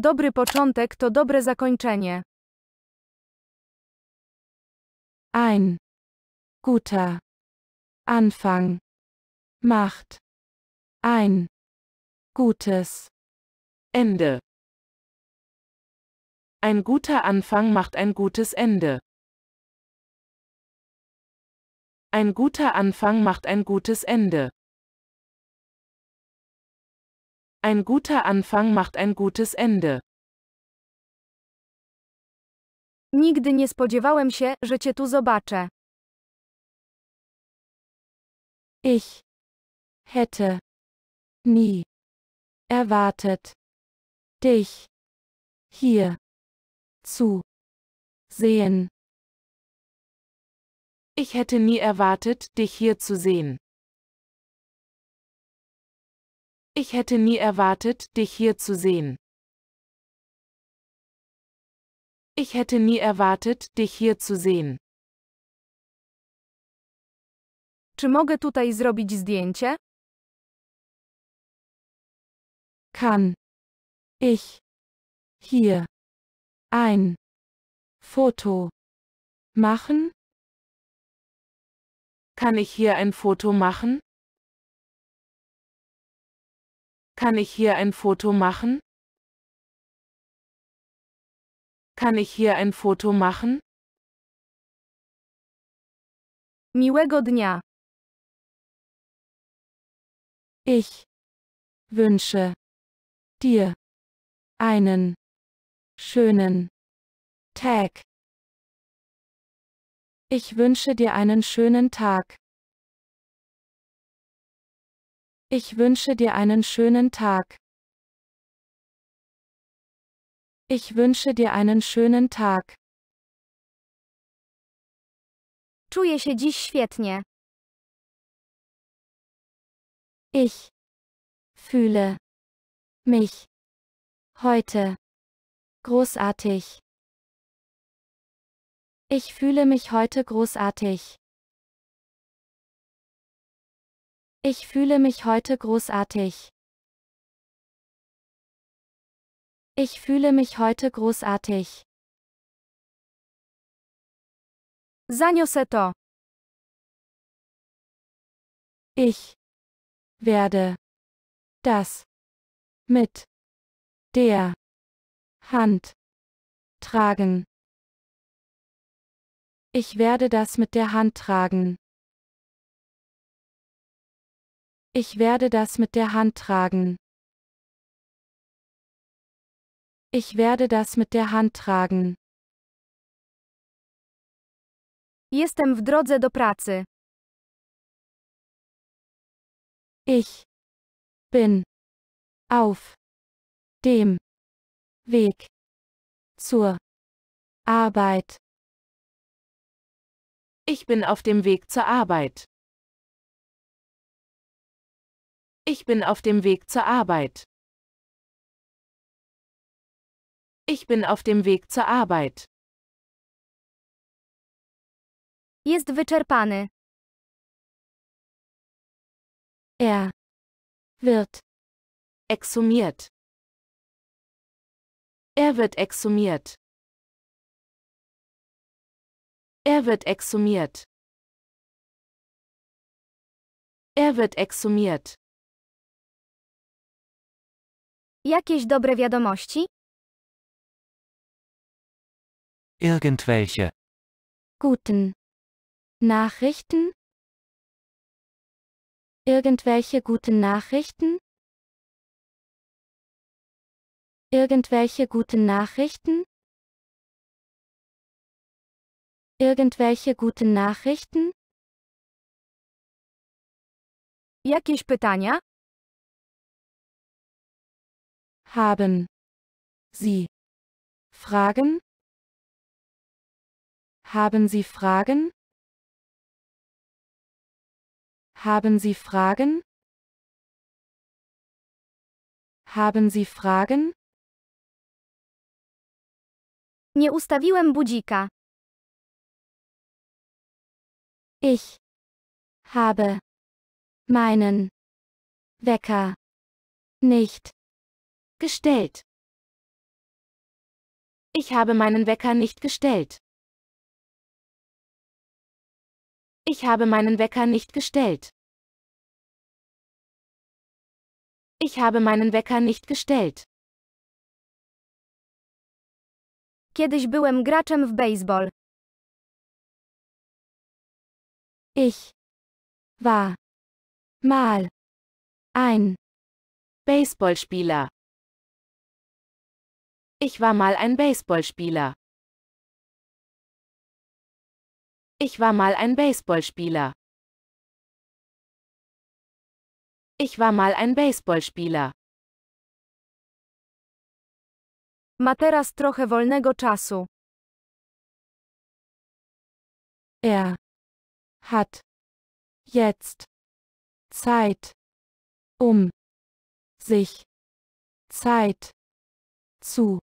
Dobry początek to dobre zakończenie. Ein guter Anfang macht ein gutes Ende. Ein guter Anfang macht ein gutes Ende. Ein guter Anfang macht ein gutes Ende. Ein guter Anfang macht ein gutes Ende. Nigdy nie spodziewałem się, że cię tu zobaczę. Ich hätte nie erwartet, dich hier zu sehen. Ich hätte nie erwartet, dich hier zu sehen. Ich hätte nie erwartet, dich hier zu sehen. Ich hätte nie erwartet, dich hier zu sehen. Czy mogę tutaj zrobić zdjęcie? Kann ich hier ein Foto machen? Kann ich hier ein Foto machen? Kann ich hier ein Foto machen? Kann ich hier ein Foto machen? Miłego dnia. Ich wünsche dir einen schönen Tag. Ich wünsche dir einen schönen Tag. Ich wünsche dir einen schönen Tag. Ich wünsche dir einen schönen Tag. Czuję się dziś świetnie. Ich fühle mich heute großartig. Ich fühle mich heute großartig. Ich fühle mich heute großartig. Ich fühle mich heute großartig. Zaniosę to. Ich werde das mit der Hand tragen. Ich werde das mit der Hand tragen. Ich werde das mit der Hand tragen. Ich werde das mit der Hand tragen. Jestem w drodze do pracy. Ich bin auf dem Weg zur Arbeit. Ich bin auf dem Weg zur Arbeit. Ich bin auf dem Weg zur Arbeit. Ich bin auf dem Weg zur Arbeit. Jest wyczerpany. Er wird exhumiert. Er wird exhumiert. Er wird exhumiert. Er wird exhumiert. Jakieś dobre wiadomości? Irgendwelche. Guten. Nachrichten? Irgendwelche guten Nachrichten? Irgendwelche guten Nachrichten? Irgendwelche guten Nachrichten? Jakieś pytania? Haben Sie Fragen? Haben Sie Fragen? Haben Sie Fragen? Haben Sie Fragen? Nie ustawiłem budzika. Ich habe meinen Wecker nicht Gestellt. Ich habe meinen Wecker nicht gestellt. Ich habe meinen Wecker nicht gestellt. Ich habe meinen Wecker nicht gestellt. Kiedyś byłem graczem w baseball. Ich war mal ein Baseballspieler. Ich war mal ein Baseballspieler. Ich war mal ein Baseballspieler. Ich war mal ein Baseballspieler. Ma teraz trochę wolnego czasu. Er hat jetzt Zeit, um sich Zeit zu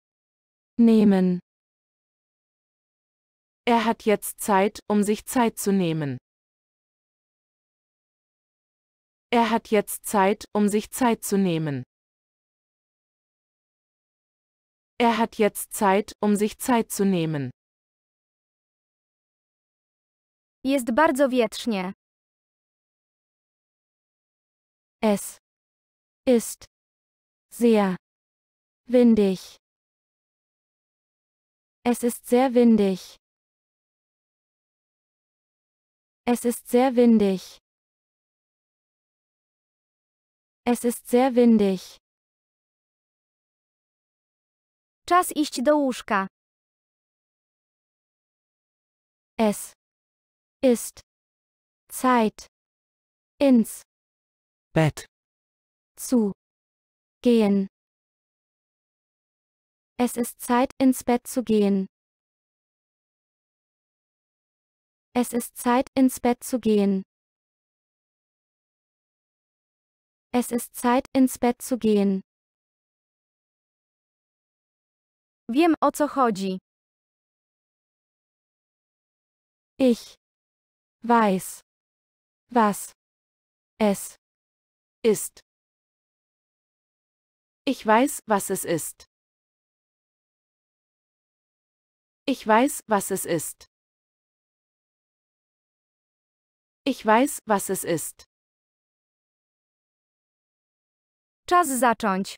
nehmen. Er hat jetzt Zeit, um sich Zeit zu nehmen. Er hat jetzt Zeit, um sich Zeit zu nehmen. Er hat jetzt Zeit, um sich Zeit zu nehmen. Jest bardzo wietrznie. Es ist sehr windig. Es ist sehr windig. Es ist sehr windig. Es ist sehr windig. Czas iść do łóżka. Es ist Zeit ins Bett zu gehen. Es ist Zeit, ins Bett zu gehen. Es ist Zeit, ins Bett zu gehen. Es ist Zeit, ins Bett zu gehen. Wiem o co chodzi. Ich weiß, was es ist. Ich weiß, was es ist. Ich weiß, was es ist. Ich weiß, was es ist. Czas zacząć.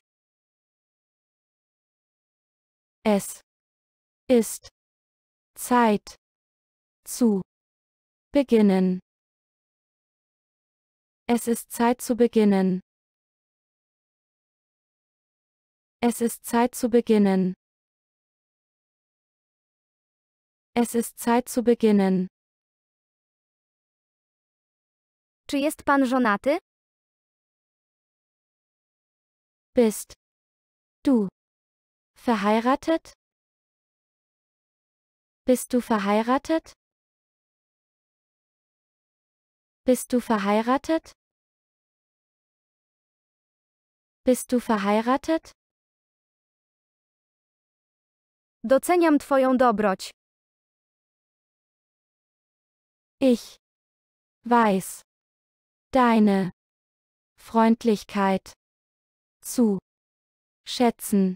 Es ist Zeit zu beginnen. Es ist Zeit zu beginnen. Es ist Zeit zu beginnen. Es ist Zeit zu beginnen. Czy jest pan żonaty? Bist du verheiratet? Bist du verheiratet? Bist du verheiratet? Bist du verheiratet? Doceniam twoją dobroć. Ich weiß deine Freundlichkeit zu schätzen.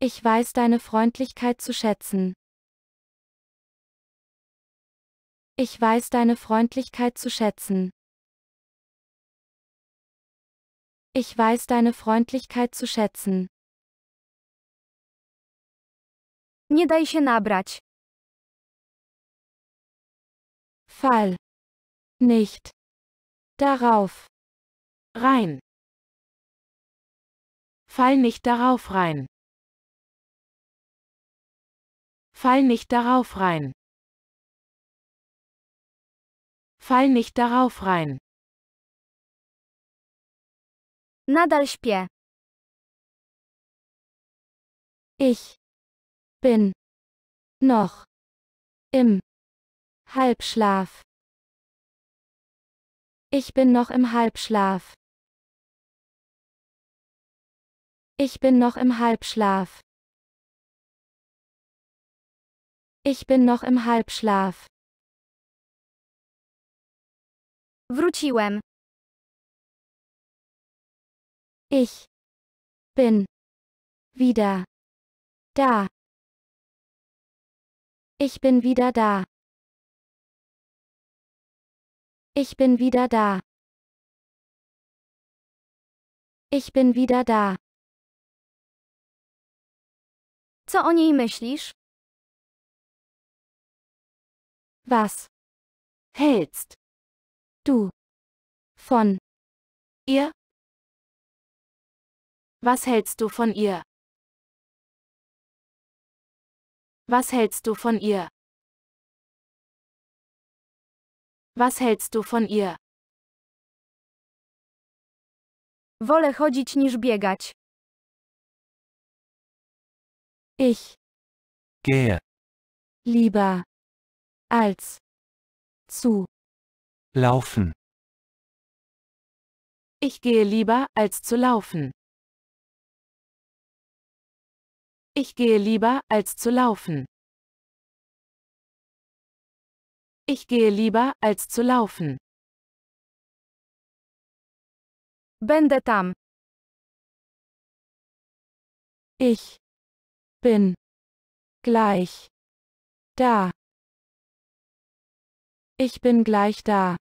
Ich weiß deine Freundlichkeit zu schätzen. Ich weiß deine Freundlichkeit zu schätzen. Ich weiß deine Freundlichkeit zu schätzen. Nie daj się nabrać. Fall. Nicht. Darauf. Rein. Fall nicht darauf rein. Fall nicht darauf rein. Fall nicht darauf rein. Nadal śpię. Ich bin noch im Halbschlaf. Ich bin noch im Halbschlaf. Ich bin noch im Halbschlaf. Ich bin noch im Halbschlaf. Wróciłem. Ich bin wieder da. Ich bin wieder da. Ich bin wieder da. Ich bin wieder da. Co o niej myślisz? Was hältst du von ihr? Was hältst du von ihr? Was hältst du von ihr? Was hältst du von ihr? Wolle chodzić niż biegać. Ich gehe lieber als zu laufen. Ich gehe lieber als zu laufen. Ich gehe lieber als zu laufen. Ich gehe lieber, als zu laufen. Będę tam. Ich bin gleich da. Ich bin gleich da.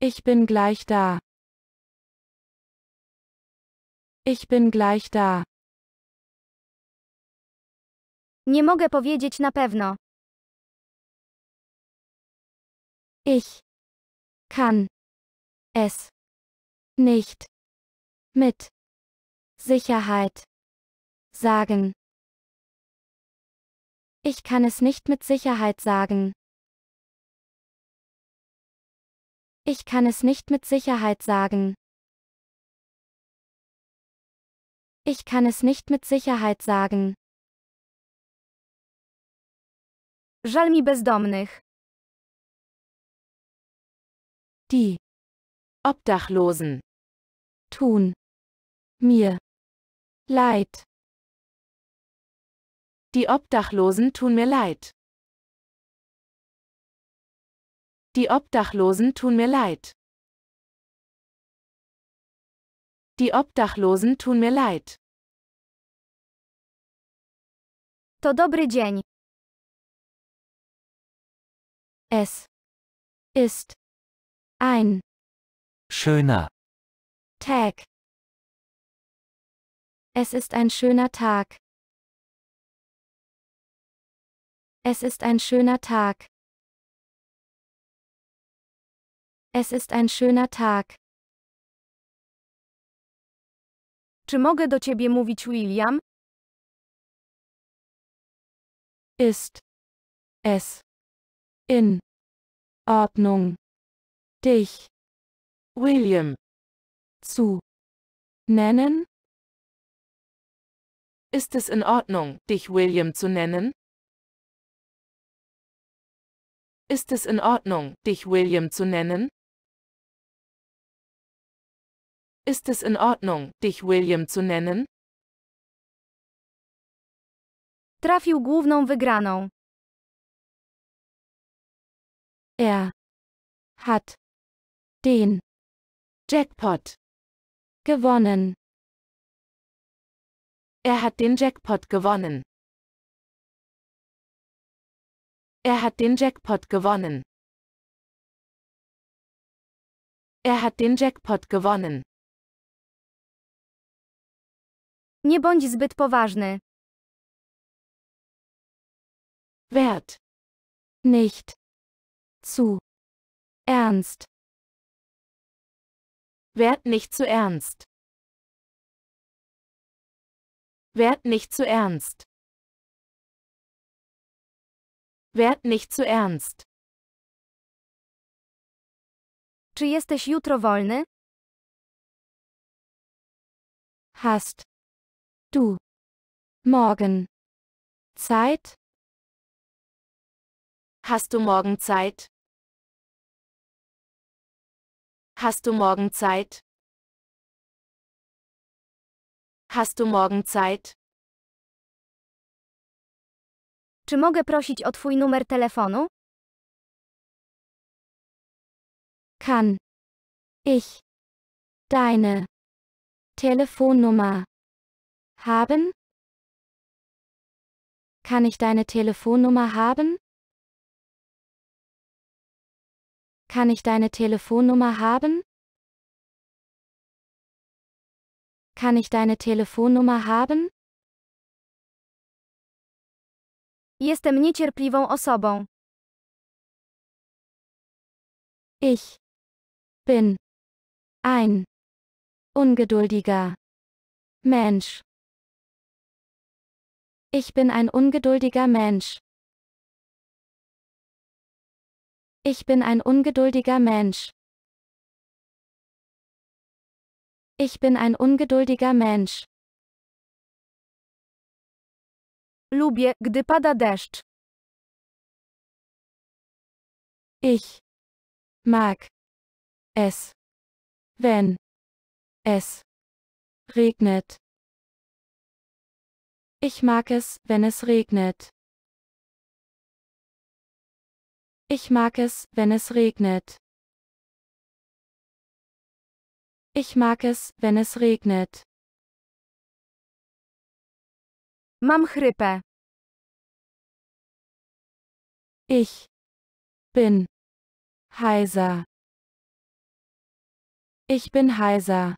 Ich bin gleich da. Ich bin gleich da. Nie mogę powiedzieć na pewno. Ich kann es nicht mit Sicherheit sagen. Ich kann es nicht mit Sicherheit sagen. Ich kann es nicht mit Sicherheit sagen. Ich kann es nicht mit Sicherheit sagen. Żal mi bezdomnych die Obdachlosen tun mir leid. Die Obdachlosen tun mir leid. Die Obdachlosen tun mir leid. Die Obdachlosen tun mir leid. To dobry dzień. Es ist ein schöner Tag. Es ist ein schöner Tag. Es ist ein schöner Tag. Es ist ein schöner Tag. Czy mogę do ciebie mówić William? Ist es in Ordnung? dich, William, zu nennen? Ist es in Ordnung, dich William zu nennen? Ist es in Ordnung, dich William zu nennen? Ist es in Ordnung, dich William zu nennen? Trafił główną wygraną. Er hat den Jackpot gewonnen. Er hat den Jackpot gewonnen. Er hat den Jackpot gewonnen. Er hat den Jackpot gewonnen. Nie bądź zbyt poważny. Wert. Nicht. Zu. Ernst. Werd nicht zu ernst. Werd nicht zu ernst. Werd nicht zu ernst. Czy jesteś jutro wolny? Hast du morgen Zeit? Hast du morgen Zeit? Hast du morgen Zeit? Hast du morgen Zeit? Czy mogę prosić o twój numer telefonu? Kann. Ich. Deine. Telefonnummer. Haben? Kann ich deine Telefonnummer haben? Kann ich deine Telefonnummer haben? Kann ich deine Telefonnummer haben? Jestem niecierpliwą osobą. Ich bin ein ungeduldiger Mensch. Ich bin ein ungeduldiger Mensch. Ich bin ein ungeduldiger Mensch. Ich bin ein ungeduldiger Mensch. Lubię, gdy pada deszcz. Ich mag es, wenn es regnet. Ich mag es, wenn es regnet. Ich mag es, wenn es regnet. Ich mag es, wenn es regnet. Mam chrypę. Ich bin heiser. Ich bin heiser.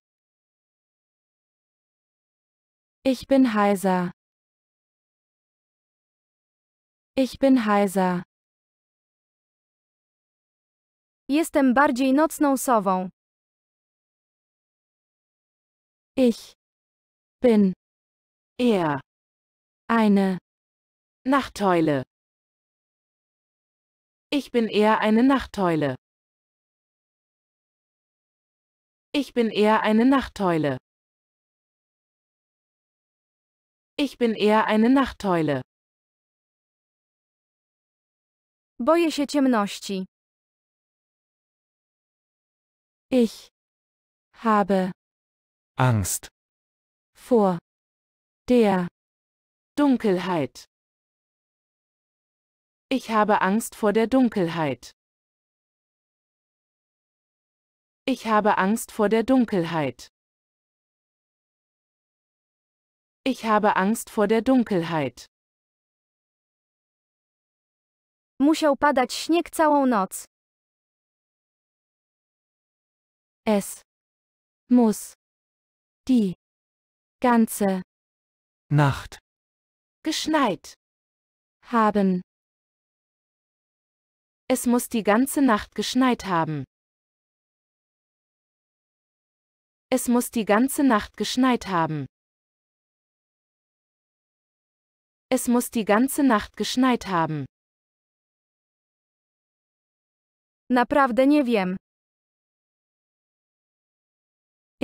Ich bin heiser. Ich bin heiser. Jestem bardziej nocną sową. Ich bin eher eine Nachteule. Ich bin eher eine Nachteule. Ich bin eher eine Nachteule. Ich bin eher eine Nachteule. Boję się ciemności. Ich habe Angst vor der Dunkelheit. Ich habe Angst vor der Dunkelheit. Ich habe Angst vor der Dunkelheit. Ich habe Angst vor der Dunkelheit. Musiał padać śnieg całą noc. Es muss die ganze Nacht geschneit haben. Es muss die ganze Nacht geschneit haben. Es muss die ganze Nacht geschneit haben. Es muss die ganze Nacht geschneit haben. Naprawdę nie wiem.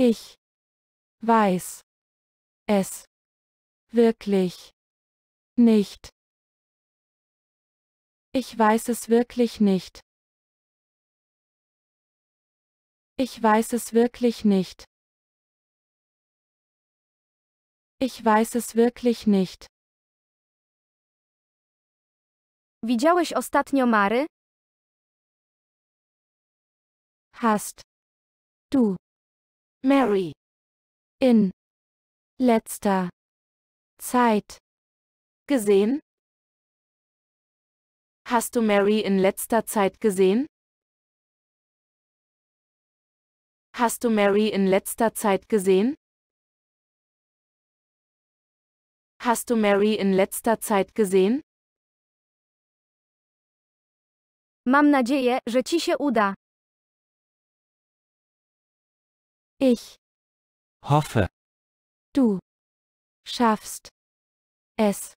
Ich weiß es wirklich nicht. Ich weiß es wirklich nicht. Ich weiß es wirklich nicht. Ich weiß es wirklich nicht. Widziałeś ostatnio Mary? Hast du Mary. In letzter Zeit gesehen? Hast du Mary in letzter Zeit gesehen? Hast du Mary in letzter Zeit gesehen? Hast du Mary in letzter Zeit gesehen? Mam nadzieję, że ci się uda. Ich hoffe, du schaffst es.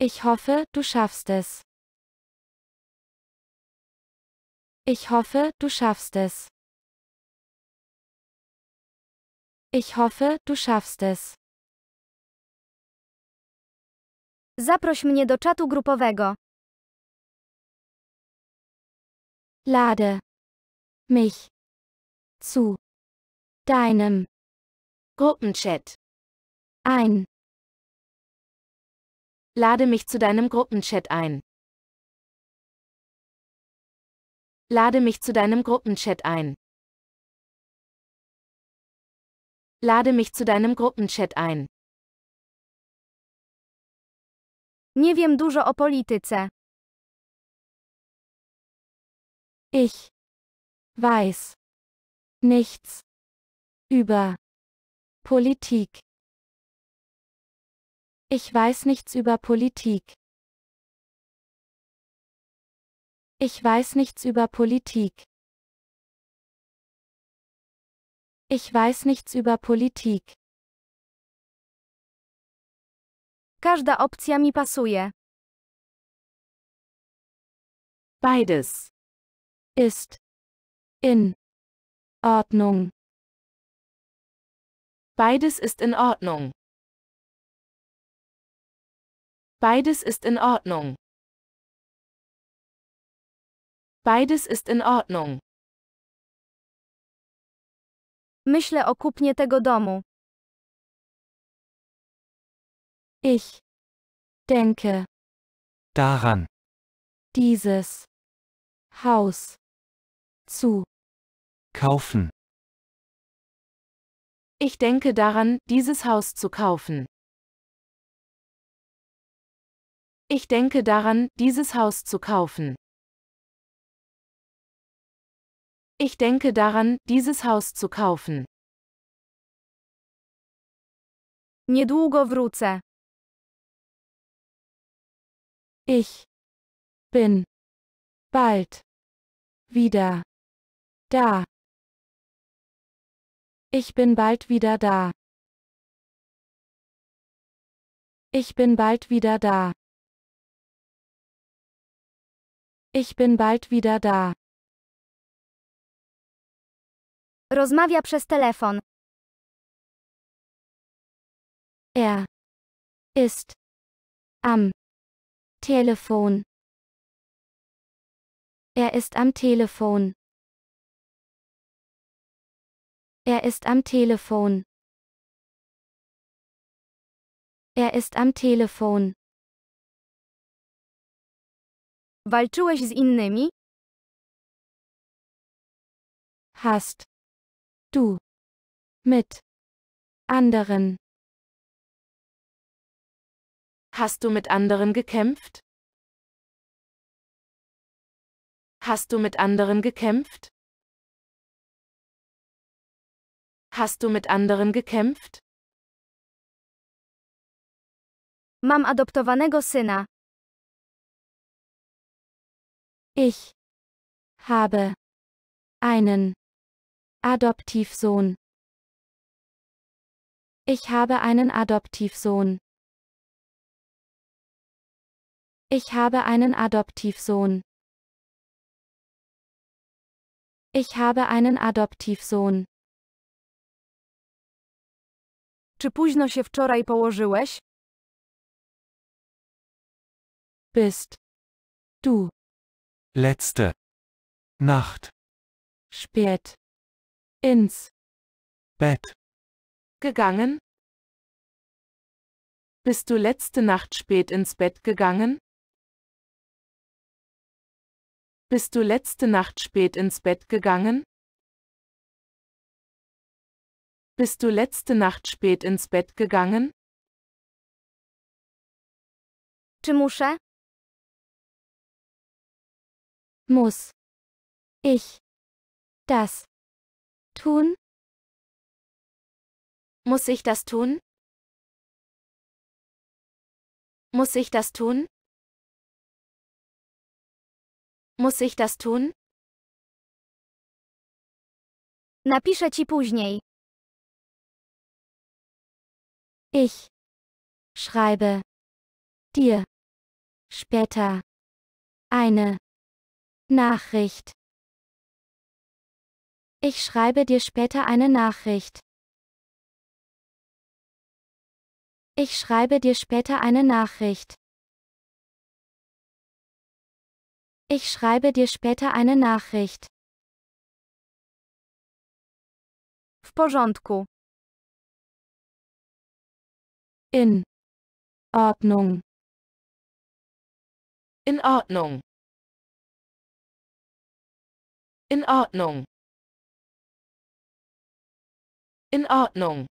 Ich hoffe, du schaffst es. Ich hoffe, du schaffst es. Ich hoffe, du schaffst es. Zaproś mnie do czatu grupowego. Lade mich zu deinem Gruppenchat ein. Lade mich zu deinem Gruppenchat ein. Lade mich zu deinem Gruppenchat ein. Lade mich zu deinem Gruppenchat ein. Nie wiem dużo o polityce. Ich weiß Nichts. Über. Politik. Ich weiß nichts über Politik. Ich weiß nichts über Politik. Ich weiß nichts über Politik. Każda opcja mi pasuje. Beides. Ist. In. Ordnung. Beides ist in Ordnung. Beides ist in Ordnung. Beides ist in Ordnung. Myślę o kupnie tego domu. Ich denke daran, dieses Haus zu Kaufen. Ich denke daran, dieses Haus zu kaufen. Ich denke daran, dieses Haus zu kaufen. Ich denke daran, dieses Haus zu kaufen. Niedługo wrócę. Ich bin bald wieder da. Ich bin bald wieder da. Ich bin bald wieder da. Ich bin bald wieder da. Rozmawia przez telefon. Er ist am Telefon. Er ist am Telefon. Er ist am Telefon. Er ist am Telefon. Walczyłeś z innymi? Hast. Du. Mit. Anderen. Hast du mit anderen gekämpft? Hast du mit anderen gekämpft? Hast du mit anderen gekämpft? Mam adoptowanego syna. Ich habe einen Adoptivsohn. Ich habe einen Adoptivsohn. Ich habe einen Adoptivsohn. Ich habe einen Adoptivsohn. Czy późno się wczoraj położyłeś? Bist. Du. Letzte. Nacht. Spät. Ins. Bett. Gegangen? Bist du letzte Nacht spät ins Bett gegangen? Bist du letzte Nacht spät ins Bett gegangen? Bist du letzte Nacht spät ins Bett gegangen? Czy muszę? Muss. Ich. Das. Tun? Muss ich das tun? Muss ich das tun? Muss ich das tun? Napiszę ci później. Ich schreibe dir später eine Nachricht. Ich schreibe dir später eine Nachricht. Ich schreibe dir später eine Nachricht. Ich schreibe dir später eine Nachricht. W porządku. In Ordnung. In Ordnung. In Ordnung. In Ordnung.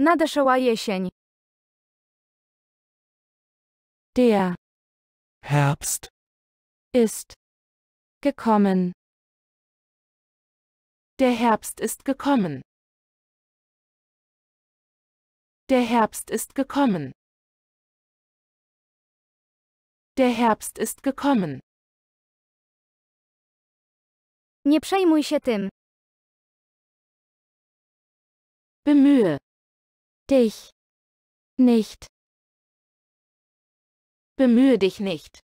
Nadeszła jesień. Der Herbst ist gekommen. Der Herbst ist gekommen. Der Herbst ist gekommen. Der Herbst ist gekommen. Nie przejmuj się tym. Bemühe. Dich. Nicht. Bemühe dich nicht.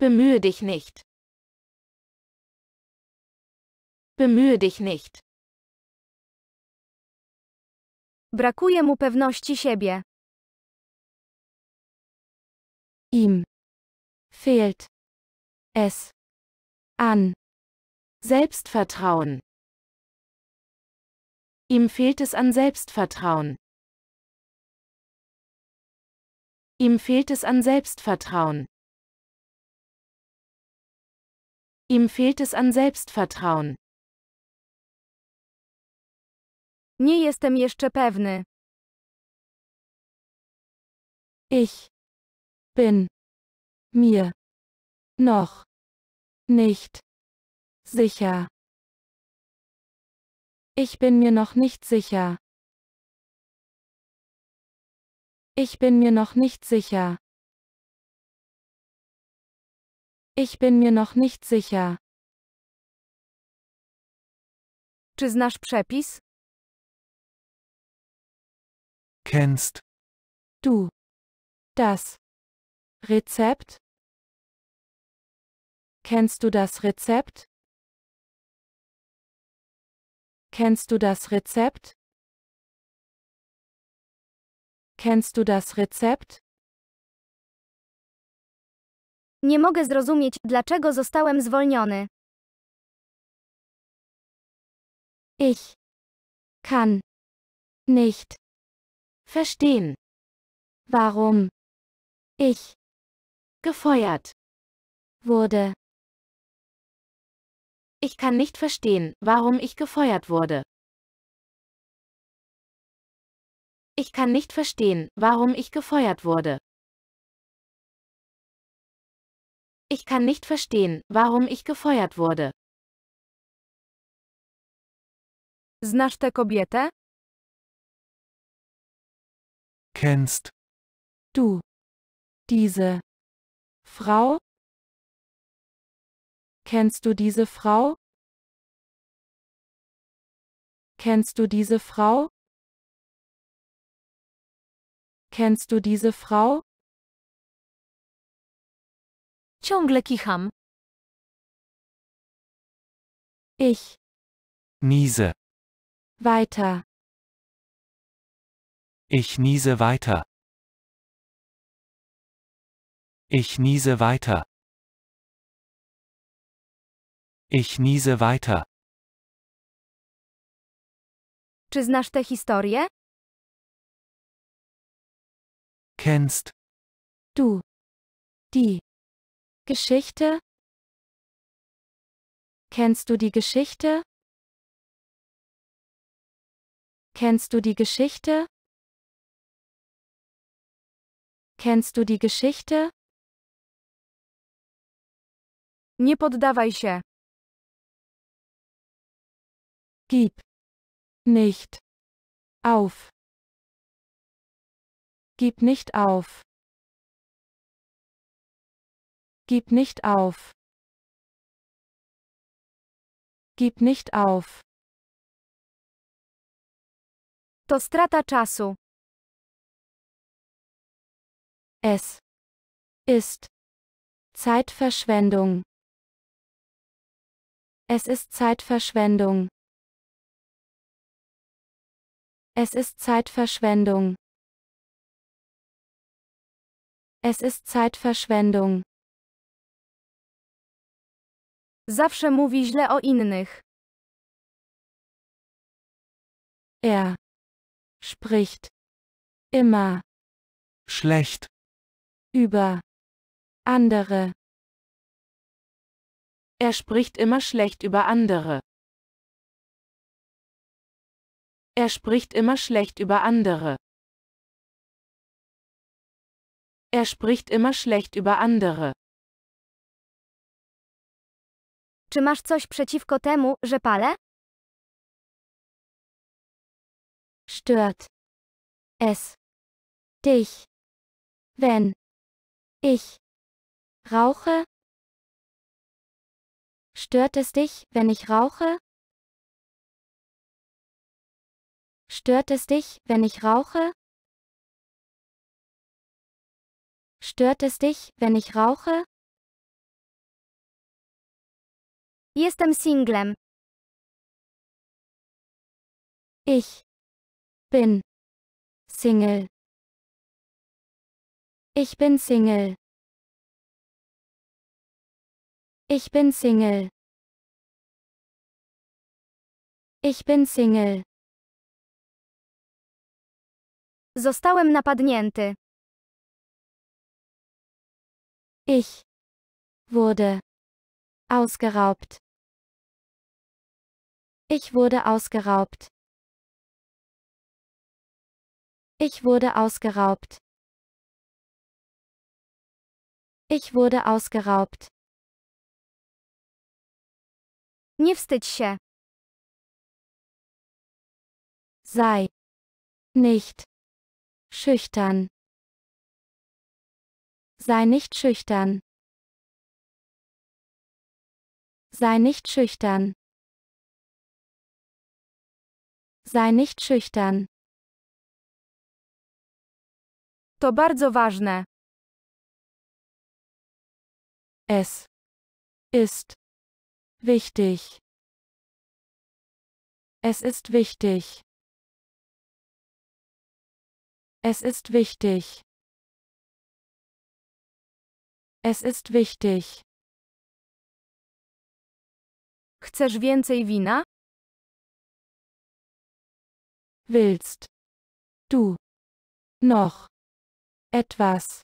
Bemühe dich nicht. Bemühe dich nicht. Brakuje mu pewności siebie. Ihm fehlt es an Selbstvertrauen. Ihm fehlt es an Selbstvertrauen. Ihm fehlt es an Selbstvertrauen. Ihm fehlt es an Selbstvertrauen. Nie jestem jeszcze pewny. Ich bin mir noch nicht sicher. Ich bin mir noch nicht sicher. Ich bin mir noch nicht sicher. Ich bin mir noch nicht sicher. Czy znasz przepis? kennst. Du. Das. Rezept? Kennst du das Rezept? Kennst du das Rezept? Kennst du das Rezept? Nie mogę zrozumieć, dlaczego zostałem zwolniony. Ich kann nicht Verstehen. Warum ich gefeuert wurde. Ich kann nicht verstehen, warum ich gefeuert wurde. Ich kann nicht verstehen, warum ich gefeuert wurde. Ich kann nicht verstehen, warum ich gefeuert wurde. Znasz tę kobietę? kennst. Du. Diese. Frau? Kennst du diese Frau? Kennst du diese Frau? Kennst du diese Frau? Ciągle kicham. Ich. Niese. Weiter. Ich niese weiter. Ich niese weiter. Ich niese weiter. Czy znasz tę historię? Kennst du die Geschichte? Kennst du die Geschichte? Kennst du die Geschichte? Kennst du die Geschichte? Nie poddawaj się. Gib nicht auf. Gib nicht auf. Gib nicht auf. Gib nicht auf. To strata czasu. Es ist Zeitverschwendung. Es ist Zeitverschwendung. Es ist Zeitverschwendung. Es ist Zeitverschwendung. Zawsze mówi źle o innych. Er spricht immer schlecht über andere. Er spricht immer schlecht über andere. Er spricht immer schlecht über andere. Er spricht immer schlecht über andere. Czy masz coś przeciwko temu, że pale? Stört es dich, wenn ich rauche. Stört es dich, wenn ich rauche? Stört es dich, wenn ich rauche? Stört es dich, wenn ich rauche? Jestem singlem. Ich bin Single. Ich bin Single. Ich bin Single. Ich bin Single. Zostałem napadnięty. Ich wurde ausgeraubt. Ich wurde ausgeraubt. Ich wurde ausgeraubt. Ich wurde ausgeraubt. Nie wstydź się. Sei nicht schüchtern. Sei nicht schüchtern. Sei nicht schüchtern. Sei nicht schüchtern. To bardzo ważne. Es ist wichtig. Es ist wichtig. Es ist wichtig. Es ist wichtig. Chcesz więcej wina? Willst du noch etwas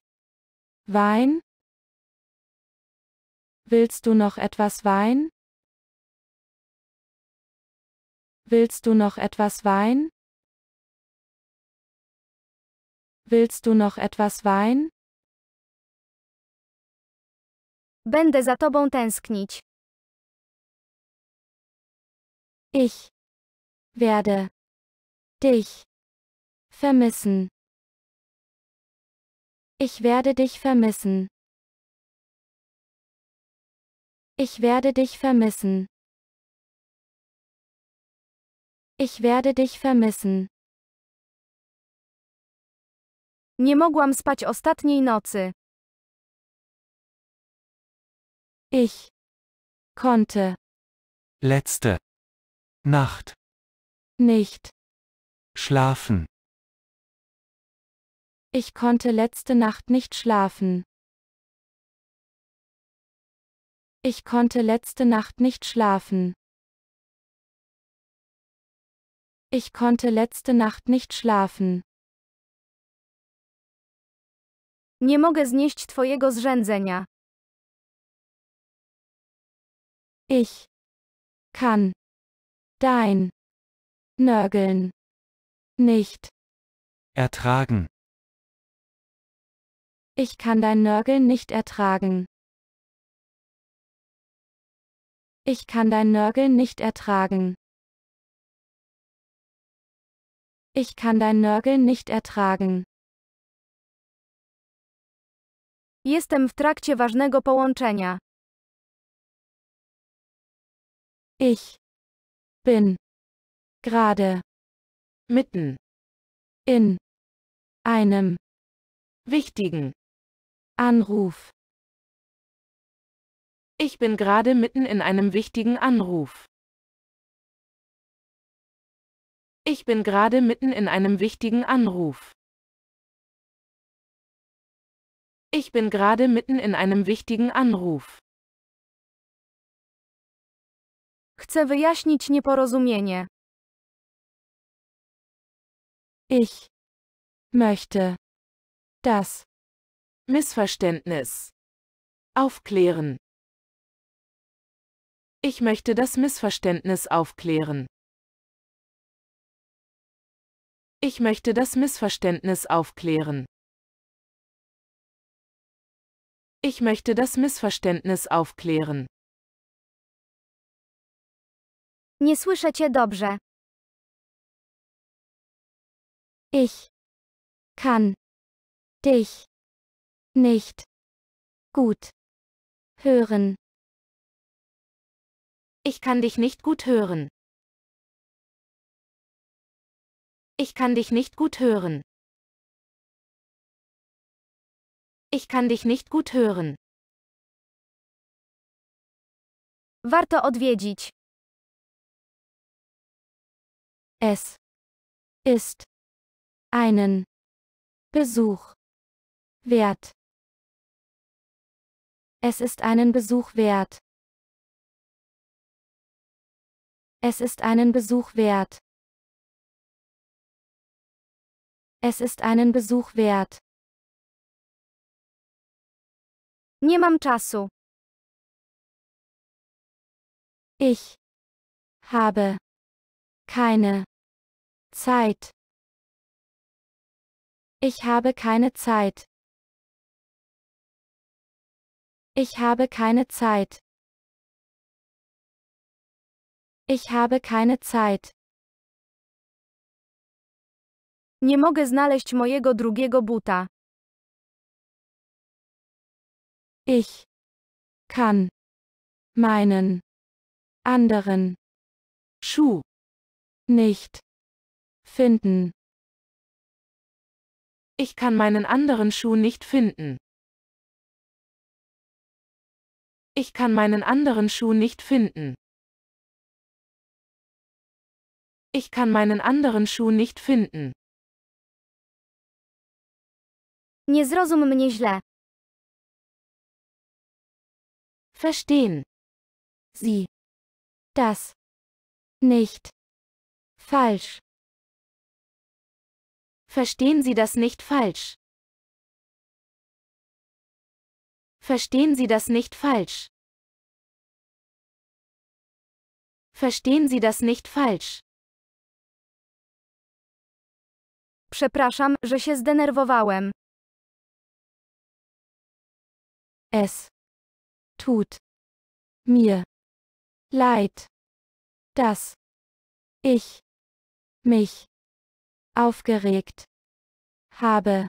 Wein? Willst du noch etwas Wein? Willst du noch etwas Wein? Willst du noch etwas Wein? Będę za tobą tęsknić. Ich werde dich vermissen. Ich werde dich vermissen. Ich werde dich vermissen. Ich werde dich vermissen. Nie mogłam spać ostatniej nocy. Ich konnte letzte Nacht nicht schlafen. Ich konnte letzte Nacht nicht schlafen. Ich konnte letzte Nacht nicht schlafen. Ich konnte letzte Nacht nicht schlafen. Nie mogę znieść twojego zrzędzenia. Ich kann dein Nörgeln nicht ertragen. Ich kann dein Nörgeln nicht ertragen. Ich kann dein Nörgeln nicht ertragen. Ich kann dein Nörgeln nicht ertragen. Jestem w trakcie ważnego połączenia. Ich bin gerade mitten in einem wichtigen Anruf ich bin gerade mitten in einem wichtigen Anruf. Ich bin gerade mitten in einem wichtigen Anruf. Ich bin gerade mitten in einem wichtigen Anruf. Chcę wyjaśnić nieporozumienie. Ich möchte das Missverständnis aufklären. Ich möchte das Missverständnis aufklären. Ich möchte das Missverständnis aufklären. Ich möchte das Missverständnis aufklären. Nie słyszę cię dobrze. Ich kann dich nicht gut hören. Ich kann dich nicht gut hören. Ich kann dich nicht gut hören. Ich kann dich nicht gut hören. Warto odwiedzić. Es ist einen Besuch wert. Es ist einen Besuch wert. Es ist einen Besuch wert. Es ist einen Besuch wert. Nie mam czasu. Ich habe keine Zeit. Ich habe keine Zeit. Ich habe keine Zeit. Ich habe keine Zeit. Nie mogę znaleźć mojego drugiego buta. Ich kann meinen anderen Schuh nicht finden. Ich kann meinen anderen Schuh nicht finden. Ich kann meinen anderen Schuh nicht finden. Ich kann meinen anderen Schuh nicht finden. Nie zrozum mnie źle. Verstehen. Sie. Das. Nicht. Falsch. Verstehen Sie das nicht falsch. Verstehen Sie das nicht falsch. Verstehen Sie das nicht falsch. Przepraszam, że się zdenerwowałem. Es tut mir leid, dass ich mich aufgeregt habe.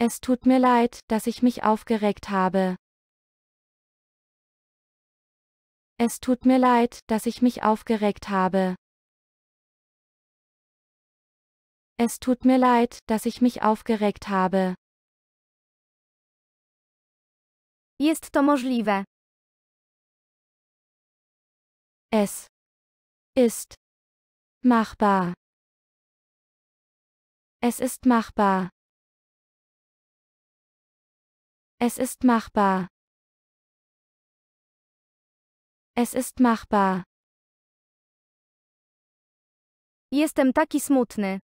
Es tut mir leid, dass ich mich aufgeregt habe. Es tut mir leid, dass ich mich aufgeregt habe. Es tut mir leid, dass ich mich aufgeregt habe. Jest to możliwe. Es ist machbar. Es ist machbar. Es ist machbar. Es ist machbar. Jestem taki smutny.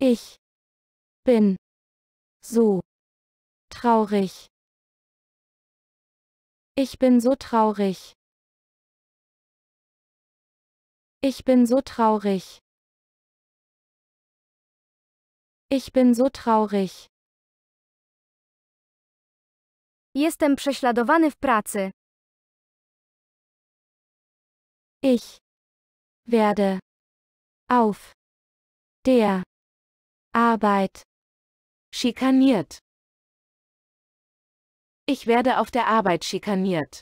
Ich bin so traurig. Ich bin so traurig. Ich bin so traurig. Ich bin so traurig. Jestem prześladowany w pracy. Ich werde auf der Arbeit. Schikaniert. Ich werde auf der Arbeit schikaniert.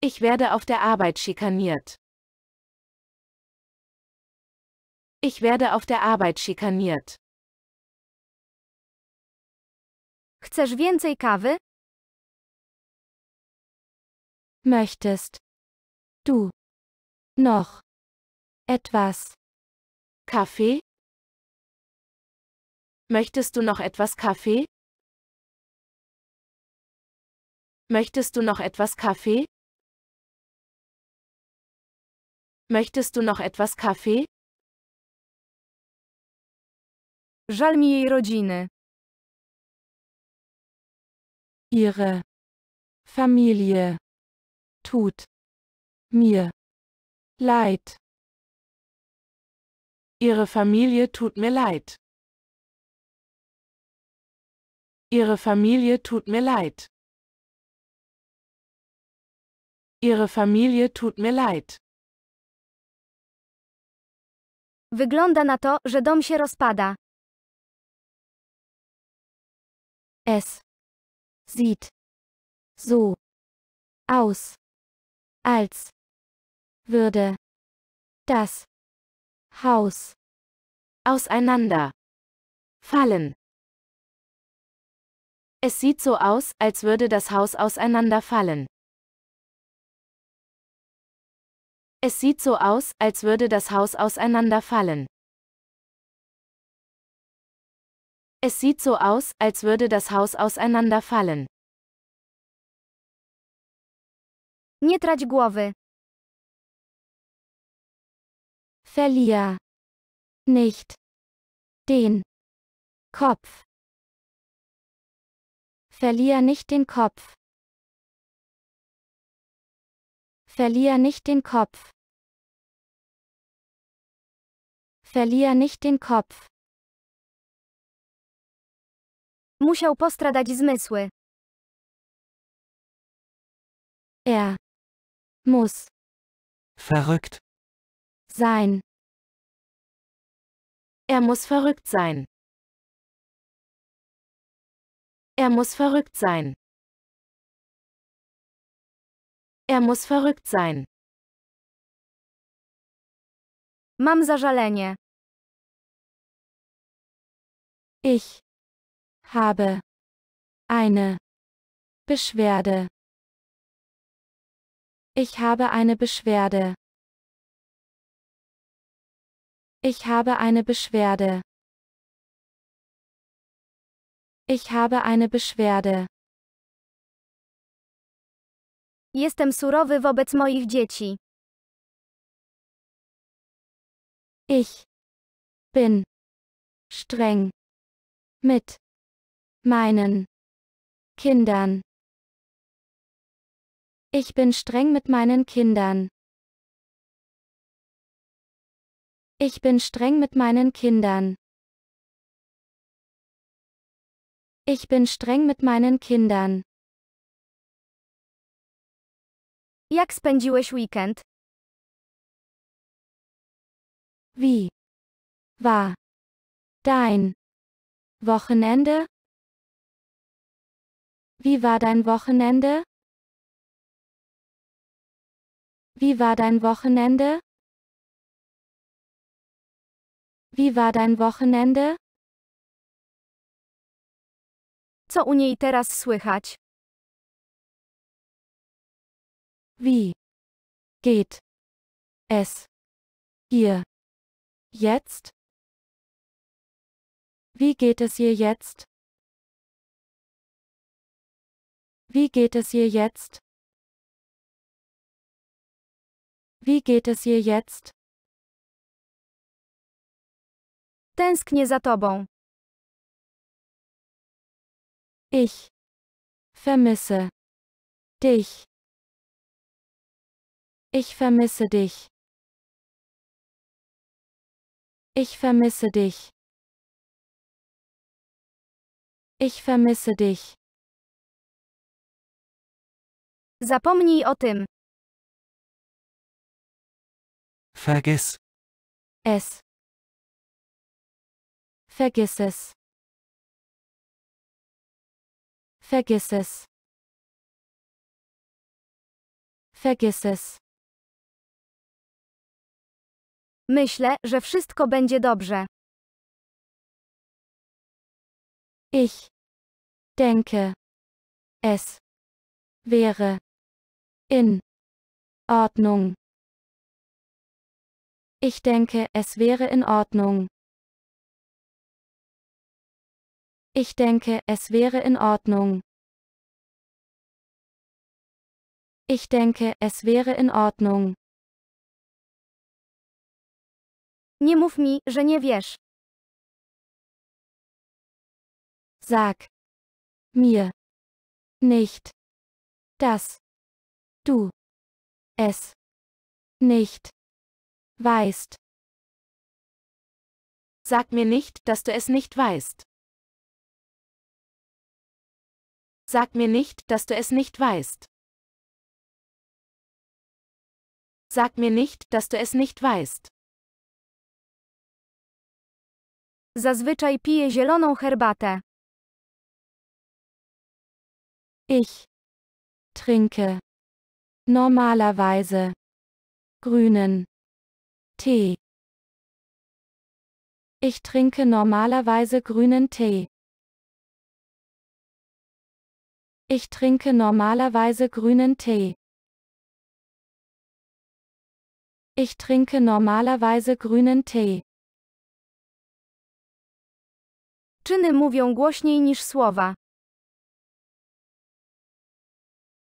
Ich werde auf der Arbeit schikaniert. Ich werde auf der Arbeit schikaniert. Chcesz więcej kawy? Möchtest du noch etwas Kaffee? Möchtest du noch etwas Kaffee? Möchtest du noch etwas Kaffee? Möchtest du noch etwas Kaffee? Żal mi jej rodziny. Ihre Familie tut mir leid. Ihre Familie tut mir leid. Ihre Familie tut mir leid. Ihre Familie tut mir leid. Wygląda na to, że dom się rozpada. Es sieht so aus, als würde das Haus. Auseinander. Fallen. Es sieht so aus, als würde das Haus auseinanderfallen. Es sieht so aus, als würde das Haus auseinanderfallen. Es sieht so aus, als würde das Haus auseinanderfallen. Nie trać głowy. Verlier nicht den Kopf. Verlier nicht den Kopf. Verlier nicht den Kopf. Verlier nicht den Kopf. Musiał postradać zmysły. Er muss verrückt sein. Er muss verrückt sein. Er muss verrückt sein. Er muss verrückt sein. Mam zażalenie. Ich habe eine Beschwerde. Ich habe eine Beschwerde. Ich habe eine Beschwerde. Ich habe eine Beschwerde. Jestem surowy wobec moich dzieci. Ich bin streng mit meinen Kindern. Ich bin streng mit meinen Kindern. Ich bin streng mit meinen Kindern. Ich bin streng mit meinen Kindern. Jak spędziłeś weekend? Wie war dein Wochenende? Wie war dein Wochenende? Wie war dein Wochenende? Wie war dein Wochenende? Co u niej teraz słychać? Wie geht es ihr jetzt? Wie geht es ihr jetzt? Wie geht es ihr jetzt? Wie geht es ihr jetzt? Tęsknię za tobą. Ich vermisse dich. Ich vermisse dich. Ich vermisse dich. Ich vermisse dich. Zapomnij o tym. Vergiss es. Vergiss es. Vergiss es. Vergiss es. Myślę, że wszystko będzie dobrze. Ich denke, es wäre in Ordnung. Ich denke, es wäre in Ordnung. Ich denke, es wäre in Ordnung. Ich denke, es wäre in Ordnung. Nie mów mi, że nie wiesz. Sag mir nicht, dass du es nicht weißt. Sag mir nicht, dass du es nicht weißt. Sag mir nicht, dass du es nicht weißt. Sag mir nicht, dass du es nicht weißt. Zazwyczaj piję zieloną herbatę. Ich trinke normalerweise grünen Tee. Ich trinke normalerweise grünen Tee. Ich trinke normalerweise grünen Tee. Ich trinke normalerweise grünen Tee. Czyny mówią głośniej niż słowa.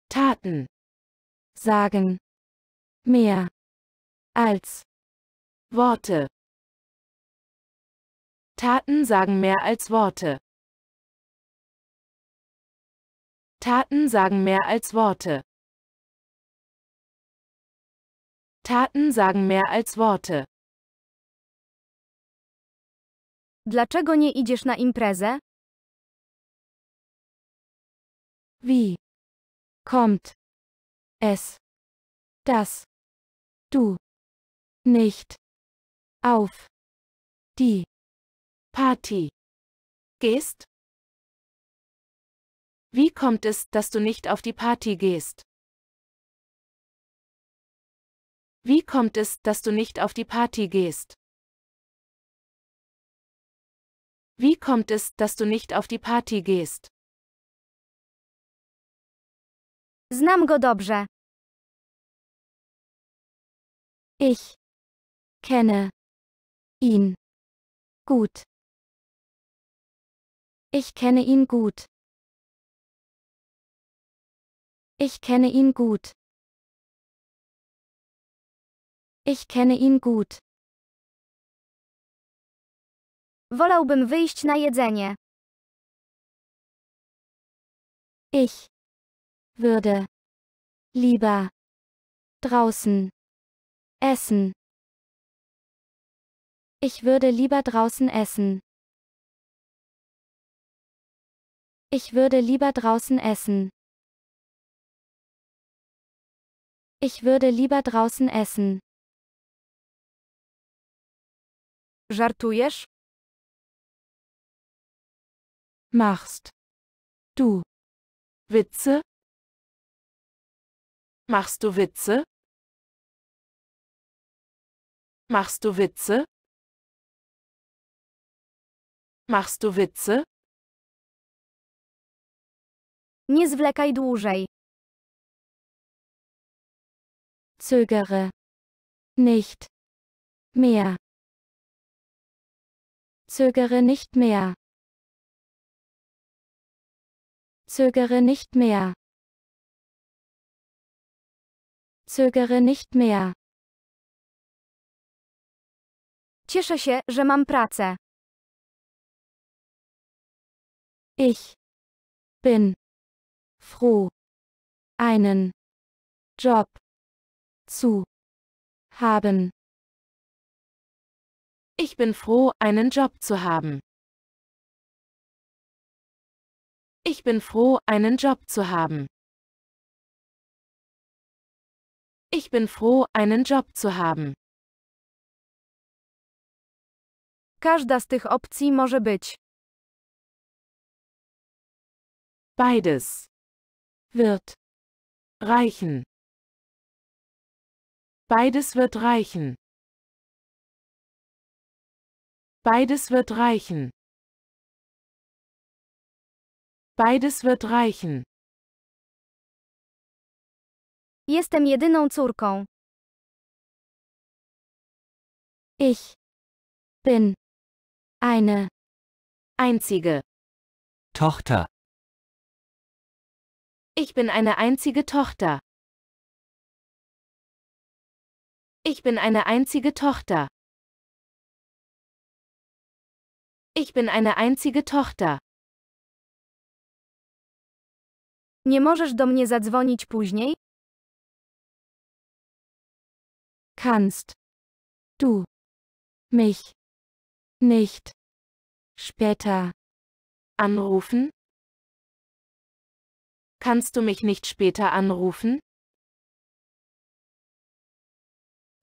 Taten sagen mehr als Worte. Taten sagen mehr als Worte. Taten sagen mehr als Worte. Taten sagen mehr als Worte. Dlaczego nie idziesz na imprezę? Wie kommt es, dass du nicht auf die Party gehst? Wie kommt es, dass du nicht auf die Party gehst? Wie kommt es, dass du nicht auf die Party gehst? Wie kommt es, dass du nicht auf die Party gehst? Znam go dobrze. Ich kenne ihn gut. Ich kenne ihn gut. Ich kenne ihn gut. Ich kenne ihn gut. Wolałbym wyjść na jedzenie. Ich würde lieber draußen essen. Ich würde lieber draußen essen. Ich würde lieber draußen essen. Ich würde lieber draußen essen. Żartujesz? Machst. Du. Witze? Machst du Witze? Machst du Witze? Machst du Witze? Nie zwlekaj dłużej. Zögere. Nicht. Mehr. Zögere nicht mehr. Zögere nicht mehr. Zögere nicht mehr. Cieszę się, że mam pracę. Ich bin froh, einen Job zu haben. Ich bin froh, einen Job zu haben. Ich bin froh, einen Job zu haben. Ich bin froh, einen Job zu haben. Każda z tych opcji może być. Beides wird reichen. Beides wird reichen. Beides wird reichen. Beides wird reichen. Jestem jedyną córką. Ich bin eine einzige Tochter. Ich bin eine einzige Tochter. Ich bin eine einzige Tochter. Ich bin eine einzige Tochter. Nie możesz do mnie zadzwonić później? Kannst du mich nicht später anrufen? Kannst du mich nicht später anrufen?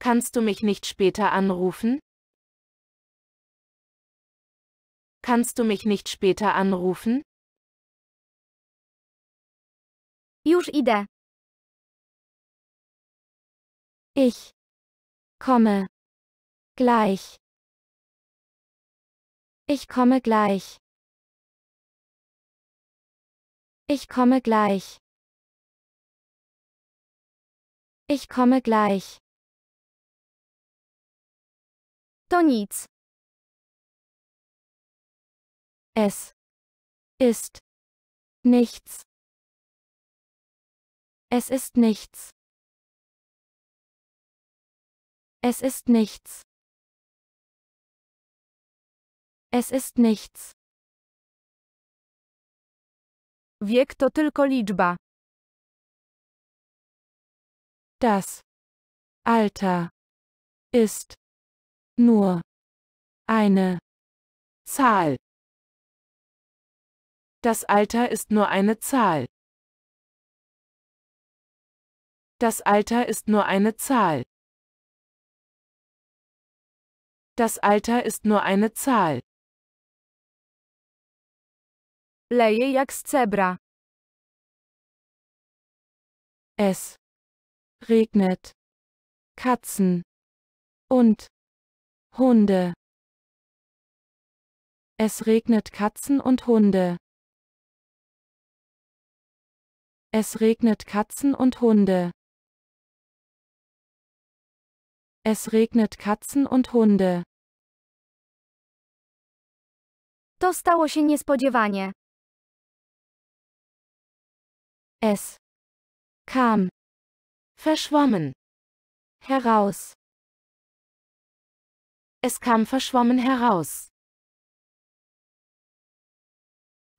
Kannst du mich nicht später anrufen? Kannst du mich nicht später anrufen? Już idę. Ich komme gleich. Ich komme gleich. Ich komme gleich. Ich komme gleich. to nic. Es ist nichts. Es ist nichts. Es ist nichts. Es ist nichts. Wiek to tylko liczba. Das Alter ist nur eine Zahl. Das Alter ist nur eine Zahl. Das Alter ist nur eine Zahl. Das Alter ist nur eine Zahl. Leje jak z cebra. Es regnet Katzen und Hunde. Es regnet Katzen und Hunde. Es regnet Katzen und Hunde. Es regnet Katzen und Hunde. To stało się niespodziewanie. Es kam verschwommen heraus es kam verschwommen heraus.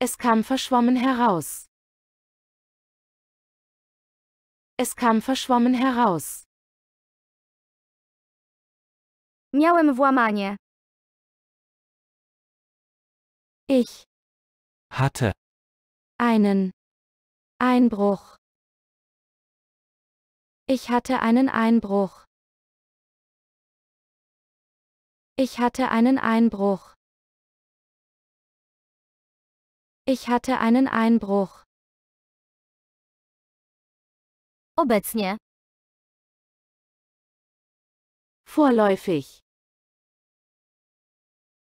Es kam verschwommen heraus. Es kam verschwommen heraus. Miałem włamanie. Ich hatte einen Einbruch. Ich hatte einen Einbruch. Ich hatte einen Einbruch. Ich hatte einen Einbruch. Obecnie. Vorläufig.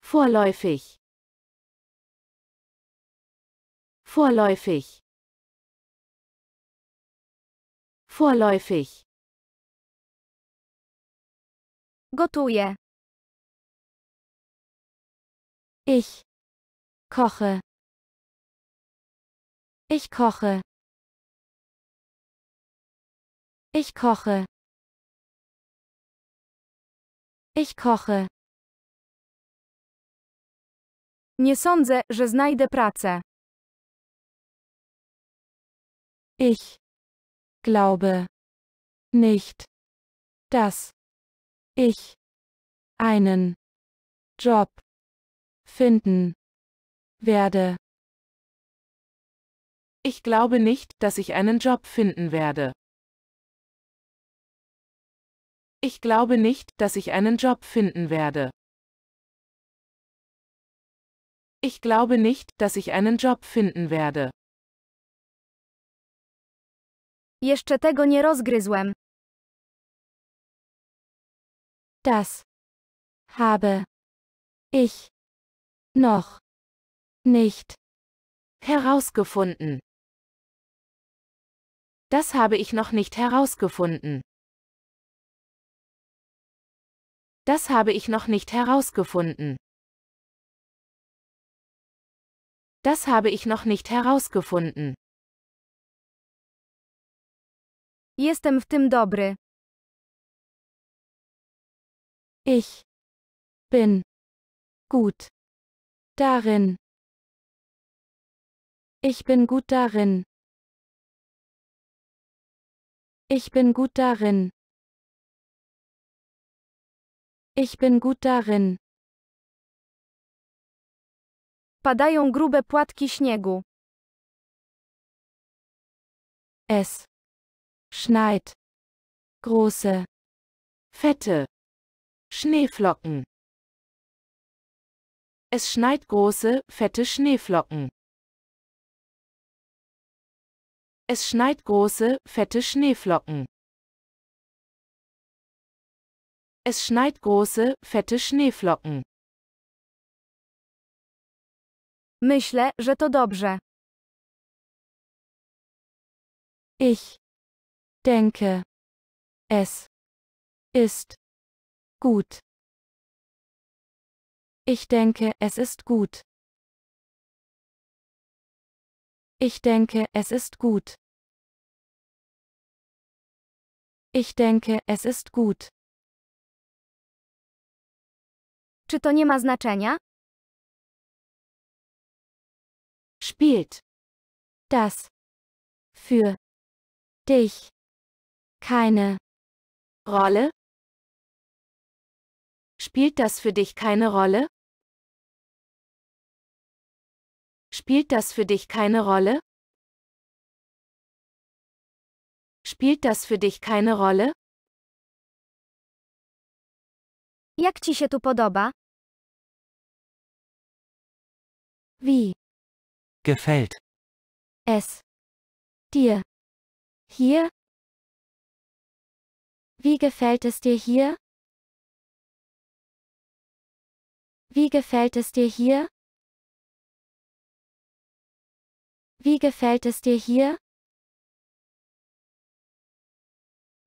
Vorläufig. Vorläufig. Vorläufig. Gotuję. Ich koche. Ich koche. Ich koche. Ich koche. Nie sądzę, że znajdę pracę. Ich glaube nicht, dass ich einen Job finden werde. Ich glaube nicht, dass ich einen Job finden werde. Ich glaube nicht, dass ich einen Job finden werde. Ich glaube nicht, dass ich einen Job finden werde. Jeszcze tego nie rozgryzłem. Das habe ich noch nicht herausgefunden. Das habe ich noch nicht herausgefunden. Das habe ich noch nicht herausgefunden. Das habe ich noch nicht herausgefunden. Jestem w tym dobry. Ich bin gut darin. Ich bin gut darin. Ich bin gut darin. Ich bin gut darin. Padają grube płatki śniegu. Es schneit. Große, fette Schneeflocken. Es schneit große, fette Schneeflocken. Es schneit große, fette Schneeflocken. Es schneit große, fette Schneeflocken. Myślę, że to dobrze. Ich denke, es ist gut. Ich denke, es ist gut. Ich denke, es ist gut. Ich denke, es ist gut. Czy to nie ma znaczenia? Spielt. Das. Für. Dich. Keine. Rolle? Spielt das für dich keine Rolle? Spielt das für dich keine Rolle? Spielt das für dich keine Rolle? Jak ci się tu podoba? Wie? Gefällt. Es. Dir. Hier? Wie gefällt es dir hier? Wie gefällt es dir hier? Wie gefällt es dir hier?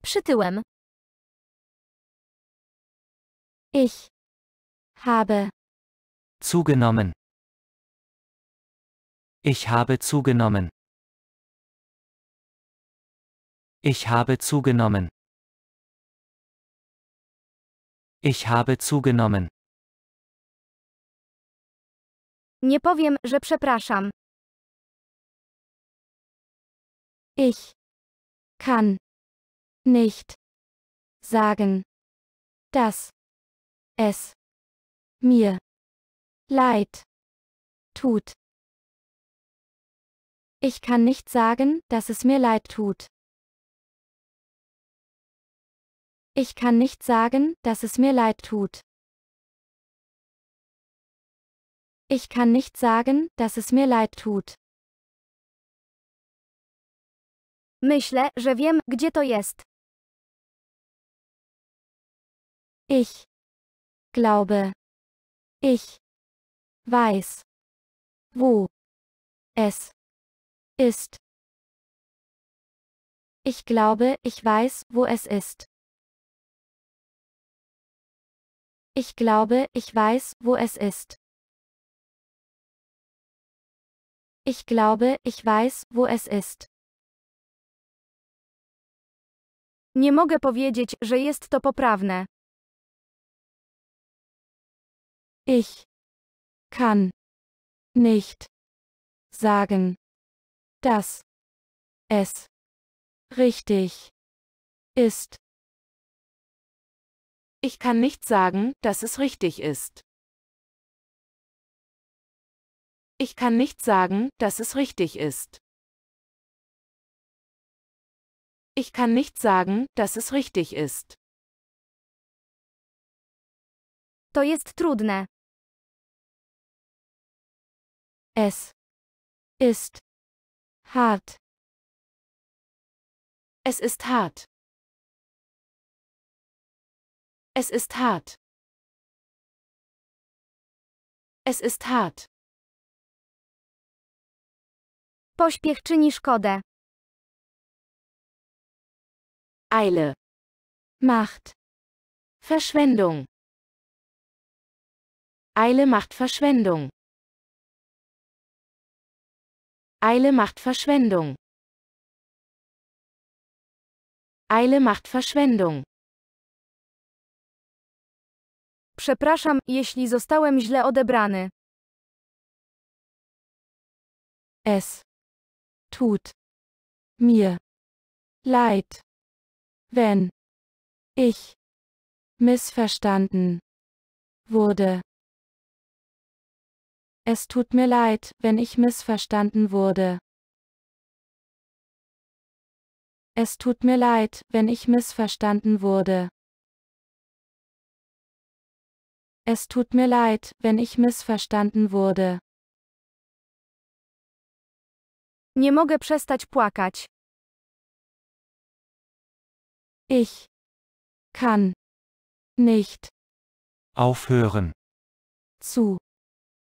Przytyłem. Ich habe zugenommen. Ich habe zugenommen. Ich habe zugenommen. Ich habe zugenommen. Nie powiem, że przepraszam. Ich kann nicht sagen, dass es mir leid tut. Ich kann nicht sagen, dass es mir leid tut. Ich kann nicht sagen, dass es mir leid tut. Ich kann nicht sagen, dass es mir leid tut. Myślę, że wiem, gdzie to jest. Ich glaube. Ich weiß, wo es ist. Ich glaube, ich weiß, wo es ist. Ich glaube, ich weiß, wo es ist. Ich glaube, ich weiß, wo es ist. Nie mogę powiedzieć, że jest to poprawne. Ich kann nicht sagen, dass es richtig ist. Ich kann nicht sagen, dass es richtig ist. Ich kann nicht sagen, dass es richtig ist. Ich kann nicht sagen, dass es richtig ist. To jest trudne. Es ist hart. Es ist hart. Es ist hart. Es ist hart. Pośpiech czyni szkodę. Eile. Macht. Verschwendung. Eile macht Verschwendung. Eile macht Verschwendung. Eile macht Verschwendung. Przepraszam, jeśli zostałem źle odebrany. Es tut mir leid wenn ich missverstanden wurde. Es tut mir leid, wenn ich missverstanden wurde. Es tut mir leid, wenn ich missverstanden wurde. Es tut mir leid, wenn ich missverstanden wurde. Nie mogę przestać płakać. Ich kann nicht aufhören zu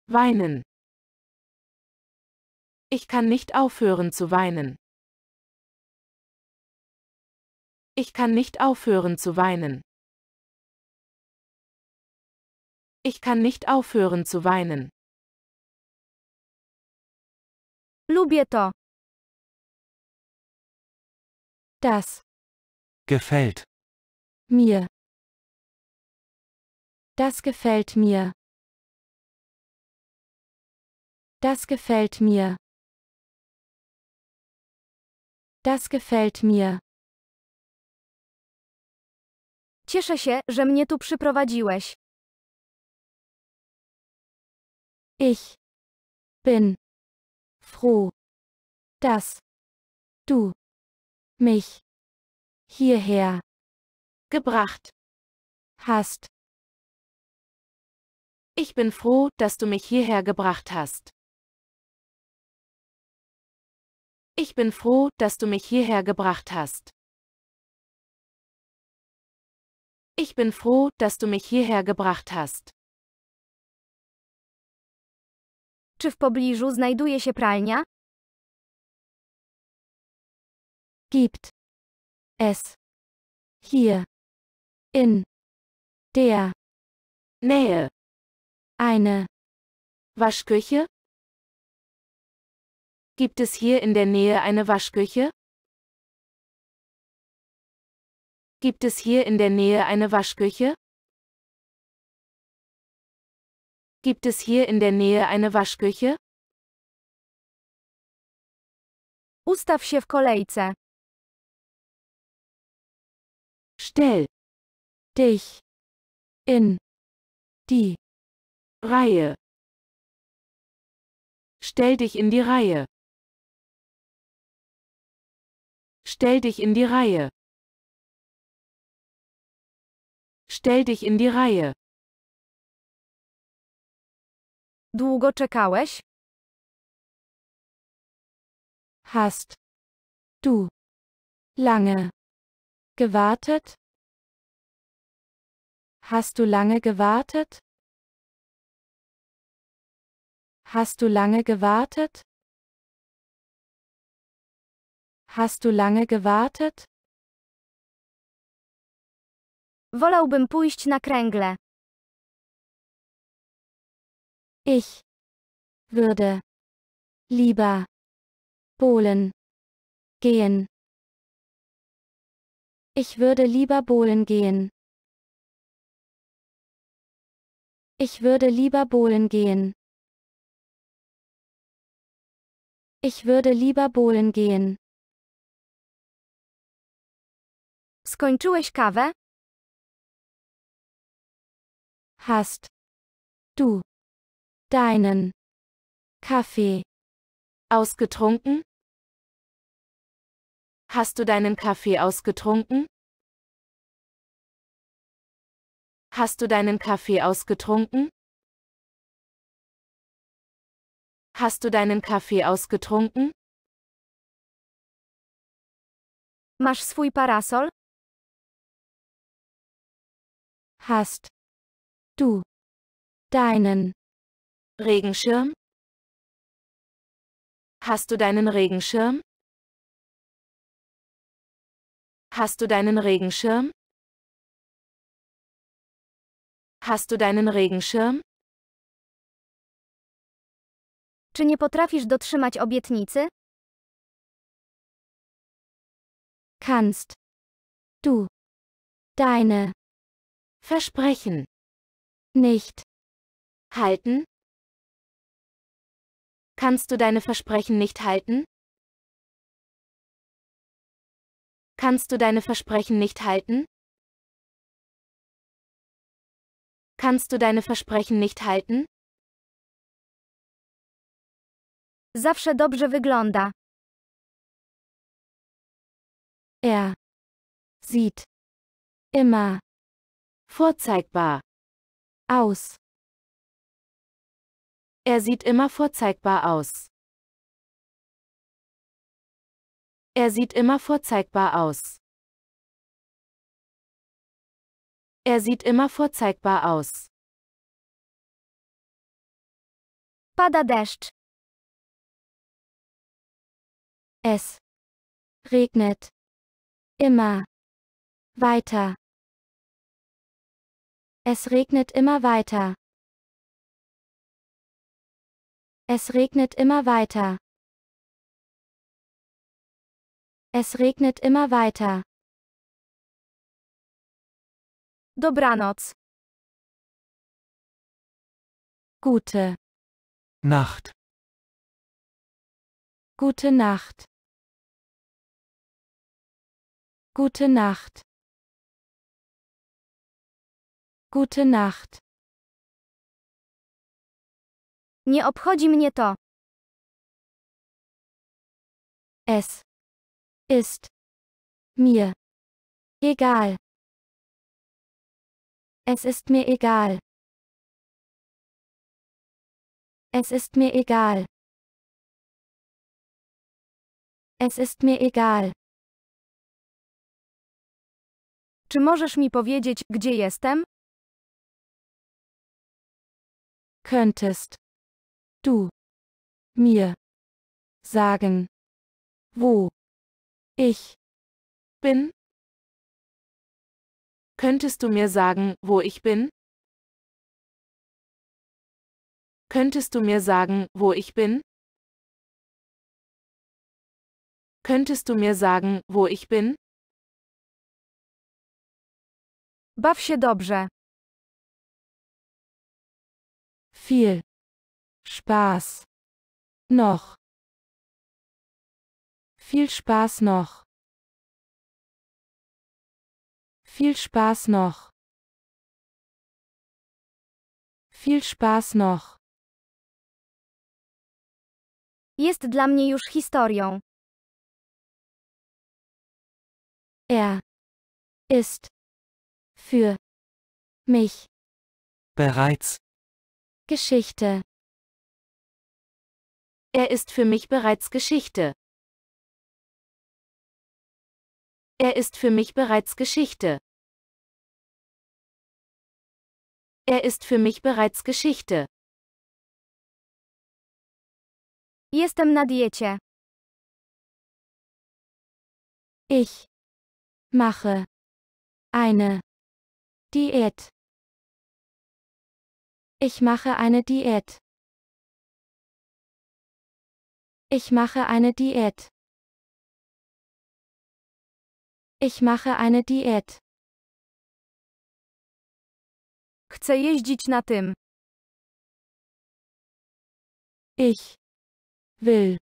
weinen. Ich kann nicht aufhören zu weinen. Ich kann nicht aufhören zu weinen. Ich kann nicht aufhören zu weinen. Lubię to. Das Gefällt. Mir. Das gefällt mir. Das gefällt mir. Das gefällt mir. Cieszę się, że mnie tu przyprowadziłeś. Ich bin froh, dass du mich hierher gebracht hast. Ich bin froh, dass du mich hierher gebracht hast. Ich bin froh, dass du mich hierher gebracht hast. Ich bin froh, dass du mich hierher gebracht hast. Czy w pobliżu znajduje się pralnia? Gibt es hier in der Nähe eine Waschküche? Gibt es hier in der Nähe eine Waschküche? Gibt es hier in der Nähe eine Waschküche? Gibt es hier in der Nähe eine Waschküche? Ustaw się w kolejce. Stell dich in die Reihe. Stell dich in die Reihe. Stell dich in die Reihe. Stell dich in die Reihe. Długo czekałeś? Hast du lange gewartet? Hast du lange gewartet? Hast du lange gewartet? Hast du lange gewartet? Wolałbym pójść na kręgle. Ich würde lieber bowlen gehen. Ich würde lieber bowlen gehen. Ich würde lieber bowlen gehen. Ich würde lieber bowlen gehen. Skończyłeś kawę? Hast du deinen Kaffee ausgetrunken? Hast du deinen Kaffee ausgetrunken? Hast du deinen Kaffee ausgetrunken? Hast du deinen Kaffee ausgetrunken? Masz swój parasol? Hast du deinen Regenschirm? Hast du deinen Regenschirm? Hast du deinen Regenschirm? Hast du deinen Regenschirm? Czy nie potrafisz dotrzymać obietnicy? Kannst. Du. Deine. Versprechen. Nicht. Halten? Kannst du deine Versprechen nicht halten? Kannst du deine Versprechen nicht halten? Kannst du deine Versprechen nicht halten? Zawsze dobrze wygląda. Er sieht immer vorzeigbar aus. Er sieht immer vorzeigbar aus. Er sieht immer vorzeigbar aus. Er sieht immer vorzeigbar aus. Pada deszcz. Es regnet immer weiter. Es regnet immer weiter. Es regnet immer weiter. Es regnet immer weiter. Dobranoc. Gute Nacht. Gute Nacht. Gute Nacht. Gute Nacht. Nie obchodzi mnie to. Es ist mir egal. Es ist mir egal. Es ist mir egal. Es ist mir egal. Czy możesz mi powiedzieć, gdzie jestem? Könntest. Du. Mir. Sagen. Wo. Ich. Bin. Könntest du mir sagen, wo ich bin? Könntest du mir sagen, wo ich bin? Könntest du mir sagen, wo ich bin? Baw się dobrze. Viel. Spaß. Noch. Viel Spaß noch. Viel Spaß noch. Viel Spaß noch. Jest dla mnie już historią. Er ist für mich bereits Geschichte. Er ist für mich bereits Geschichte. Er ist für mich bereits Geschichte. Er ist für mich bereits Geschichte. Jestem na diecie. Ich mache eine Diät. Ich mache eine Diät. Ich mache eine Diät. Ich mache eine Diät. Chcę jeździć na tym. Ich will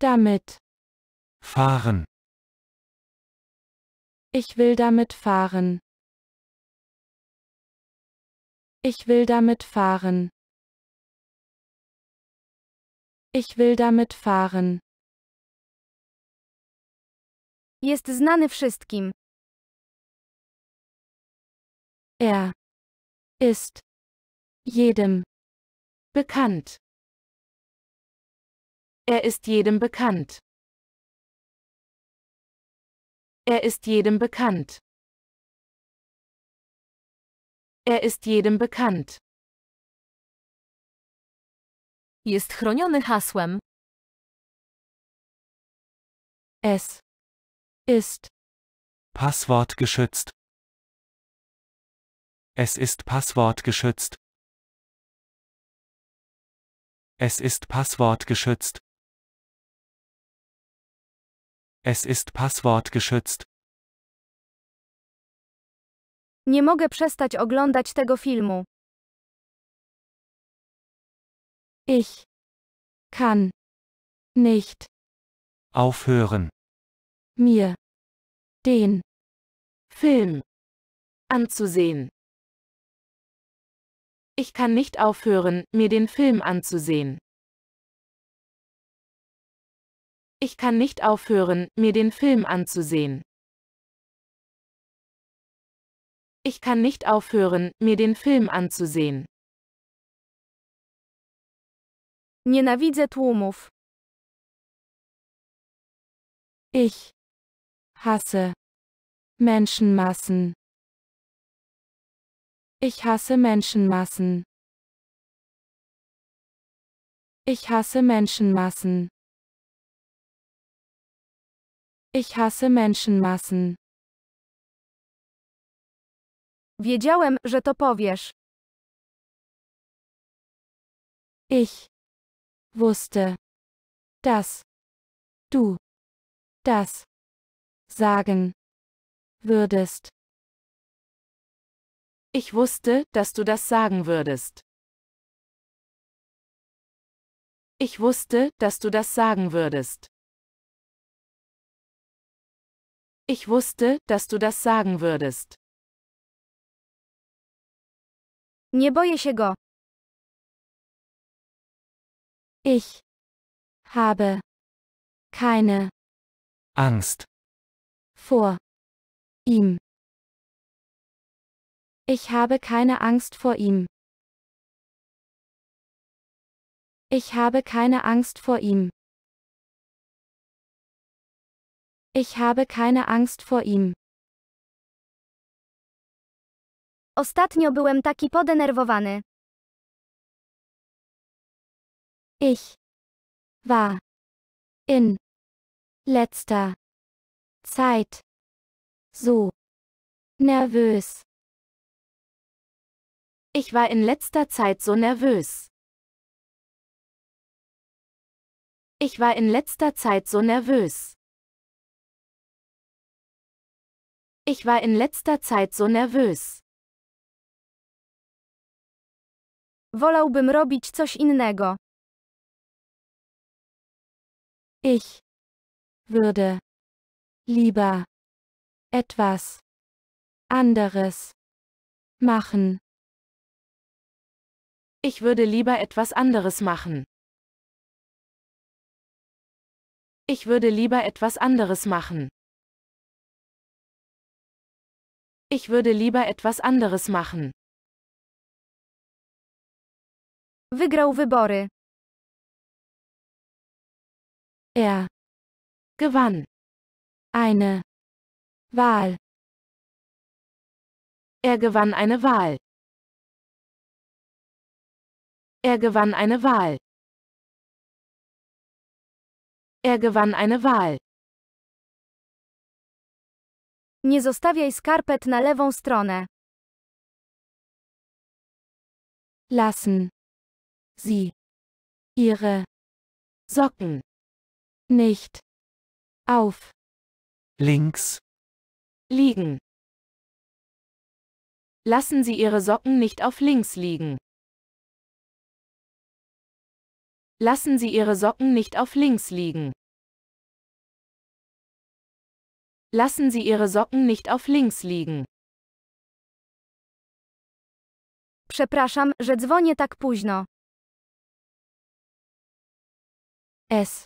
damit fahren. Ich will damit fahren. Ich will damit fahren. Ich will damit fahren. Jest znany wszystkim. Er ist jedem bekannt. Er ist jedem bekannt. Er ist jedem bekannt. Er ist jedem bekannt. Jest chroniony hasłem. Es ist Passwort geschützt. Es ist Passwort geschützt. Es ist Passwort geschützt. Es ist Passwort geschützt. Nie mogę przestać oglądać tego filmu. Ich kann nicht aufhören mir den Film anzusehen. Ich kann nicht aufhören, mir den Film anzusehen. Ich kann nicht aufhören, mir den Film anzusehen. Ich kann nicht aufhören, mir den Film anzusehen. Nienawidzę tłumów. Ich Hasse. Menschenmassen. Ich hasse Menschenmassen. Ich hasse Menschenmassen. Ich hasse Menschenmassen. Wiedziałem, że to powiesz. Ich wusste, dass du das sagen würdest. Ich wusste, dass du das sagen würdest. Ich wusste, dass du das sagen würdest. Ich wusste, dass du das sagen würdest. Nie boję się go. Ich habe keine Angst vor ihm. Ich habe keine Angst vor ihm. Ich habe keine Angst vor ihm. Ich habe keine Angst vor ihm. Ostatnio byłem taki podenerwowany. Ich war in letzter Zeit. So. Nervös. Ich war in letzter Zeit so nervös. Ich war in letzter Zeit so nervös. Ich war in letzter Zeit so nervös. Wolałbym robić coś innego. Ich würde lieber etwas anderes machen. Ich würde lieber etwas anderes machen. Ich würde lieber etwas anderes machen. Ich würde lieber etwas anderes machen. Wygrał wybory. Er gewann. Eine Wahl. Er gewann eine Wahl. Er gewann eine Wahl. Er gewann eine Wahl. Nie zostawiaj skarpet na lewą stronę. Lassen Sie Ihre Socken nicht auf links liegen. Lassen Sie Ihre Socken nicht auf links liegen. Lassen Sie Ihre Socken nicht auf links liegen. Lassen Sie Ihre Socken nicht auf links liegen. Przepraszam, że dzwonię tak późno. Es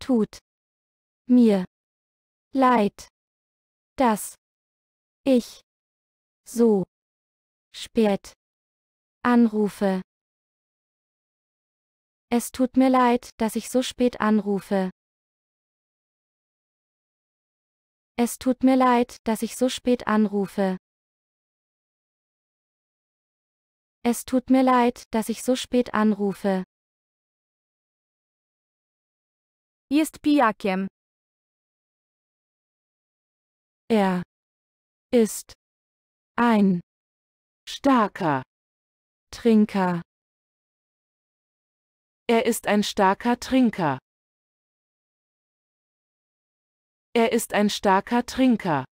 tut mir leid, dass ich so spät anrufe. Es tut mir leid, dass ich so spät anrufe. Es tut mir leid, dass ich so spät anrufe. Es tut mir leid, dass ich so spät anrufe. Jest pijakiem. Er ist ein starker Trinker. Er ist ein starker Trinker. Er ist ein starker Trinker.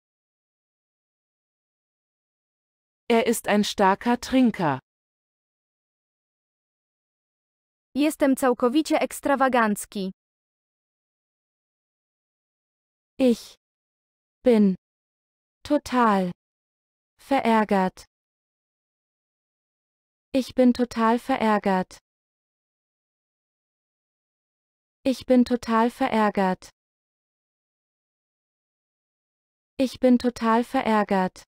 Er ist ein starker Trinker. Jestem całkowicie ekstrawagancki. Ich bin Total. Verärgert. Ich bin total verärgert. Ich bin total verärgert. Ich bin total verärgert.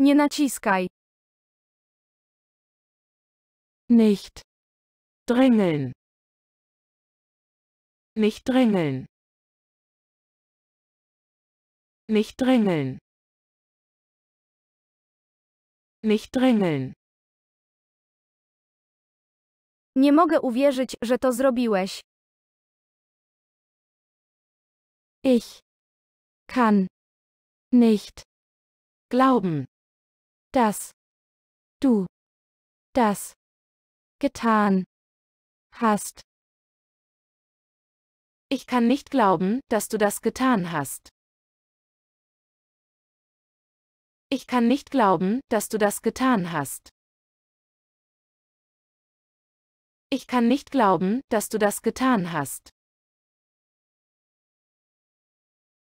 Nie naciskaj. Nicht drängeln. Nicht drängeln. Nicht drängeln. Nicht drängeln. Nie mogę uwierzyć, że to zrobiłeś. Ich kann nicht glauben, dass du das getan hast. Ich kann nicht glauben, dass du das getan hast. Ich kann nicht glauben, dass du das getan hast. Ich kann nicht glauben, dass du das getan hast.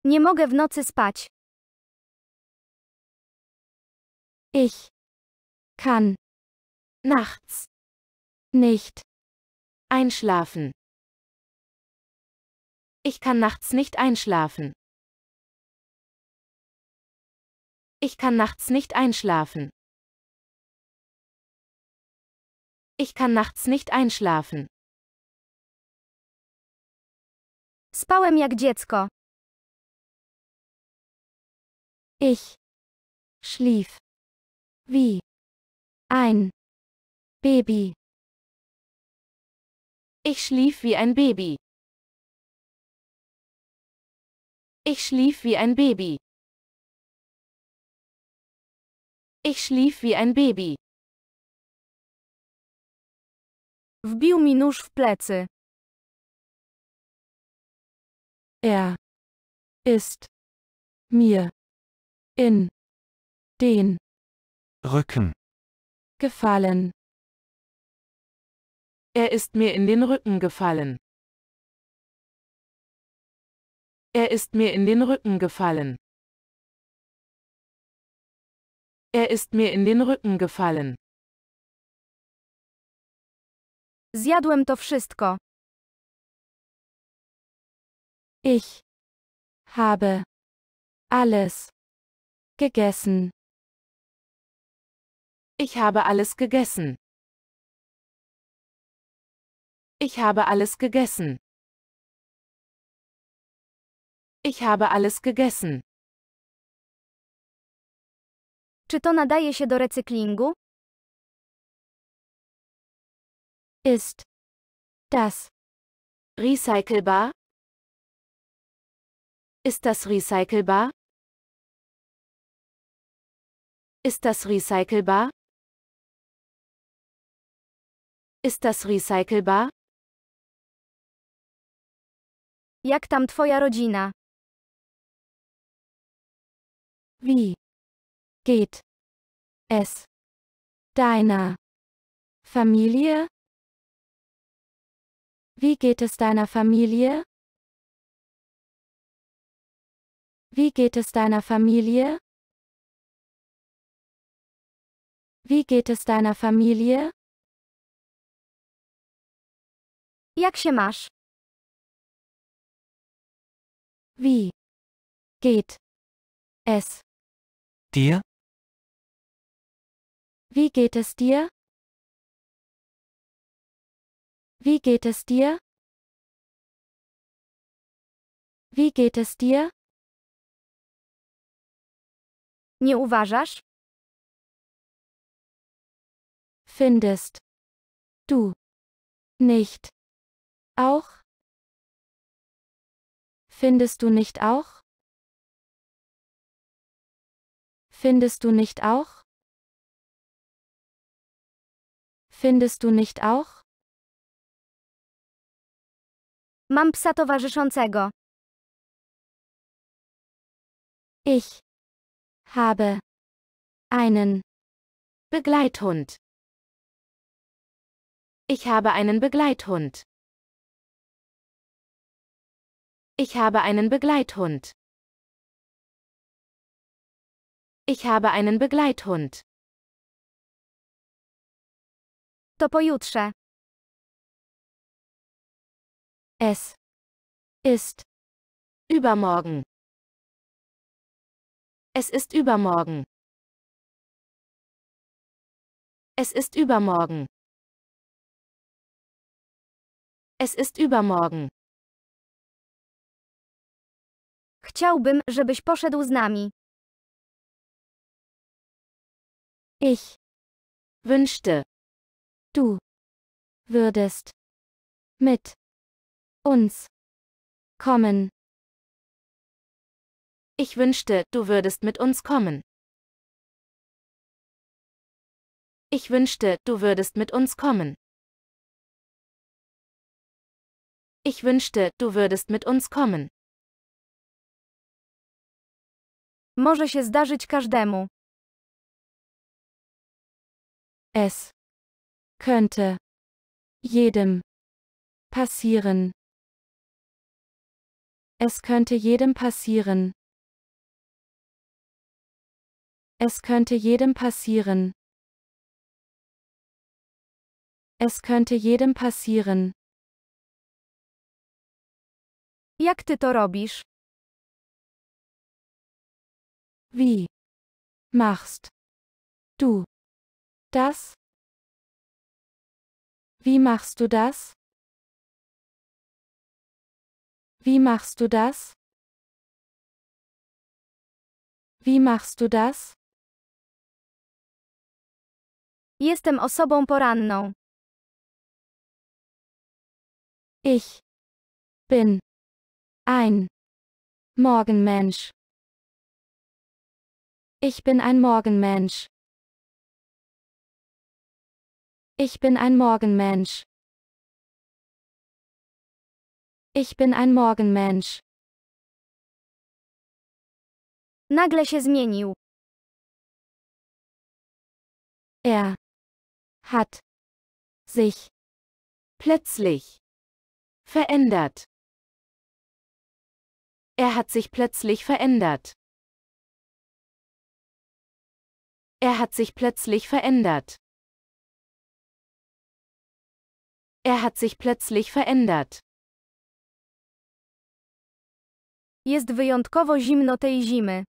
Nie mogę w nocy spać. Ich kann nachts nicht einschlafen. Ich kann nachts nicht einschlafen. Ich kann nachts nicht einschlafen. Ich kann nachts nicht einschlafen. Spałem jak dziecko. Ich schlief wie ein Baby. Ich schlief wie ein Baby. Ich schlief wie ein Baby. Ich schlief wie ein Baby. Wbił mi nóż w plecy. Er ist mir in den Rücken gefallen. Er ist mir in den Rücken gefallen. Er ist mir in den Rücken gefallen. Er ist mir in den Rücken gefallen. Zjadłem to wszystko. Ich habe alles gegessen. Ich habe alles gegessen. Ich habe alles gegessen. Ich habe alles gegessen. Czy to nadaje się do recyklingu? Ist das recycelbar? Ist das recycelbar? Ist das recycelbar? Ist das recycelbar? Jak tam twoja rodzina? Wie Geht es deiner Familie? Wie geht es deiner Familie? Wie geht es deiner Familie? Wie geht es deiner Familie? Jak się masz? Wie geht es dir? Wie geht es dir? Wie geht es dir? Wie geht es dir? Nie uważasz? Findest du nicht auch? Findest du nicht auch? Findest du nicht auch? Findest du nicht auch? Mam psa towarzyszącego. Ich habe einen Begleithund. Ich habe einen Begleithund. Ich habe einen Begleithund. Ich habe einen Begleithund. To pojutrze. Es ist übermorgen. Es ist übermorgen. Es ist übermorgen. Es ist übermorgen. Chciałbym, żebyś poszedł z nami. Ich wünschte, Du würdest mit uns kommen. Ich wünschte, du würdest mit uns kommen. Ich wünschte, du würdest mit uns kommen. Ich wünschte, du würdest mit uns kommen. Może się zdarzyć każdemu. Es könnte jedem passieren. Es könnte jedem passieren. Es könnte jedem passieren. Es könnte jedem passieren. Jak ty to robisz? Wie machst du das? Wie machst du das? Wie machst du das? Wie machst du das? Jestem osobą poranną. Ich bin ein Morgenmensch. Ich bin ein Morgenmensch. Ich bin ein Morgenmensch. Ich bin ein Morgenmensch. Nagle się zmienił. Er hat sich plötzlich verändert. Er hat sich plötzlich verändert. Er hat sich plötzlich verändert. Er hat sich plötzlich verändert. Jest wyjątkowo zimno tej zimy.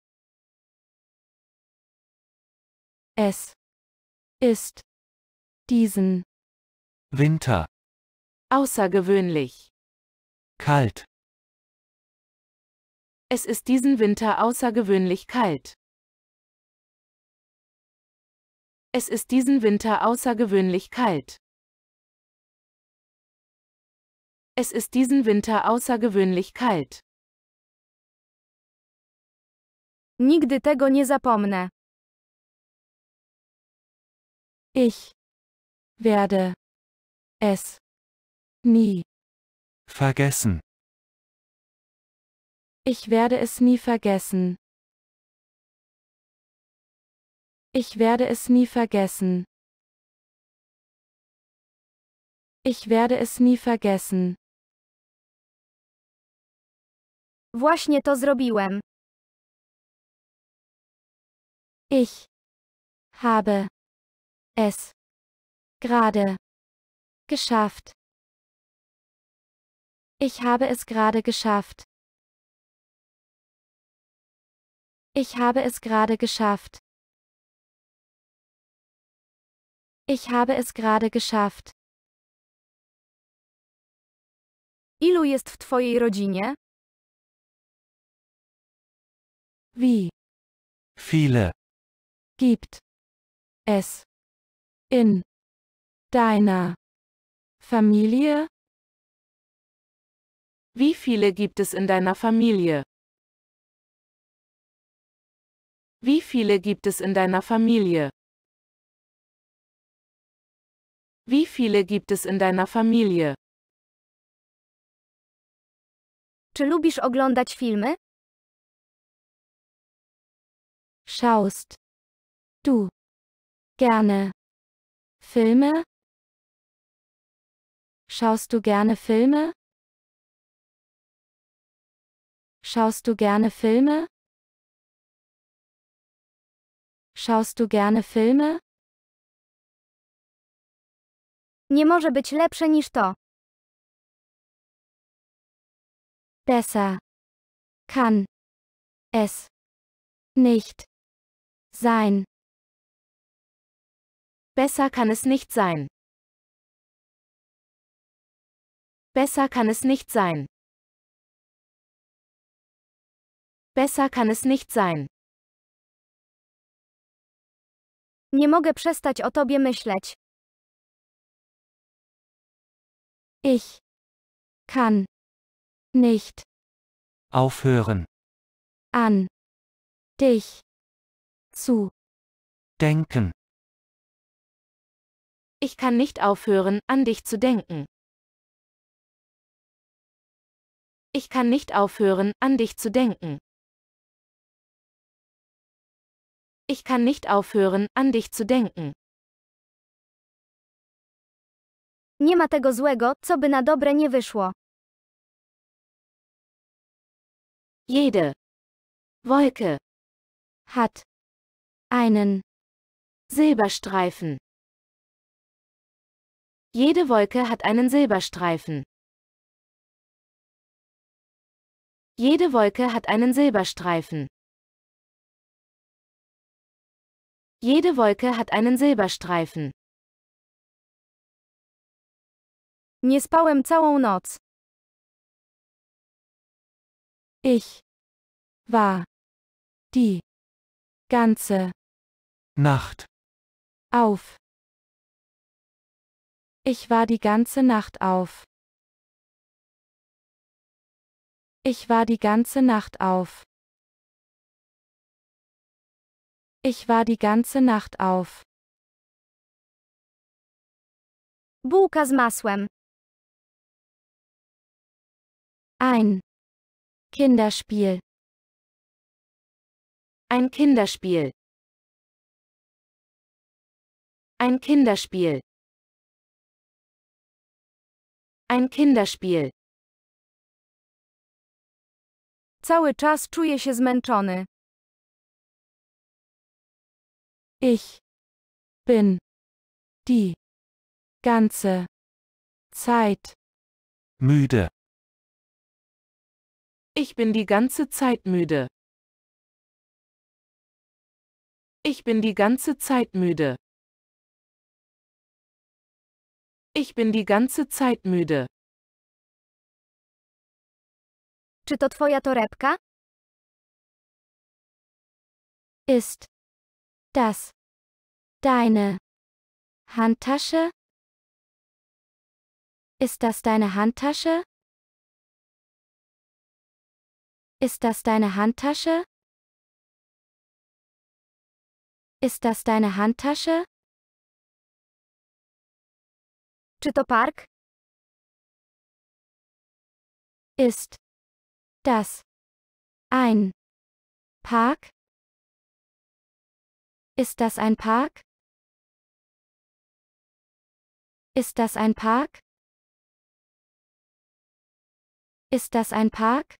Es ist diesen Winter außergewöhnlich kalt. Es ist diesen Winter außergewöhnlich kalt. Es ist diesen Winter außergewöhnlich kalt. Es ist diesen Winter außergewöhnlich kalt. Nigdy tego nie zapomnę. Ich werde es nie vergessen. Ich werde es nie vergessen. Ich werde es nie vergessen. Ich werde es nie vergessen. Właśnie to zrobiłem. Ich habe es gerade geschafft. Ich habe es gerade geschafft. Ich habe es gerade geschafft. Ich habe es gerade geschafft. Ilu jest w twojej rodzinie? Wie viele gibt es in deiner Familie? Wie viele gibt es in deiner Familie? Wie viele gibt es in deiner Familie? Wie viele gibt es in deiner Familie? Czy lubisz oglądać filmy? schaust du gerne Filme? Schaust du gerne Filme? Schaust du gerne Filme? Schaust du gerne Filme? Nie może być lepsze niż to. Besser. Kann. Es. Nicht sein. Besser kann es nicht sein. Besser kann es nicht sein. Besser kann es nicht sein. Nie mogę przestać o tobie myśleć. Ich kann nicht aufhören an dich zu denken. Ich kann nicht aufhören, an dich zu denken. Ich kann nicht aufhören, an dich zu denken. Ich kann nicht aufhören, an dich zu denken. Nie ma tego złego, co by na dobre nie wyszło. Jede Wolke hat einen Silberstreifen. Jede Wolke hat einen Silberstreifen. Jede Wolke hat einen Silberstreifen. Jede Wolke hat einen Silberstreifen. Nie spałem całą noc. Ich war die ganze Nacht. Auf. Ich war die ganze Nacht auf. Ich war die ganze Nacht auf. Ich war die ganze Nacht auf. Bułka z masłem. Ein Kinderspiel. Ein Kinderspiel. Ein Kinderspiel. Ein Kinderspiel. Cały czas czuję się zmęczony. Ich bin die ganze Zeit müde. Ich bin die ganze Zeit müde. Ich bin die ganze Zeit müde. Ich bin die ganze Zeit müde. Czy to twoja torebka? Ist das deine Handtasche? Ist das deine Handtasche? Ist das deine Handtasche? Ist das deine Handtasche? Czy to park? Ist das ein Park? Ist das ein Park? Ist das ein Park? Ist das ein Park?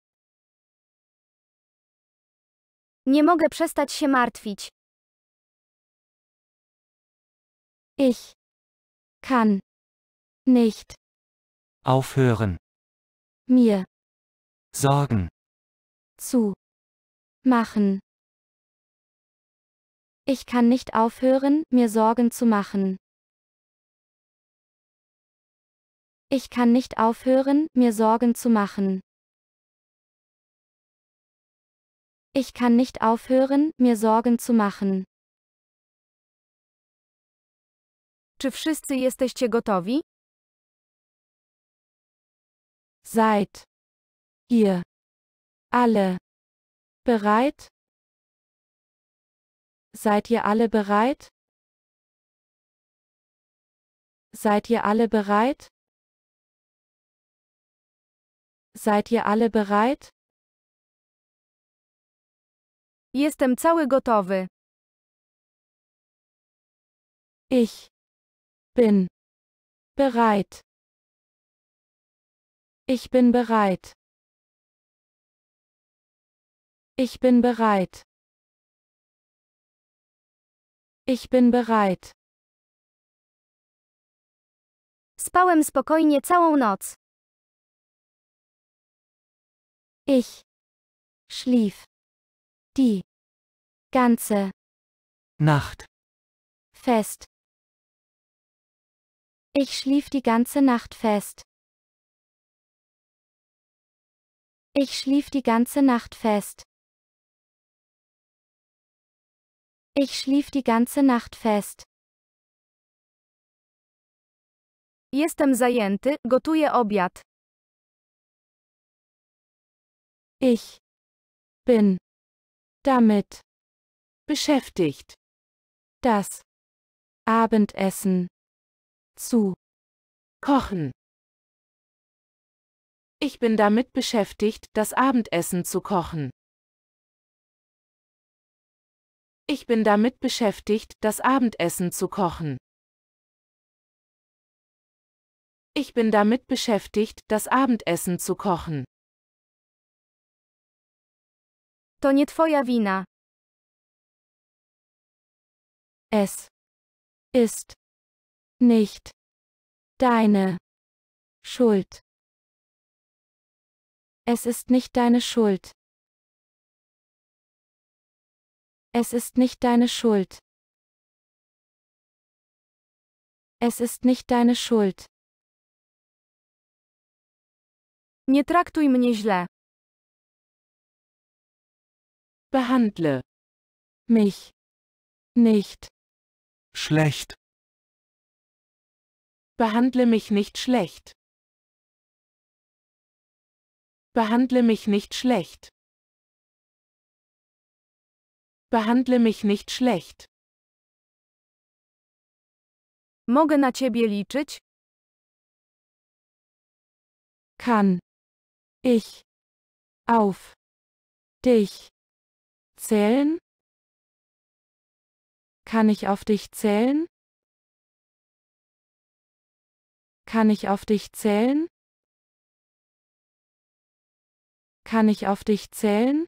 Nie mogę przestać się martwić. Ich kann Nicht. Aufhören. Mir. Sorgen. Zu. Machen. Ich kann nicht aufhören, mir Sorgen zu machen. Ich kann nicht aufhören, mir Sorgen zu machen. Ich kann nicht aufhören, mir Sorgen zu machen. Czy wszyscy jesteście gotowi? Seid ihr alle bereit? Seid ihr alle bereit? Seid ihr alle bereit? Seid ihr alle bereit? Jestem cały gotowy. Ich bin bereit. Ich bin bereit. Ich bin bereit. Ich bin bereit. Spałem spokojnie całą noc. Ich schlief die ganze Nacht fest. Ich schlief die ganze Nacht fest. Ich schlief die ganze Nacht fest. Ich schlief die ganze Nacht fest. Jestem zajęty, gotuję obiad. Ich bin damit beschäftigt, das Abendessen zu kochen. Ich bin damit beschäftigt, das Abendessen zu kochen. Ich bin damit beschäftigt, das Abendessen zu kochen. Ich bin damit beschäftigt, das Abendessen zu kochen. To nie twoja wina. Es ist nicht deine Schuld. Es ist nicht deine Schuld. Es ist nicht deine Schuld. Es ist nicht deine Schuld. Nie traktuj mnie źle. Behandle mich nicht schlecht. Behandle mich nicht schlecht. Behandle mich nicht schlecht. Behandle mich nicht schlecht. Mogę na ciebie liczyć? Kann ich auf dich zählen? Kann ich auf dich zählen? Kann ich auf dich zählen? Kann ich auf dich zählen?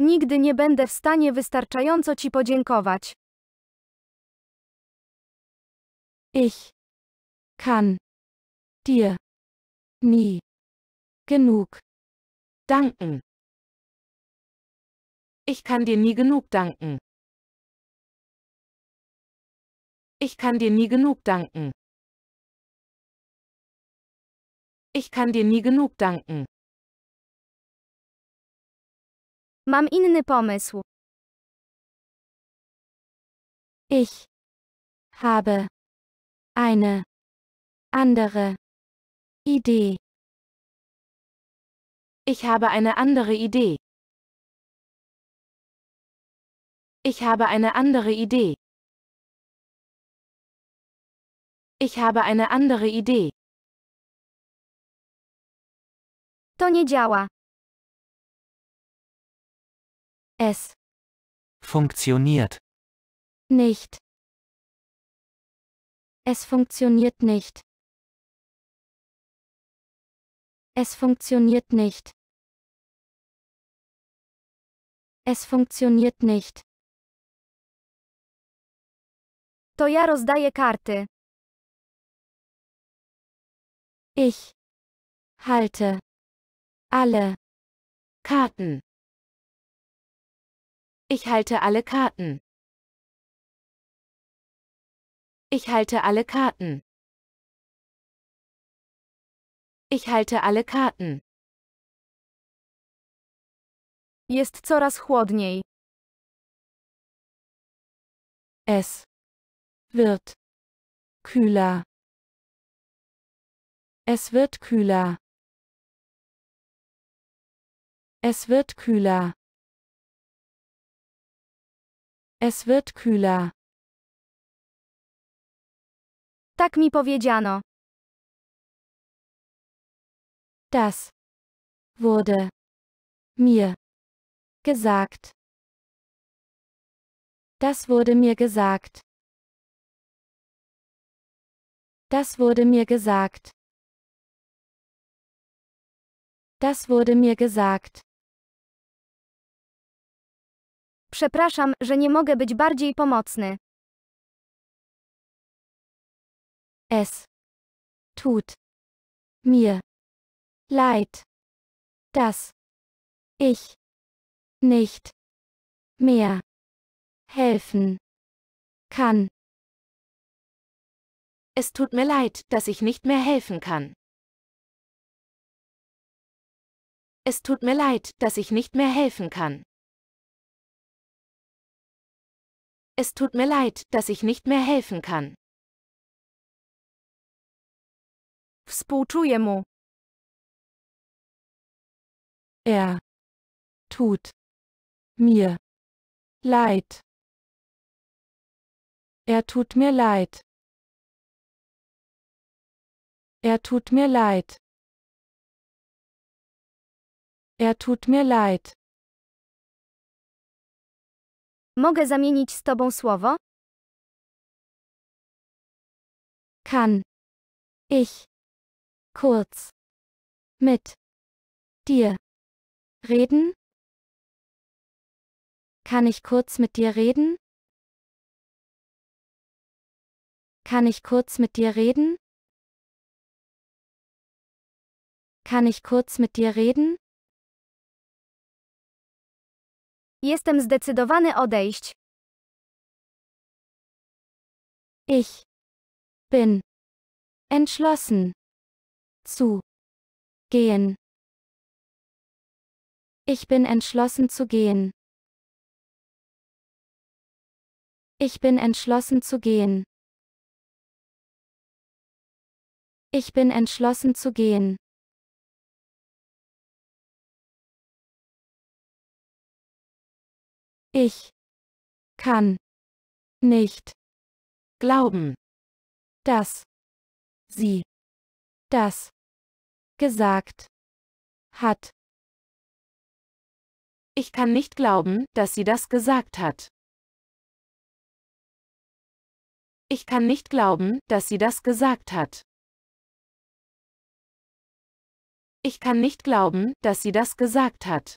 Nigdy nie będę w stanie wystarczająco ci podziękować. Ich kann dir nie genug danken. Ich kann dir nie genug danken. Ich kann dir nie genug danken. Ich kann dir nie genug danken. Mam inny pomysł. Ich habe eine andere Idee. Ich habe eine andere Idee. Ich habe eine andere Idee. Ich habe eine andere Idee. To nie działa. Es funktioniert nicht. Es funktioniert nicht. Es funktioniert nicht. Es funktioniert nicht. To ja rozdaję karty. Ich halte alle. Karten. Ich halte alle Karten. Ich halte alle Karten. Ich halte alle Karten. Jest coraz chłodniej. Es wird kühler. Es wird kühler. Es wird kühler. Es wird kühler. Tak mi powiedziano. Das wurde mir gesagt. Das wurde mir gesagt. Das wurde mir gesagt. Das wurde mir gesagt. Przepraszam, że nie mogę być bardziej pomocny. Es tut mir leid, dass ich nicht mehr helfen kann. Es tut mir leid, dass ich nicht mehr helfen kann. Es tut mir leid, dass ich nicht mehr helfen kann. Es tut mir leid, dass ich nicht mehr helfen kann. Współczuję mu. Er tut mir leid. Er tut mir leid. Er tut mir leid. Er tut mir leid. Mogę zamienić z tobą słowo? Kann. Ich. Kurz. Mit. Dir. Reden? Kann ich kurz mit dir reden? Kann ich kurz mit dir reden? Kann ich kurz mit dir reden? Jestem zdecydowany odejść. Ich bin entschlossen zu gehen. Ich bin entschlossen zu gehen. Ich bin entschlossen zu gehen. Ich bin entschlossen zu gehen. Ich kann nicht glauben, dass sie das gesagt hat. Ich kann nicht glauben, dass sie das gesagt hat. Ich kann nicht glauben, dass sie das gesagt hat. Ich kann nicht glauben, dass sie das gesagt hat.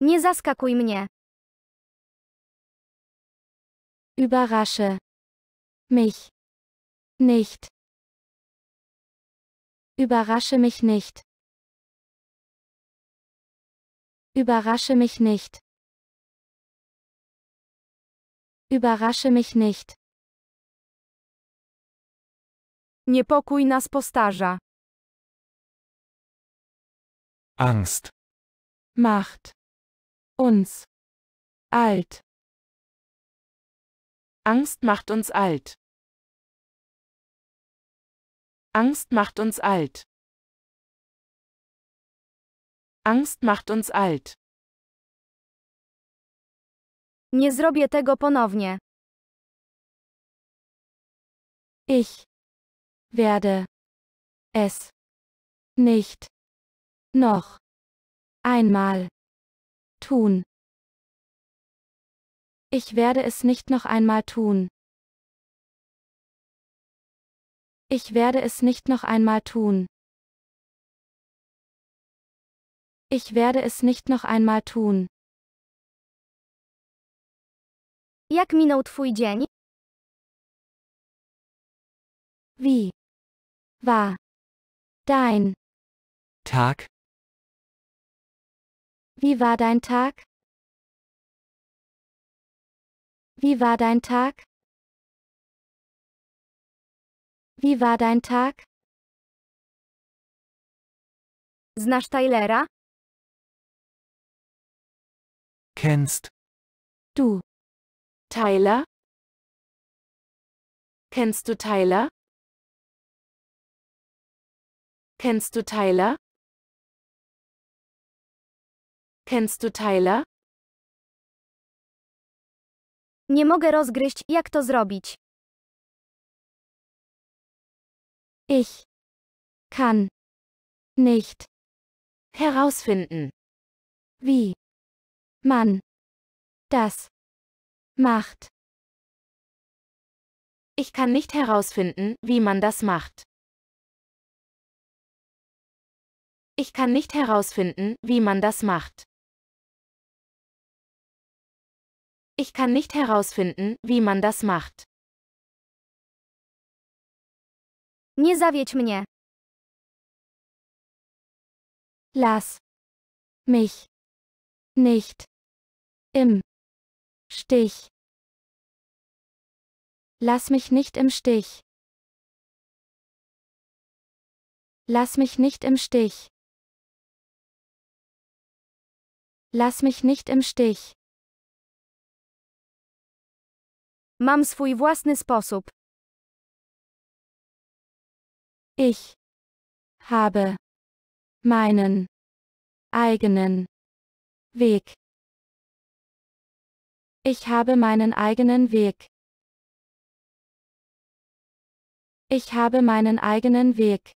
Nie zaskakuj mnie. Überrasche. Mich. Nicht. Überrasche mich nicht. Überrasche mich nicht. Überrasche mich nicht. Niepokój nas postarza. Angst. Macht. Uns. Alt. Angst macht uns alt. Angst macht uns alt. Angst macht uns alt. Nie zrobię tego ponownie. Ich werde es nicht noch einmal tun. Ich werde es nicht noch einmal tun. Ich werde es nicht noch einmal tun. Ich werde es nicht noch einmal tun. Jak minął twój dzień? Wie war dein Tag? Wie war dein Tag? Wie war dein Tag? Wie war dein Tag? Znasz Tylera? Kennst du Tyler? Kennst du Tyler? Kennst du Tyler? Kennst du Tyler? Nie mogę rozgryźć, jak to zrobić. Ich kann nicht herausfinden, wie man das macht. Ich kann nicht herausfinden, wie man das macht. Ich kann nicht herausfinden, wie man das macht. Ich kann nicht herausfinden, wie man das macht. Nie zawiedź mnie. Lass mich nicht im Stich. Lass mich nicht im Stich. Lass mich nicht im Stich. Lass mich nicht im Stich. Mam swój własny sposób. Ich habe meinen eigenen Weg. Ich habe meinen eigenen Weg. Ich habe meinen eigenen Weg.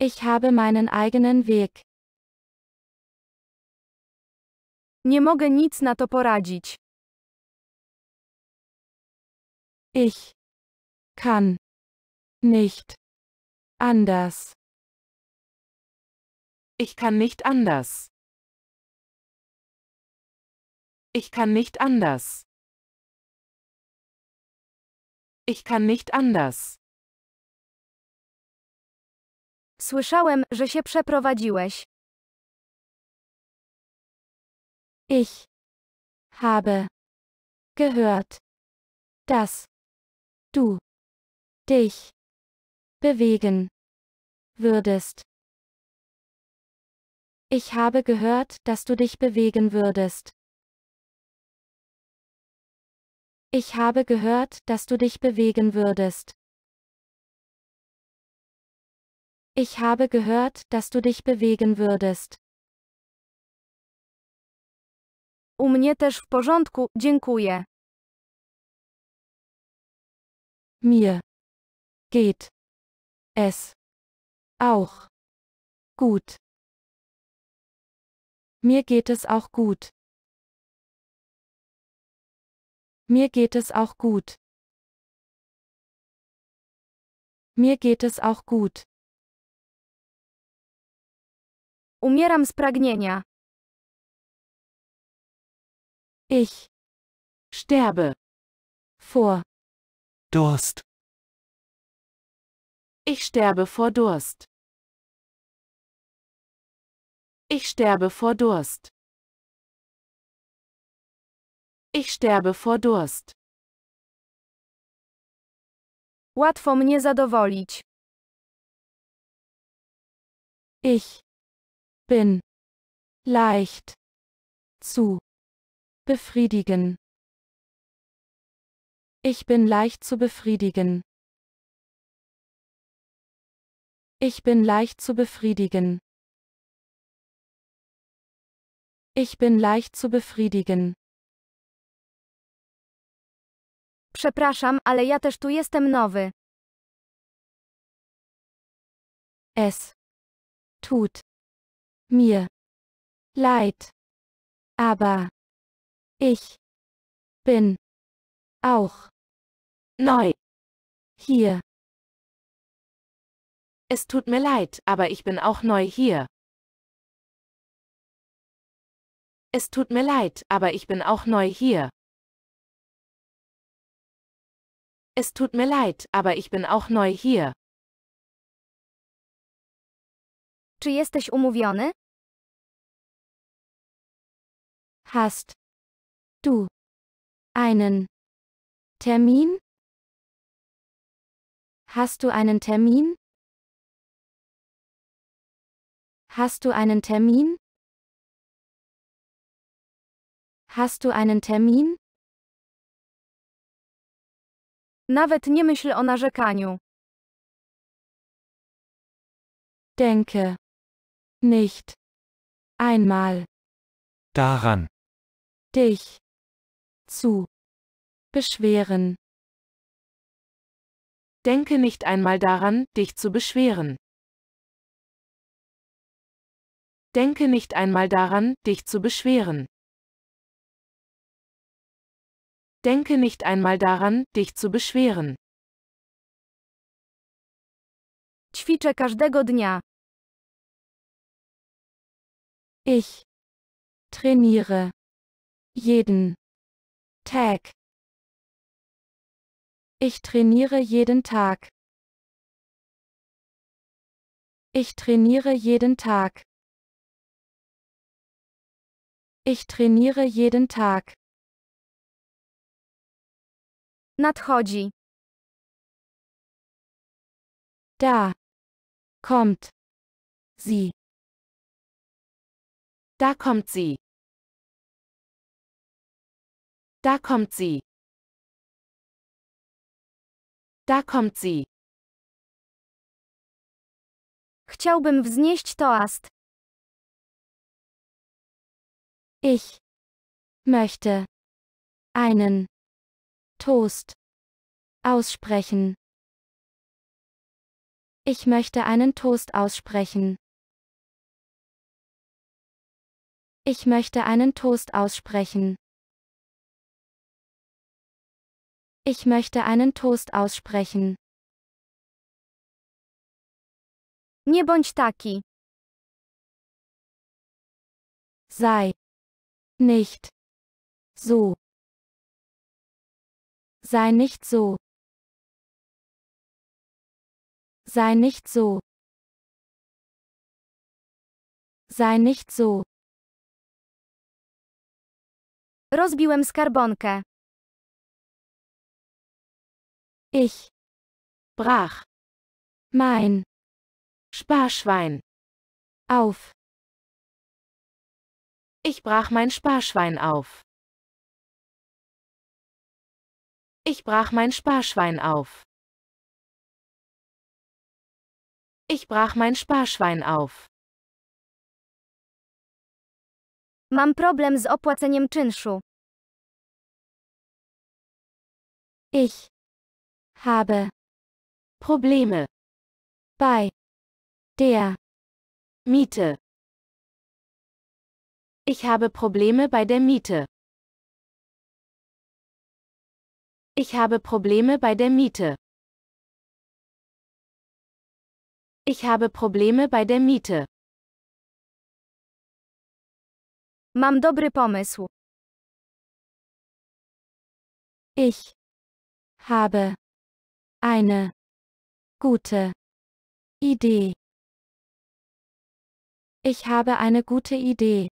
Ich habe meinen eigenen Weg. Nie mogę nic na to poradzić. Ich kann nicht anders. Ich kann nicht anders. Ich kann nicht anders. Ich kann nicht anders. Słyszałem, że się przeprowadziłeś. Ich habe gehört, dass du dich bewegen würdest. Ich habe gehört, dass du dich bewegen würdest. Ich habe gehört, dass du dich bewegen würdest. Ich habe gehört, dass du dich bewegen würdest. U mnie też w porządku, dziękuję. Mir. Geht. Es. Auch. Gut. Mir geht es auch gut. Mir geht es auch gut. Mir geht es auch gut. Umieram z pragnienia. Ich sterbe vor Durst. Ich sterbe vor Durst. Ich sterbe vor Durst. Ich sterbe vor Durst. Łatwo mnie zadowolić. Ich bin leicht zu Befriedigen. Ich bin leicht zu befriedigen. Ich bin leicht zu befriedigen. Ich bin leicht zu befriedigen. Przepraszam, ale ja też tu jestem nowy. Es tut mir leid, aber ich bin auch neu hier. Es tut mir leid, aber ich bin auch neu hier. Es tut mir leid, aber ich bin auch neu hier. Es tut mir leid, aber ich bin auch neu hier. Czy jesteś umówiony? Hast Du. Einen. Termin? Hast du einen Termin? Hast du einen Termin? Hast du einen Termin? Nawet nie myśl o narzekaniu. Denke. Nicht. Einmal. Daran. Dich zu beschweren. Denke nicht einmal daran, dich zu beschweren. Denke nicht einmal daran, dich zu beschweren. Denke nicht einmal daran, dich zu beschweren. Ćwiczę każdego dnia. Ich trainiere jeden Tag. Ich trainiere jeden Tag. Ich trainiere jeden Tag. Ich trainiere jeden Tag. Nadchodzi. Da. Kommt. Sie. Da kommt sie. Da kommt sie. Da kommt sie. Chciałbym wznieść toast. Ich möchte einen Toast aussprechen. Ich möchte einen Toast aussprechen. Ich möchte einen Toast aussprechen. Ich möchte einen Toast aussprechen. Nie bądź taki. Sei. Nicht. So. Sei nicht so. Sei nicht so. Sei nicht so. Rozbiłem skarbonkę. Ich brach mein Sparschwein auf. Ich brach mein Sparschwein auf. Ich brach mein Sparschwein auf. Ich brach mein Sparschwein auf. Mam problem z opłaceniem czynszu. Ich habe Probleme bei der Miete. Ich habe Probleme bei der Miete. Ich habe Probleme bei der Miete. Ich habe Probleme bei der Miete. Mam dobry pomysł. Ich habe eine gute Idee. Ich habe eine gute Idee.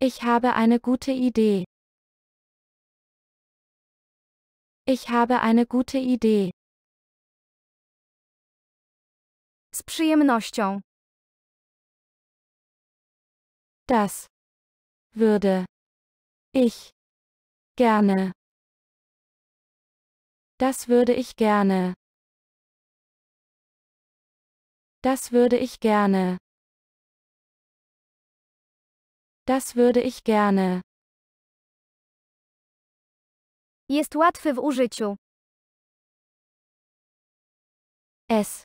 Ich habe eine gute Idee. Ich habe eine gute Idee. Z przyjemnością. Das würde ich gerne das würde ich gerne. Das würde ich gerne. Das würde ich gerne. Jest łatwy w użyciu. Es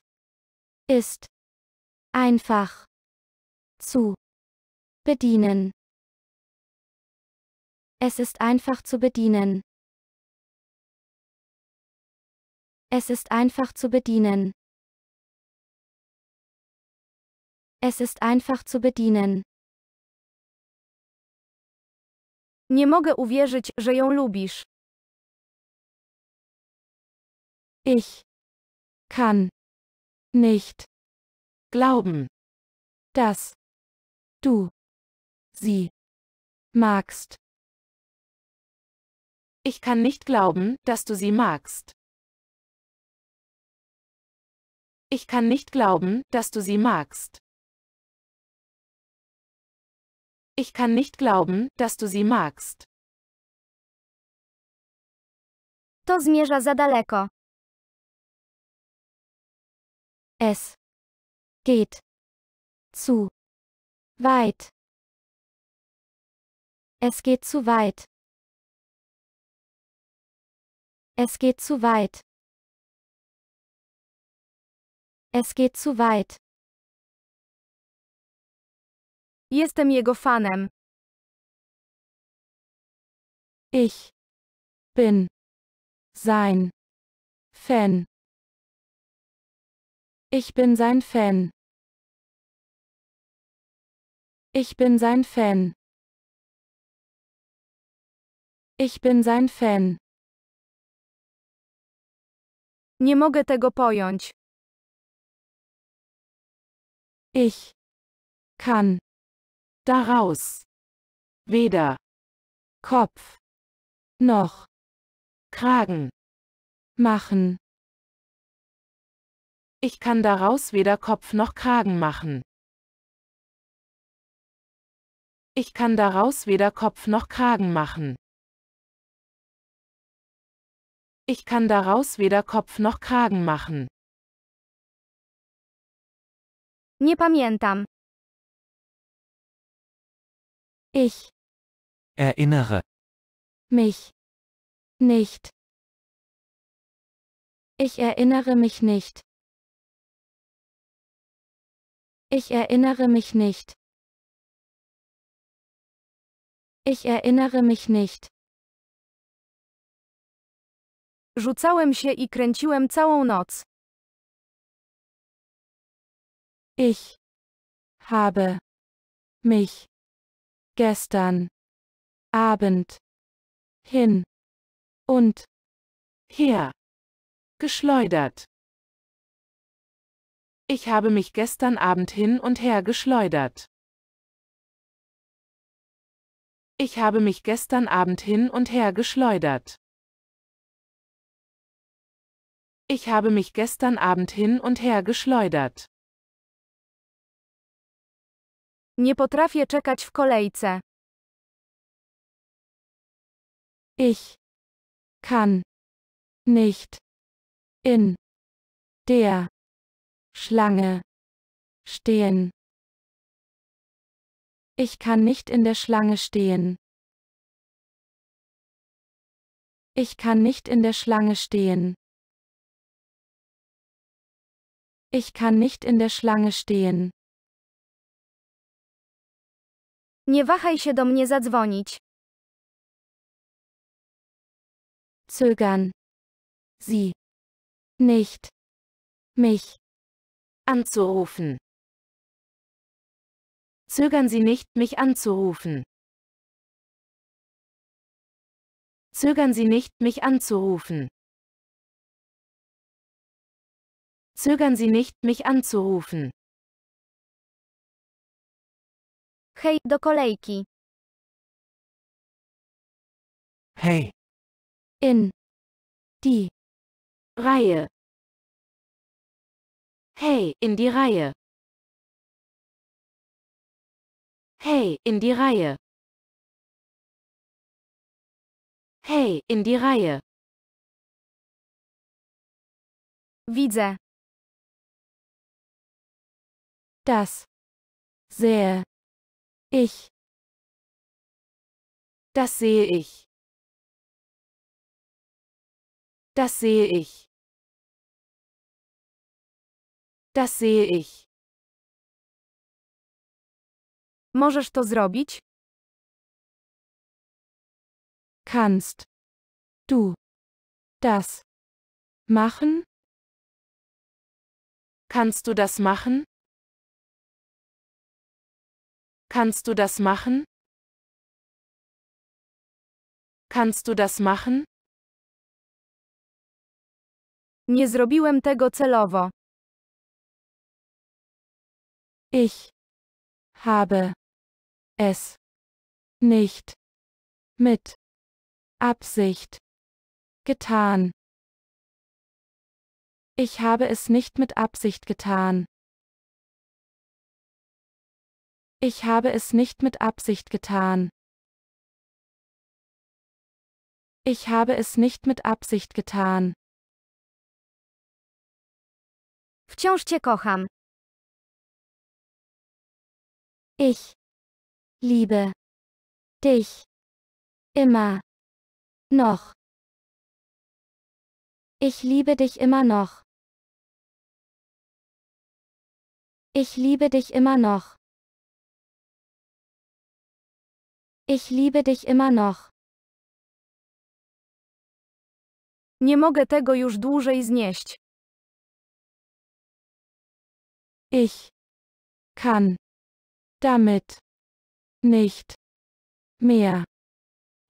ist einfach zu bedienen. Es ist einfach zu bedienen. Es ist einfach zu bedienen. Es ist einfach zu bedienen. Nie mogę uwierzyć, że ją lubisz. Ich kann nicht glauben, dass du sie magst. Ich kann nicht glauben, dass du sie magst. Ich kann nicht glauben, dass du sie magst. Ich kann nicht glauben, dass du sie magst. To zmierza za daleko. Es geht zu weit. Es geht zu weit. Es geht zu weit. Es geht zu weit. Jestem jego fanem. Ich bin sein Fan. Ich bin sein Fan. Ich bin sein Fan. Ich bin sein Fan. Nie mogę tego pojąć. Ich kann daraus weder Kopf noch Kragen machen. Ich kann daraus weder Kopf noch Kragen machen. Ich kann daraus weder Kopf noch Kragen machen. Ich kann daraus weder Kopf noch Kragen machen. Nie pamiętam. Ich erinnere mich nicht. Ich erinnere mich nicht. Ich erinnere mich nicht. Ich erinnere mich nicht. Rzucałem się i kręciłem całą noc. Ich habe mich gestern Abend hin und her geschleudert. Ich habe mich gestern Abend hin und her geschleudert. Ich habe mich gestern Abend hin und her geschleudert. Ich habe mich gestern Abend hin und her geschleudert. Nie potrafię czekać w kolejce. Ich kann nicht in der Schlange stehen. Ich kann nicht in der Schlange stehen. Ich kann nicht in der Schlange stehen. Ich kann nicht in der Schlange stehen. Nie wahaj się do mnie zadzwonić. Zögern. Sie. Nicht. Mich. Anzurufen. Zögern Sie nicht, mich anzurufen. Zögern Sie nicht, mich anzurufen. Zögern Sie nicht, mich anzurufen. Hej, do kolejki. Hey. In. Die. Reihe. Hey, in die Reihe. Hey, in die Reihe. Hey, in die Reihe. Widzę. Das. Sehr. Ich. Das sehe ich. Das sehe ich. Das sehe ich. Możesz to zrobić? Kannst du das machen? Kannst du das machen? Kannst du das machen? Kannst du das machen? Nie zrobiłem tego celowo. Ich habe es nicht mit Absicht getan. Ich habe es nicht mit Absicht getan. Ich habe es nicht mit Absicht getan. Ich habe es nicht mit Absicht getan. Wciąż cię kocham. Ich liebe dich immer noch. Ich liebe dich immer noch. Ich liebe dich immer noch. Ich liebe dich immer noch. Nie mogę tego już dłużej znieść. Ich kann damit nicht mehr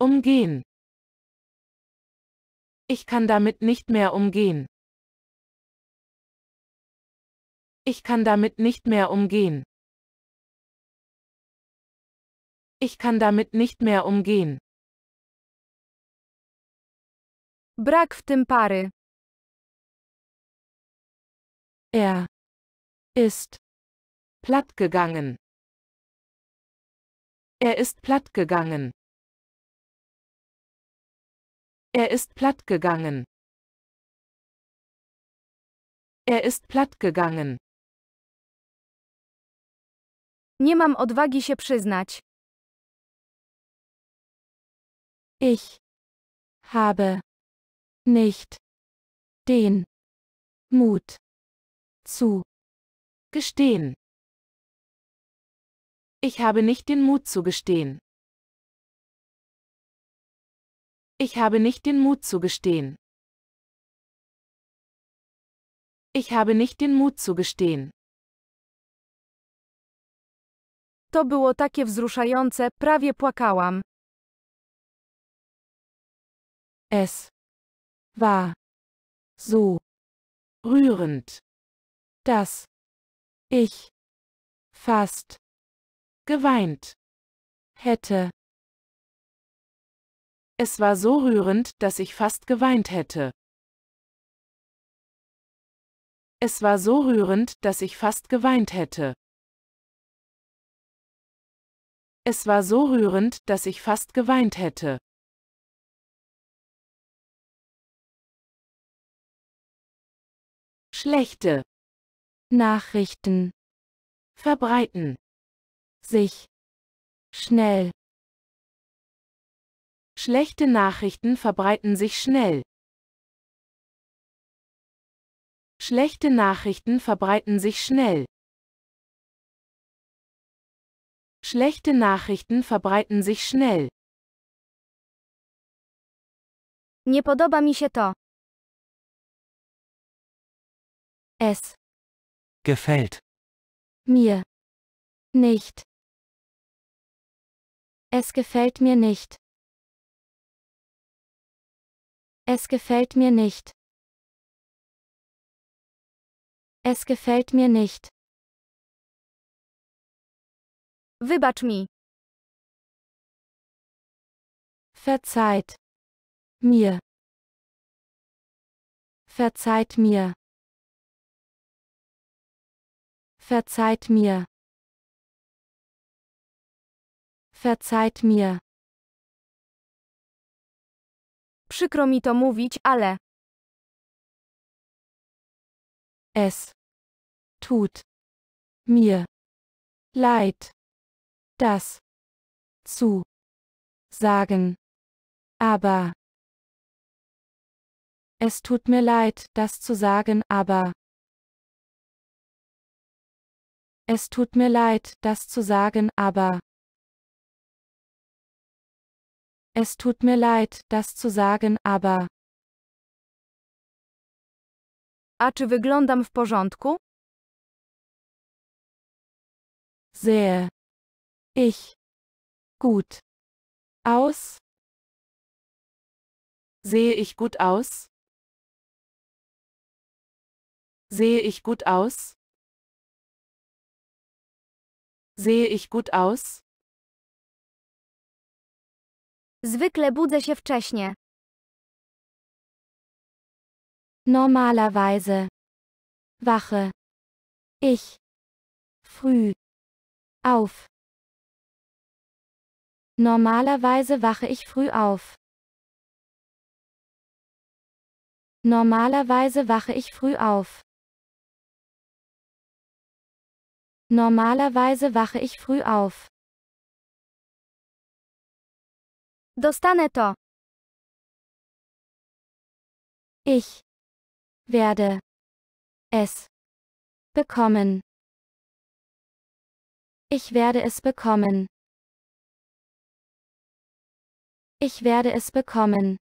umgehen. Ich kann damit nicht mehr umgehen. Ich kann damit nicht mehr umgehen. Ich kann damit nicht mehr umgehen. Brak w tym pary. Er ist plattgegangen. Er ist plattgegangen. Er ist plattgegangen. Er ist plattgegangen. Nie mam odwagi się przyznać. Ich habe nicht den Mut zu gestehen. Ich habe nicht den Mut zu gestehen. Ich habe nicht den Mut zu gestehen. Ich habe nicht den Mut zu gestehen. To było takie wzruszające, prawie płakałam. Es war so rührend, dass ich fast geweint hätte. Es war so rührend, dass ich fast geweint hätte. Es war so rührend, dass ich fast geweint hätte. Es war so rührend, dass ich fast geweint hätte. schlechte Nachrichten verbreiten sich schnell. Schlechte Nachrichten verbreiten sich schnell. Schlechte Nachrichten verbreiten sich schnell. Schlechte Nachrichten verbreiten sich schnell. Nie podoba mi się to. Es gefällt mir nicht. Es gefällt mir nicht. Es gefällt mir nicht. Es gefällt mir nicht. Wybacz mi. Verzeiht mir. Verzeiht mir. Verzeiht mir. Verzeiht mir. Przykro mi to mówić, ale. Es tut mir leid, das zu sagen. Aber es tut mir leid, das zu sagen, aber es tut mir leid, das zu sagen, aber. Es tut mir leid, das zu sagen, aber. A czy wyglądam w porządku? Sehe. Ich. Gut. Aus? Sehe ich gut aus? Sehe ich gut aus? Sehe ich gut aus? Zwykle budzę się wcześnie. Normalerweise. Wache. Ich. Früh. Auf. Normalerweise wache ich früh auf. Normalerweise wache ich früh auf. Normalerweise wache ich früh auf. Dostanę to. Ich werde es bekommen. Ich werde es bekommen. Ich werde es bekommen.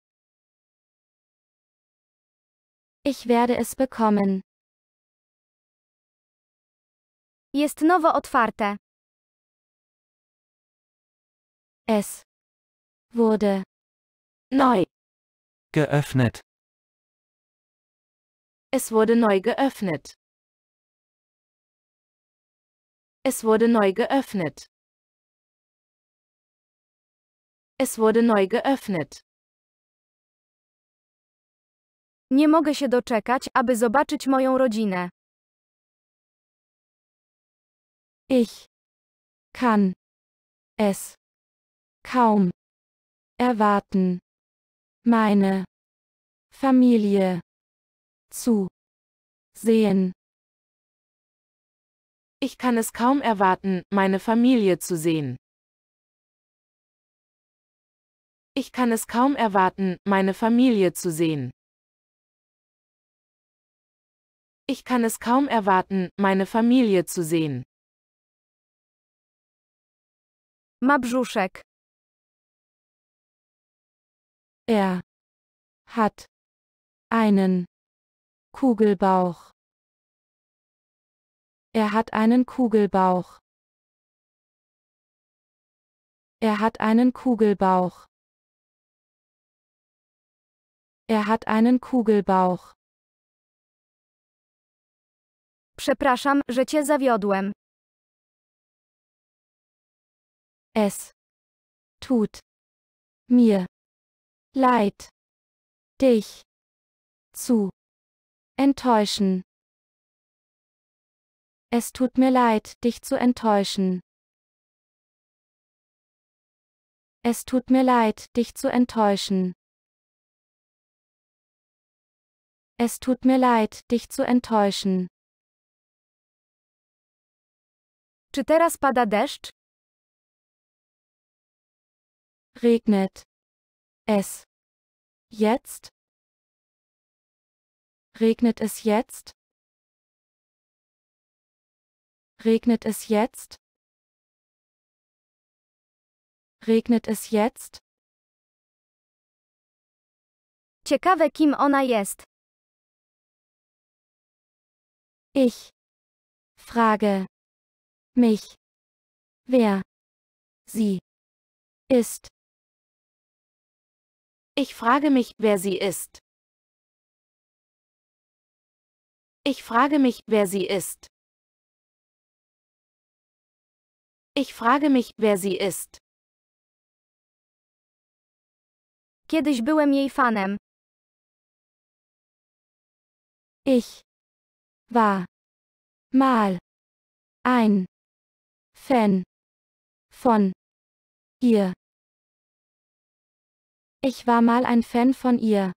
Ich werde es bekommen. Jest nowo otwarte. Es wurde neu geöffnet. Es wurde neu geöffnet. Es wurde neu geöffnet. Es wurde neu geöffnet. Nie mogę się doczekać, aby zobaczyć moją rodzinę. Ich kann es kaum erwarten, meine Familie zu sehen. Ich kann es kaum erwarten, meine Familie zu sehen. Ich kann es kaum erwarten, meine Familie zu sehen. Ich kann es kaum erwarten, meine Familie zu sehen. Ma brzuszek. Er hat einen Kugelbauch. Er hat einen Kugelbauch. Er hat einen Kugelbauch. Er hat einen Kugelbauch. Przepraszam, że cię zawiodłem. Es tut mir leid, dich zu enttäuschen. Es tut mir leid, dich zu enttäuschen. Es tut mir leid, dich zu enttäuschen. Es tut mir leid, dich zu enttäuschen. Czy teraz pada deszcz? Regnet es jetzt? Regnet es jetzt? Regnet es jetzt? Regnet es jetzt? Ciekawe kim ona jest. Ich frage mich, wer sie ist. Ich frage mich, wer sie ist. Ich frage mich, wer sie ist. Ich frage mich, wer sie ist. Kiedyś byłem jej fanem. Ich war mal ein Fan von ihr. Ich war mal ein Fan von ihr.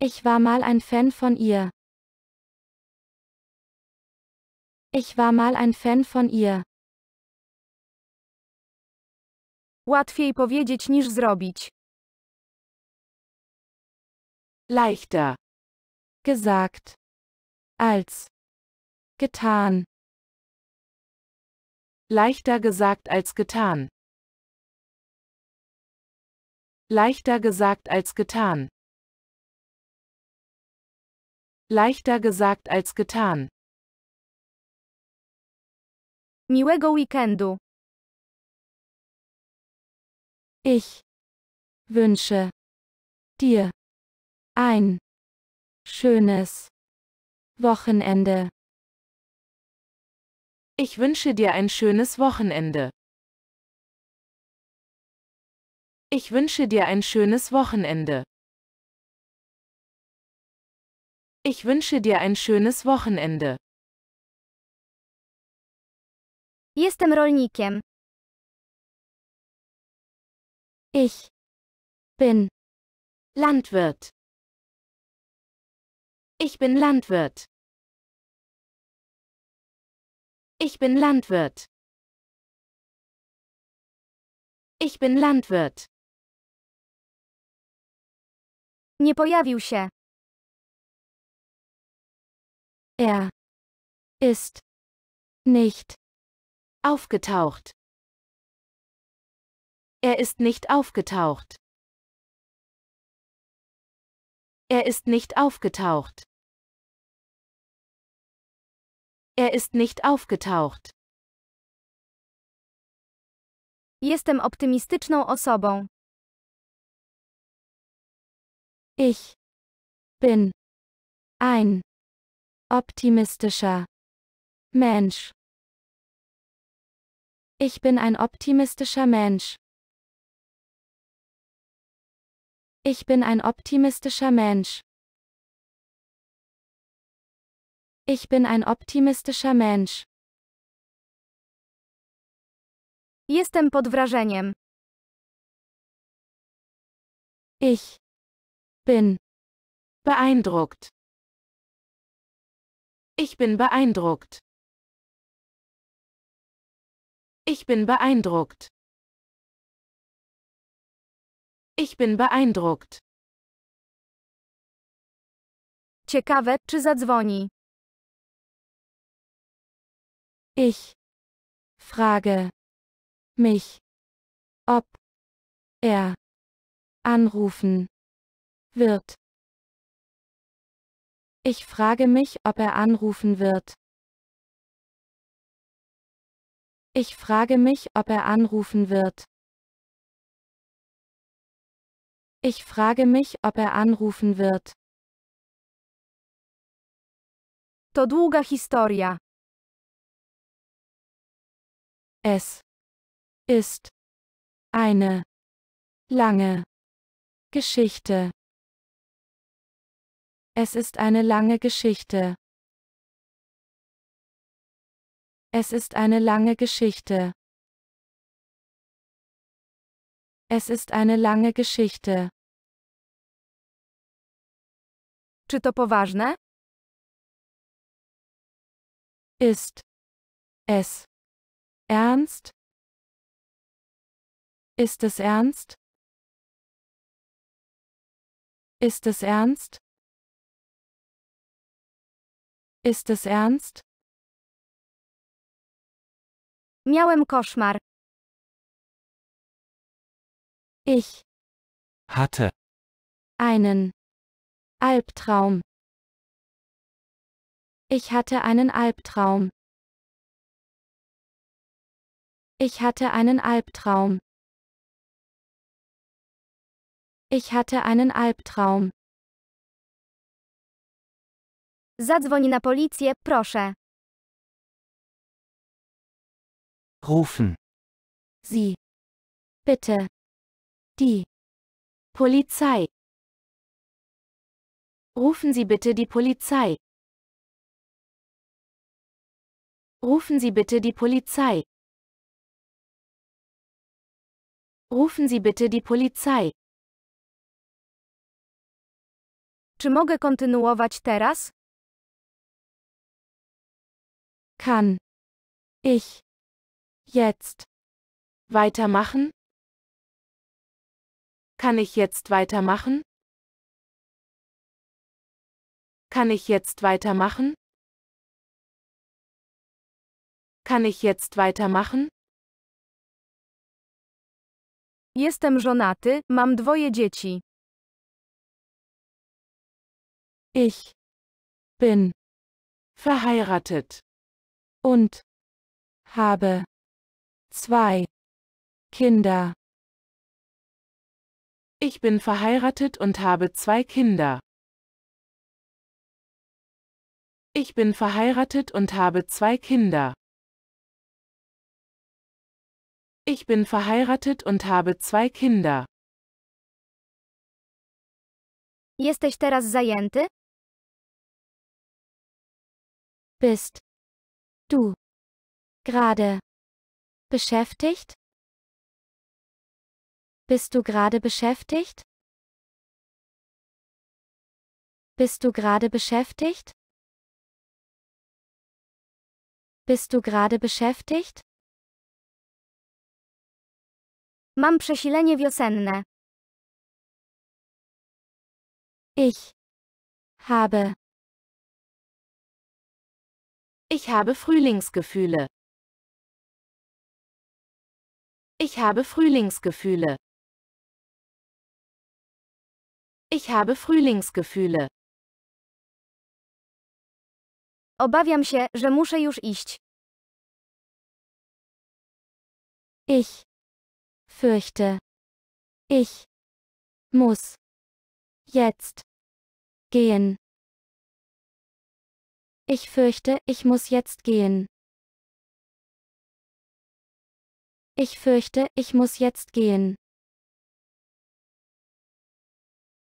Ich war mal ein Fan von ihr. Ich war mal ein Fan von ihr. Łatwiej powiedzieć niż zrobić. Leichter. Gesagt. Als. Getan. Leichter gesagt als getan. Leichter gesagt als getan. Leichter gesagt als getan. Miłego weekendu. Ich wünsche dir ein schönes Wochenende. Ich wünsche dir ein schönes Wochenende. Ich wünsche dir ein schönes Wochenende. Ich wünsche dir ein schönes Wochenende. Jestem rolnikiem. Ich bin Landwirt. Ich bin Landwirt. Ich bin Landwirt. Ich bin Landwirt. Nie pojawił się. Er ist nicht aufgetaucht. Er ist nicht aufgetaucht. Er ist nicht aufgetaucht. Er ist nicht aufgetaucht. Jestem optymistyczną osobą. Ich bin ein optimistischer Mensch. Ich bin ein optimistischer Mensch. Ich bin ein optimistischer Mensch. Ich bin ein optimistischer Mensch. Jestem pod wrażeniem. Ich bin beeindruckt. Ich bin beeindruckt. Ich bin beeindruckt. Ich bin beeindruckt. Ciekawe, czy zadzwoni. Ich frage mich, ob er anrufen wird. Ich frage mich, ob er anrufen wird. Ich frage mich, ob er anrufen wird. Ich frage mich, ob er anrufen wird. To długa historia. Es ist eine lange Geschichte. Es ist eine lange Geschichte. Es ist eine lange Geschichte. Es ist eine lange Geschichte. Czy to poważne? Ist es ernst? Ist es ernst? Ist es ernst? Ist es ernst? Miałem koszmar. Ich hatte einen Albtraum. Ich hatte einen Albtraum. Ich hatte einen Albtraum. Ich hatte einen Albtraum. Zadzwoń na policję, proszę. Rufen. Sie. Bitte. Die. Polizei. Rufen Sie bitte die Polizei. Rufen Sie bitte die Polizei. Rufen Sie bitte die Polizei. Czy mogę kontynuować teraz? Kann ich jetzt weitermachen? Kann ich jetzt weitermachen? Kann ich jetzt weitermachen? Kann ich jetzt weitermachen? Jestem żonaty, mam dwoje dzieci. Ich bin verheiratet und habe zwei Kinder. Ich bin verheiratet und habe zwei Kinder. Ich bin verheiratet und habe zwei Kinder. Ich bin verheiratet und habe zwei Kinder. Jesteś teraz zajęty? Bist bist du gerade beschäftigt? Bist du gerade beschäftigt? Bist du gerade beschäftigt? Bist du gerade beschäftigt? Mam przesilenie wiosenne. Ich habe ich habe Frühlingsgefühle. Ich habe Frühlingsgefühle. Ich habe Frühlingsgefühle. Obawiam się, że muszę już iść. Ich fürchte. Ich muss jetzt gehen. Ich fürchte, ich muss jetzt gehen. Ich fürchte, ich muss jetzt gehen.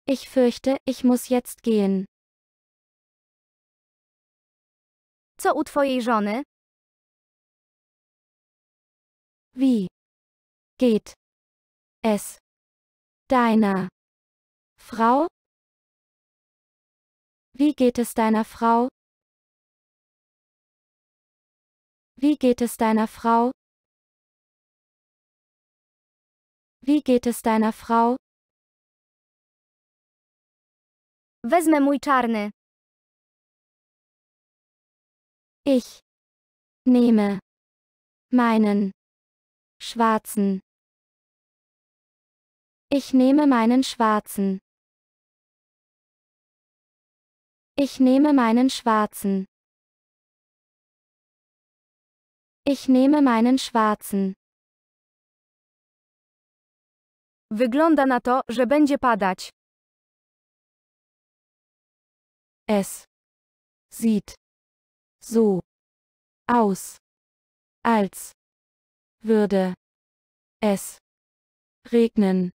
Ich fürchte, ich muss jetzt gehen. Co u twojej żony? Wie geht es deiner Frau? Wie geht es deiner Frau? Wie geht es deiner Frau? Wie geht es deiner Frau? Wezmę mój czarny. Ich nehme meinen schwarzen. Ich nehme meinen schwarzen. Ich nehme meinen schwarzen. Ich nehme meinen schwarzen. Wygląda na to, że będzie padać. Es sieht so aus, als würde es regnen.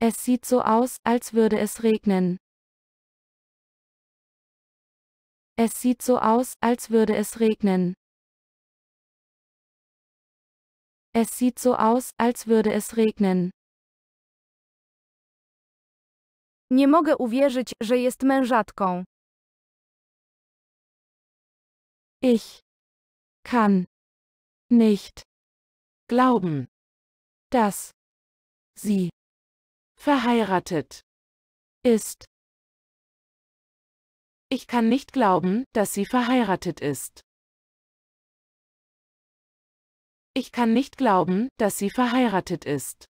Es sieht so aus, als würde es regnen. Es sieht so aus, als würde es regnen. Es sieht so aus, als würde es regnen. Nie mogę uwierzyć, że jest mężatką. Ich kann nicht glauben, dass sie verheiratet ist. Ich kann nicht glauben, dass sie verheiratet ist. Ich kann nicht glauben, dass sie verheiratet ist.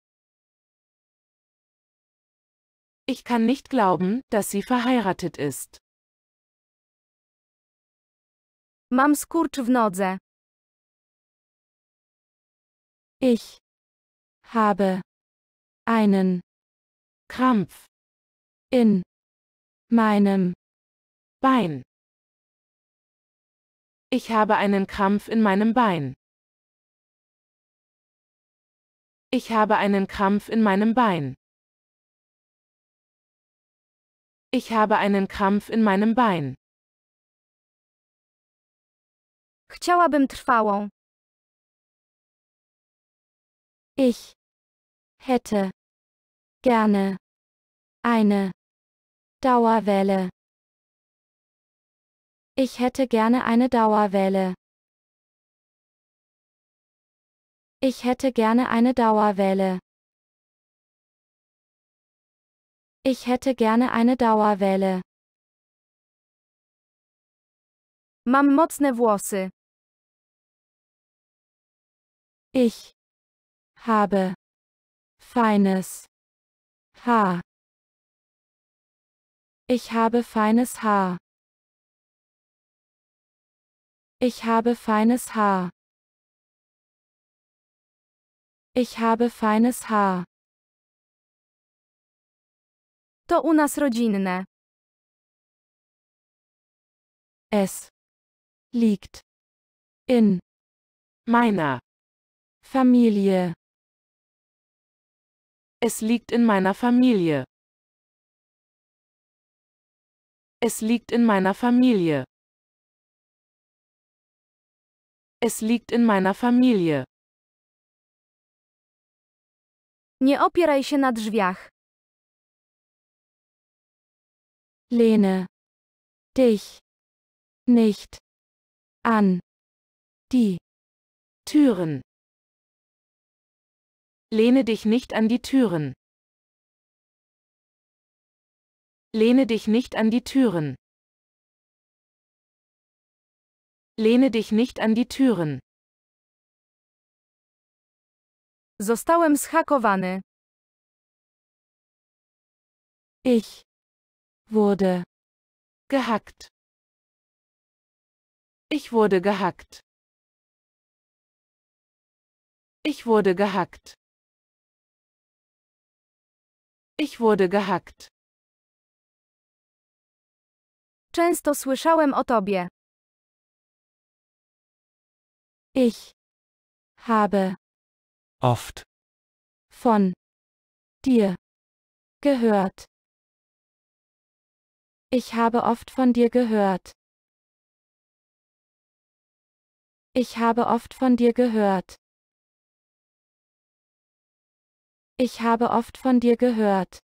Ich kann nicht glauben, dass sie verheiratet ist. Mam skurcz w nodze. Ich habe einen Krampf in meinem Bein. Ich habe einen Krampf in meinem Bein. Ich habe einen Krampf in meinem Bein. Ich habe einen Krampf in meinem Bein. Chciałabym trwałą. Ich hätte gerne eine Dauerwelle. Ich hätte gerne eine Dauerwelle. Ich hätte gerne eine Dauerwelle. Ich hätte gerne eine Dauerwelle. Mam mocne włosy. Ich habe feines Haar. Ich habe feines Haar. Ich habe feines Haar. Ich habe feines Haar. To u nas rodzinne. Es liegt in meiner Familie. Es liegt in meiner Familie. Es liegt in meiner Familie. Es liegt in meiner Familie. Nie opieraj się na drzwiach. Lehne dich nicht an die Türen. Lehne dich nicht an die Türen. Lehne dich nicht an die Türen. Lehne dich nicht an die Türen. Zostałem schakowany. Ich wurde gehackt. Ich wurde gehackt. Ich wurde gehackt. Ich wurde gehackt. Często słyszałem o tobie. Ich habe oft von dir gehört. Ich habe oft von dir gehört. Ich habe oft von dir gehört. Ich habe oft von dir gehört.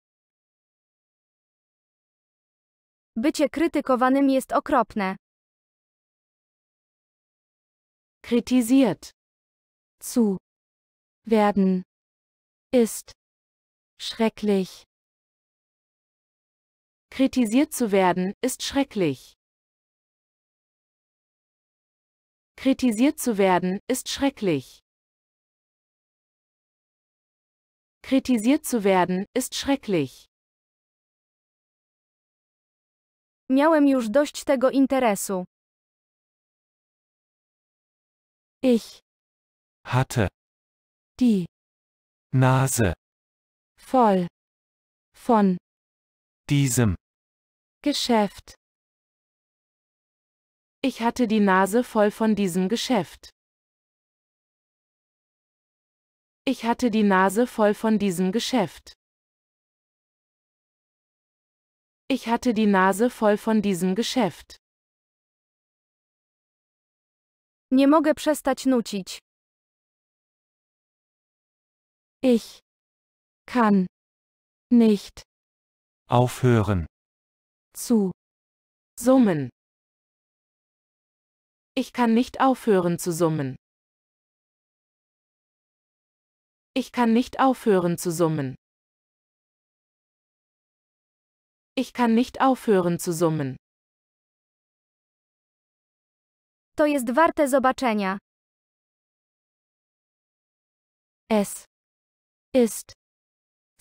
Bycie krytykowanym jest okropne kritisiert zu werden ist schrecklich. Kritisiert zu werden ist schrecklich. Kritisiert zu werden ist schrecklich. Kritisiert zu werden ist schrecklich. Miałem już dość tego interesu. Ich hatte die Nase voll von diesem Geschäft. Ich hatte die Nase voll von diesem Geschäft. Ich hatte die Nase voll von diesem Geschäft. Ich hatte die Nase voll von diesem Geschäft. Nie mogę przestać nucić. Ich kann nicht aufhören zu summen. Ich kann nicht aufhören zu summen. Ich kann nicht aufhören zu summen. Ich kann nicht aufhören zu summen. to jest warte zobaczenia. Es ist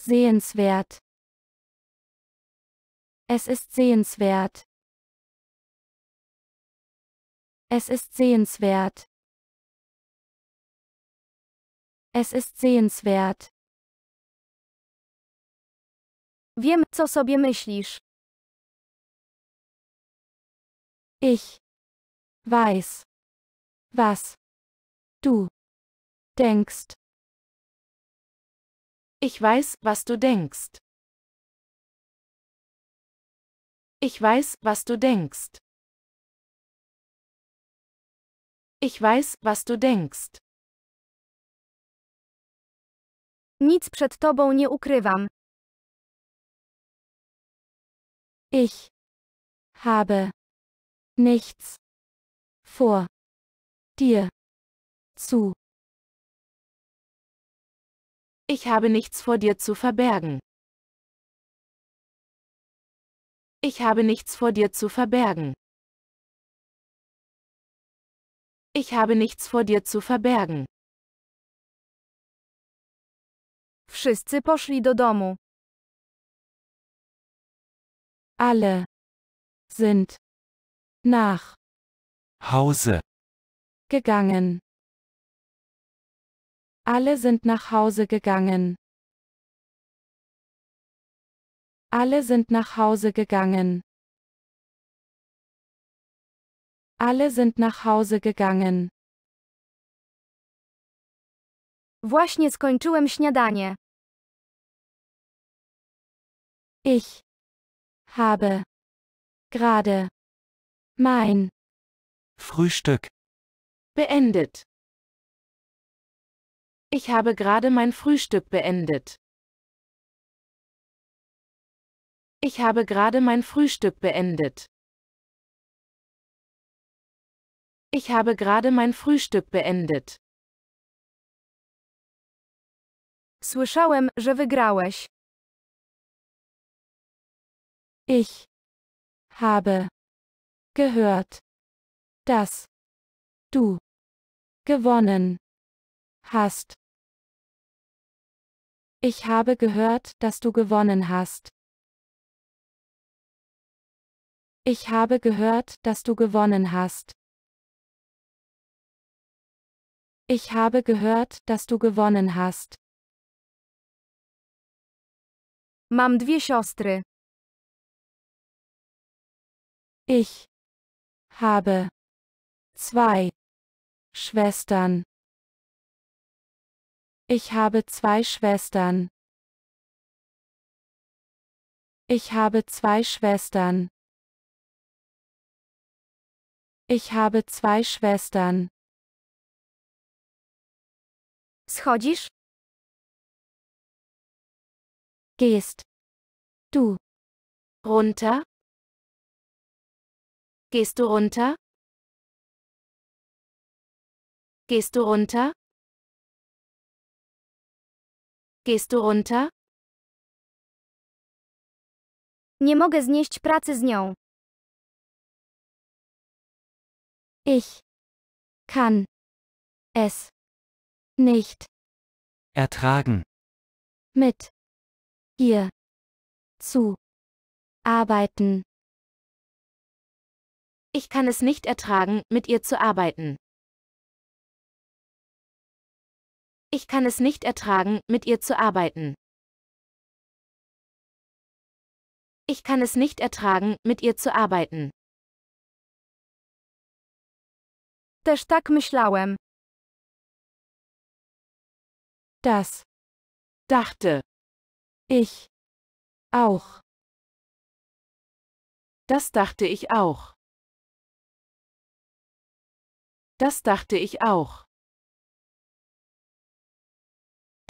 sehenswert. Es ist sehenswert. Es ist sehenswert. Es ist sehenswert. Wiem, co sobie myślisz. Ich weiß, was du denkst. Ich weiß, was du denkst. Ich weiß, was du denkst. Ich weiß, was du denkst. Nic przed tobą nie ukrywam. Ich habe nichts vor dir zu. Ich habe nichts vor dir zu verbergen. Ich habe nichts vor dir zu verbergen. Ich habe nichts vor dir zu verbergen. Wszyscy poszli do domu. Alle sind nach Hause gegangen. Alle sind nach Hause gegangen. Alle sind nach Hause gegangen. Alle sind nach Hause gegangen. Właśnie skończyłem śniadanie. Ich habe gerade mein Frühstück. Beendet. Ich habe gerade mein Frühstück beendet. Ich habe gerade mein Frühstück beendet. Ich habe gerade mein Frühstück beendet. Słyszałem, że wygrałeś. Ich habe gehört, dass du gewonnen hast. Ich habe gehört, dass du gewonnen hast. Ich habe gehört, dass du gewonnen hast. Ich habe gehört, dass du gewonnen hast. Mam dwie siostry. Ich habe Zwei Schwestern. Ich habe zwei Schwestern. Ich habe zwei Schwestern. Ich habe zwei Schwestern. Schodzisz? Gehst. Du. Runter? Gehst du runter? Gehst du runter? Gehst du runter? Nie mogę znieść pracy z nią. Ich kann es nicht ertragen. Mit ihr zu arbeiten. Ich kann es nicht ertragen, mit ihr zu arbeiten. Ich kann es nicht ertragen, mit ihr zu arbeiten. Ich kann es nicht ertragen, mit ihr zu arbeiten. Też tak myślałem. Das dachte ich auch. Das dachte ich auch. Das dachte ich auch.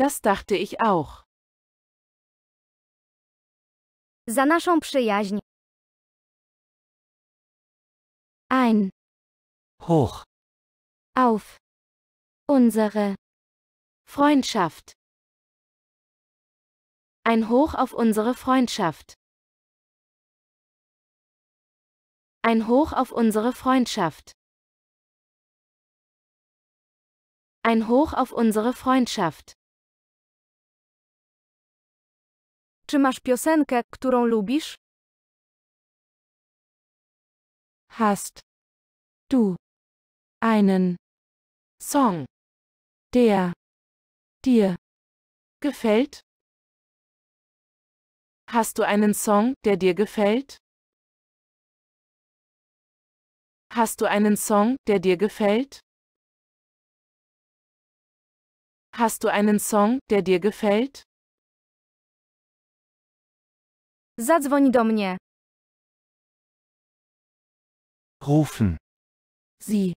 Das dachte ich auch. Za naszą przyjaźń. Ein. Hoch. Auf. Unsere. Freundschaft. Ein Hoch auf unsere Freundschaft. Ein Hoch auf unsere Freundschaft. Ein Hoch auf unsere Freundschaft. Czy masz piosenkę, którą lubisz? Hast du einen Song, der dir gefällt? Hast du einen Song, der dir gefällt? Hast du einen Song, der dir gefällt? Hast du einen Song, der dir gefällt? Zadzwoń do mnie. Rufen. Sie.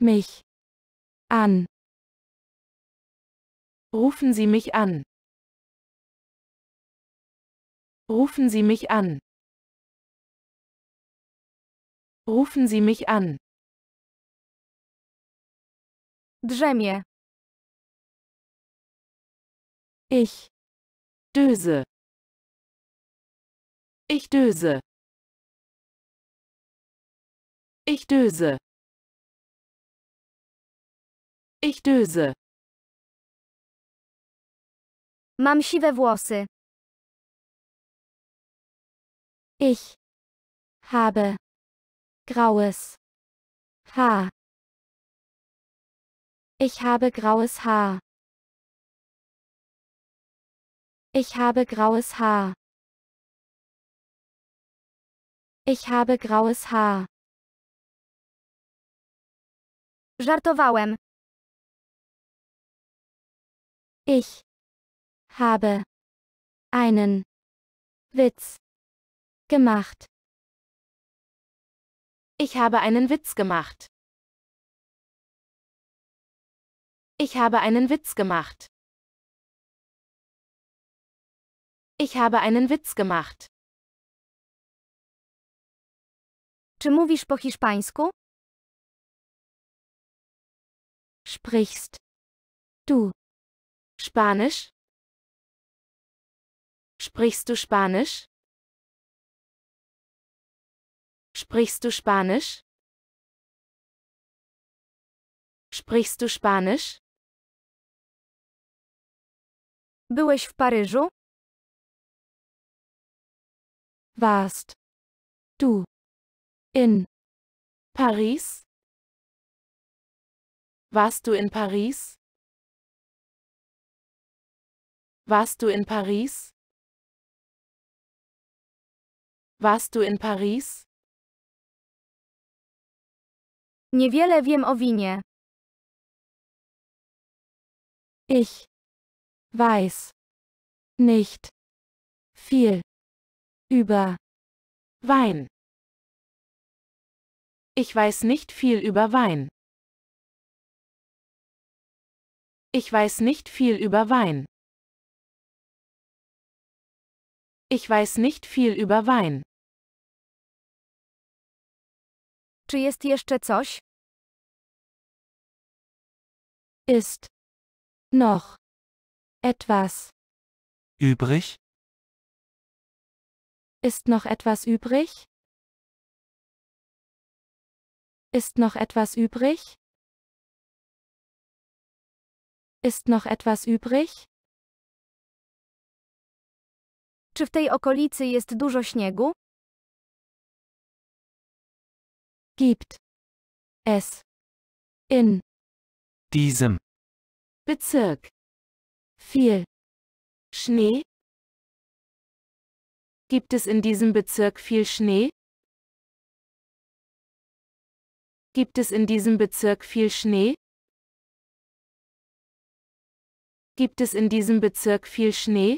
Mich. An. Rufen Sie mich an. Rufen Sie mich an. Rufen Sie mich an. Drzemie. Ich. Döse. Ich döse. Ich döse. Ich döse. Mam siwe włosy. Ich habe graues Haar. Ich habe graues Haar. Ich habe graues Haar. Ich habe graues Haar. Żartowałem. Ich habe einen Witz gemacht. Ich habe einen Witz gemacht. Ich habe einen Witz gemacht. Ich habe einen Witz gemacht. Czy mówisz po hiszpańsku? Sprichst. Du. Spanisch? Sprichst du Spanisch? Sprichst du Spanisch? Sprichst du Spanisch? Byłeś w Paryżu? Warst. Du. In Paris? Warst du in Paris? Warst du in Paris? Warst du in Paris? Niewiele wiem o winie. Ich weiß nicht viel über Wein. Ich weiß nicht viel über Wein. Ich weiß nicht viel über Wein. Ich weiß nicht viel über Wein. Czy jest jeszcze coś? Ist. Noch. Etwas. Übrig? Ist noch etwas übrig? Ist noch etwas übrig? Ist noch etwas übrig? Czy w tej okolicy jest dużo śniegu? Gibt es in diesem Bezirk viel Schnee? Gibt es in diesem Bezirk viel Schnee? Gibt es in diesem Bezirk viel Schnee? Gibt es in diesem Bezirk viel Schnee?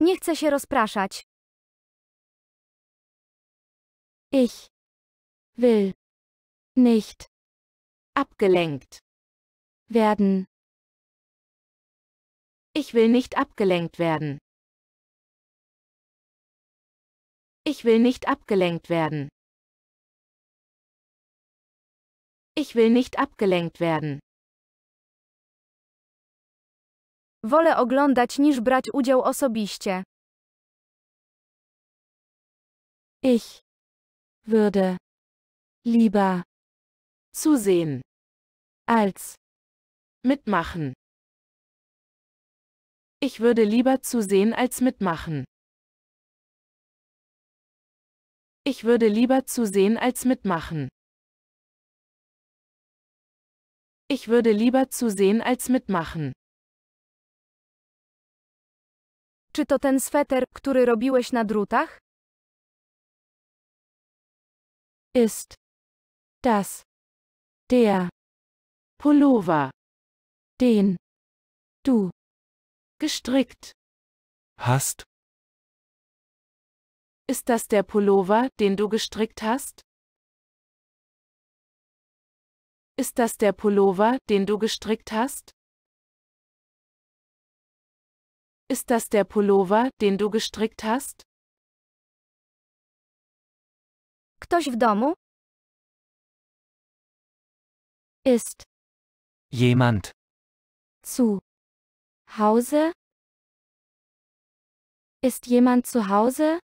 Nie chcę się rozpraszać. Ich will nicht abgelenkt werden. Ich will nicht abgelenkt werden. Ich will nicht abgelenkt werden. Ich will nicht abgelenkt werden. Wolę oglądać niż brać udział osobiście. Ich würde lieber zusehen als mitmachen. Ich würde lieber zusehen als mitmachen. Ich würde lieber zusehen als mitmachen. Ich würde lieber zusehen als mitmachen. Czy to ten sweter, który robiłeś na drutach? Ist. Das. Der. Pullover. Den. Du. Gestrickt. Hast. Ist das der Pullover, den du gestrickt hast? Ist das der Pullover, den du gestrickt hast? Ist das der Pullover, den du gestrickt hast? Ktoś w domu? Ist. Jemand. Zu. Hause? Ist jemand zu Hause?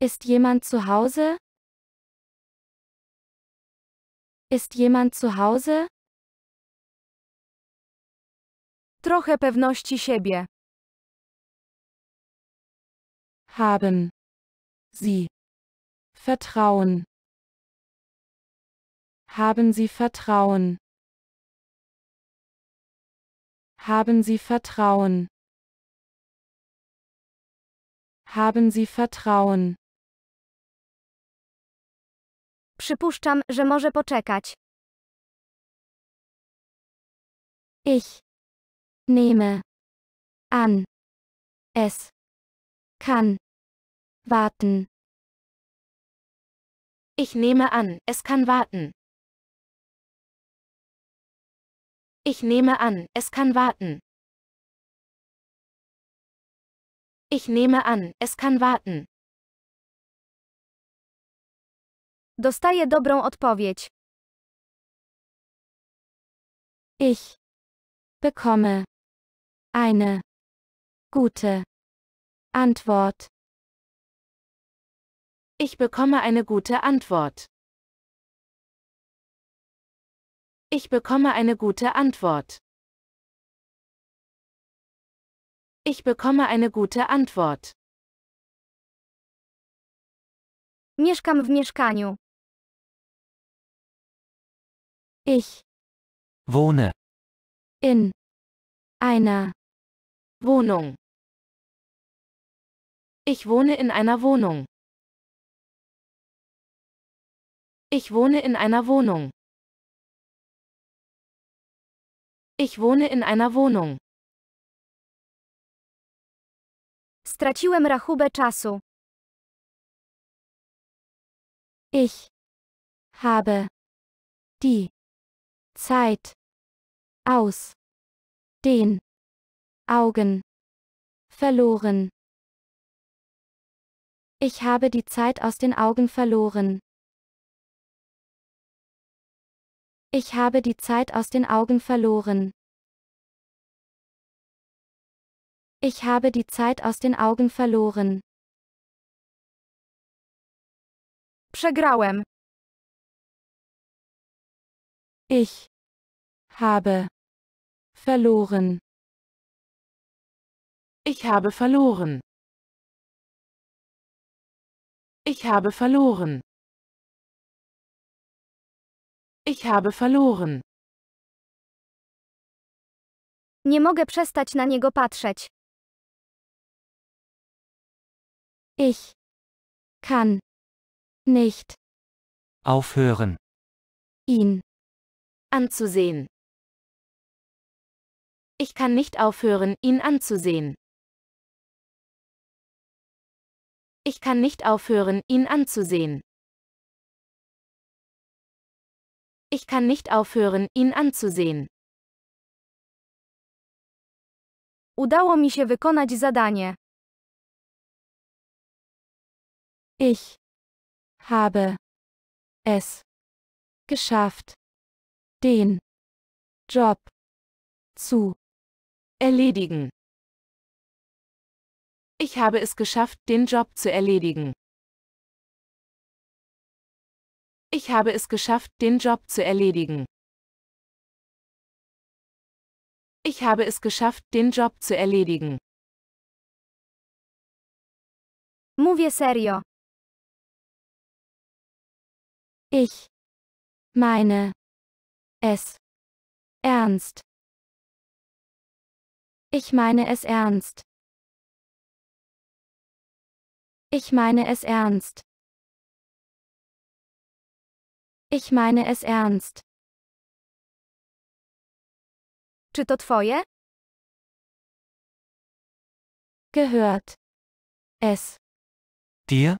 Ist jemand zu Hause? Ist jemand zu Hause? Trochę pewności siebie. Haben. Sie. Vertrauen. Haben Sie Vertrauen. Haben Sie Vertrauen. Haben Sie Vertrauen. Przypuszczam, że może poczekać. Ich nehme an. Es kann warten. Ich nehme an, es kann warten. Ich nehme an, es kann warten. Ich nehme an, es kann warten. Dostaję dobrą odpowiedź. Ich bekomme eine gute Antwort. Ich bekomme eine gute Antwort. Ich bekomme eine gute Antwort. Ich bekomme eine gute Antwort. Mieszkam w mieszkaniu. Ich wohne in einer Wohnung. Ich wohne in einer Wohnung. Ich wohne in einer Wohnung. Ich wohne in einer Wohnung. Straciłem rachubę czasu. Ich habe die Zeit aus den Augen verloren. Ich habe die Zeit aus den Augen verloren. Ich habe die Zeit aus den Augen verloren. Ich habe die Zeit aus den Augen verloren. Przegrałem. Ich habe verloren. Ich habe verloren. Ich habe verloren. Ich habe verloren. Nie mogę przestać na niego patrzeć. Ich kann nicht aufhören, ihn anzusehen. Ich kann nicht aufhören, ihn anzusehen. Ich kann nicht aufhören, ihn anzusehen. Ich kann nicht aufhören, ihn anzusehen. Udało mi się wykonać zadanie. Ich habe es geschafft, den Job zu Erledigen. Ich habe es geschafft, den Job zu erledigen. Ich habe es geschafft, den Job zu erledigen. Ich habe es geschafft, den Job zu erledigen. Mówię serio. Ich meine es ernst. Ich meine es ernst. Ich meine es ernst. Ich meine es ernst. Czy to twoje? Gehört. Es. Dir?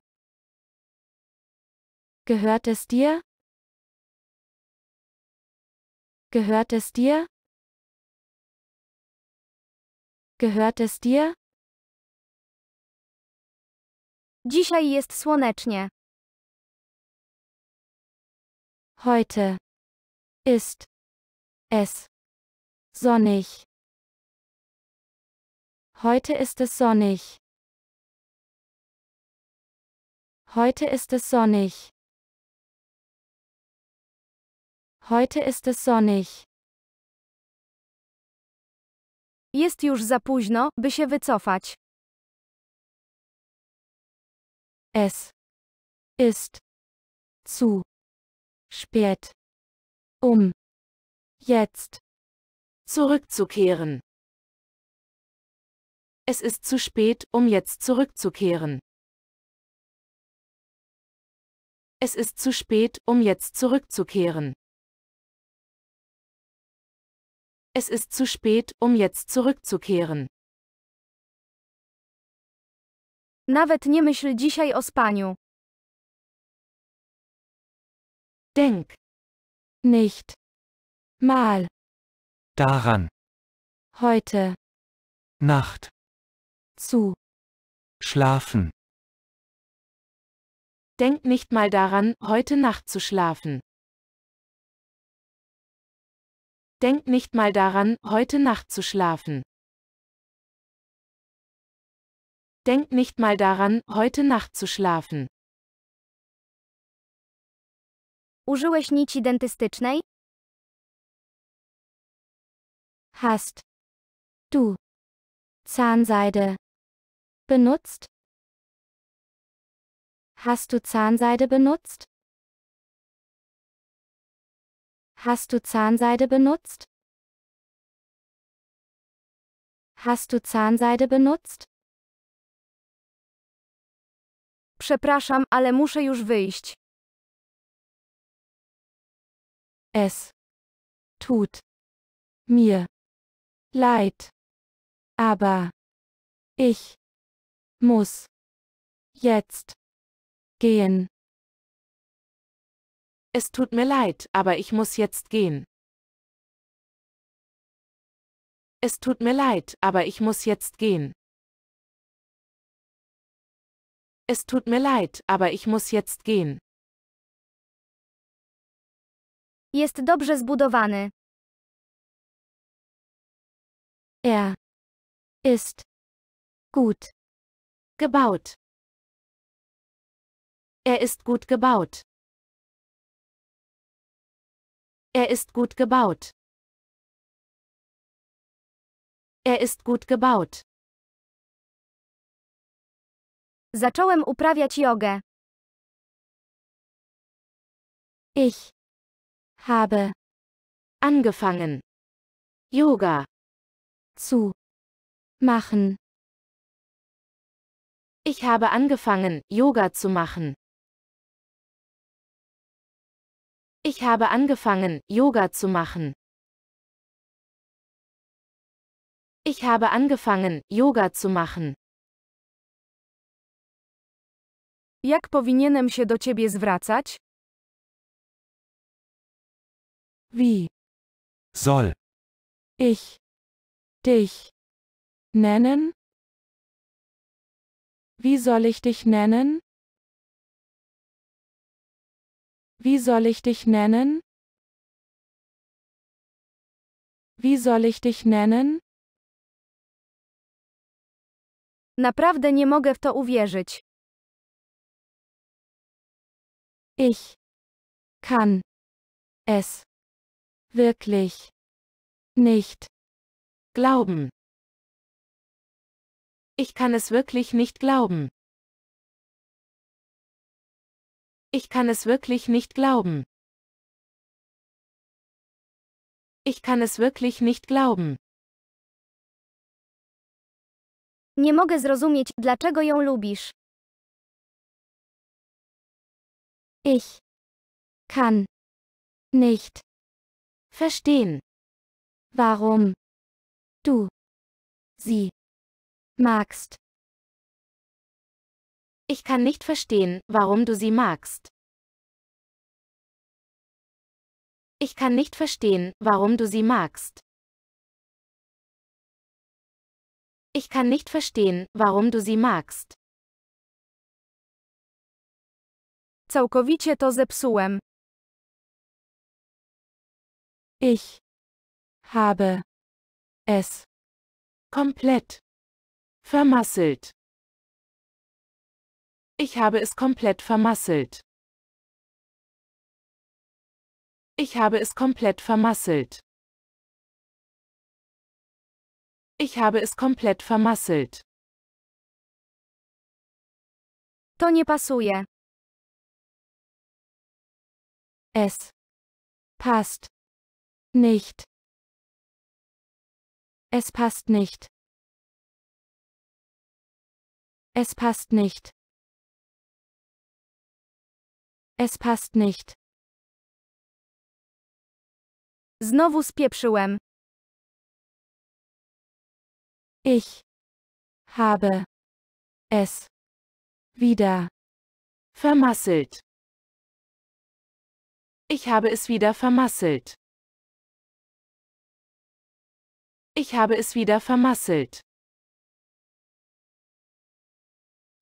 Gehört es dir? Gehört es dir? Gehört es dir? Dzisiaj jest słonecznie. Heute ist es sonnig. Heute ist es sonnig. Heute ist es sonnig. Heute ist es sonnig. Jest już za późno, by się wycofać. Es ist zu spät, um jetzt zurückzukehren. Es ist zu spät, um jetzt zurückzukehren. Es ist zu spät, um jetzt zurückzukehren. Es ist zu spät, um jetzt zurückzukehren. Nawet nie myśl dzisiaj o spaniu. Denk. Nicht. Mal. Daran. Heute. Nacht. Zu. Schlafen. Denk nicht mal daran, heute Nacht zu schlafen. Denk nicht mal daran, heute Nacht zu schlafen. Denk nicht mal daran, heute Nacht zu schlafen. Użyłeś nici dentystycznej? Hast. Du. Zahnseide. Benutzt? Hast du Zahnseide benutzt? Hast du Zahnseide benutzt? Hast du Zahnseide benutzt? Przepraszam, ale muszę już wyjść. Es tut mir leid, aber ich muss jetzt gehen. Es tut mir leid, aber ich muss jetzt gehen. Es tut mir leid, aber ich muss jetzt gehen. Es tut mir leid, aber ich muss jetzt gehen. Jest dobrze zbudowany. Er ist gut gebaut. Er ist gut gebaut. Er ist gut gebaut. Er ist gut gebaut. Zacząłem uprawiać jogę. Ich habe angefangen Yoga zu machen. Ich habe angefangen, Yoga zu machen. Ich habe angefangen, Yoga zu machen. Ich habe angefangen, Yoga zu machen. Jak powinienem się do ciebie zwracać? Wie soll ich dich nennen? Wie soll ich dich nennen? Wie soll ich dich nennen? Wie soll ich dich nennen? Naprawdę nie mogę w to uwierzyć. Ich kann es wirklich nicht glauben. Ich kann es wirklich nicht glauben. Ich kann es wirklich nicht glauben. Ich kann es wirklich nicht glauben. Nie mogę zrozumieć, dlaczego ją lubisz. Ich kann nicht verstehen, warum du sie magst. Ich kann nicht verstehen, warum du sie magst. Ich kann nicht verstehen, warum du sie magst. Ich kann nicht verstehen, warum du sie magst. Całkowicie to zepsułem. Ich habe es komplett vermasselt. Ich habe es komplett vermasselt. Ich habe es komplett vermasselt. Ich habe es komplett vermasselt. To nie pasuje. Es passt nicht. Es passt nicht. Es passt nicht. Es passt nicht. Znowu spieprzyłem. Ich habe es wieder vermasselt. Ich habe es wieder vermasselt. Ich habe es wieder vermasselt.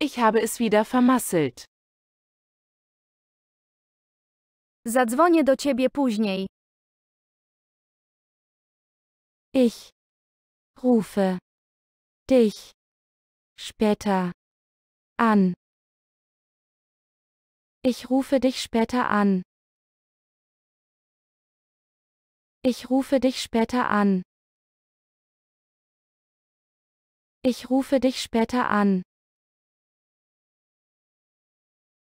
Ich habe es wieder vermasselt. Zadzwonię do ciebie później. Ich rufe dich später an. Ich rufe dich später an. Ich rufe dich später an. Ich rufe dich später an.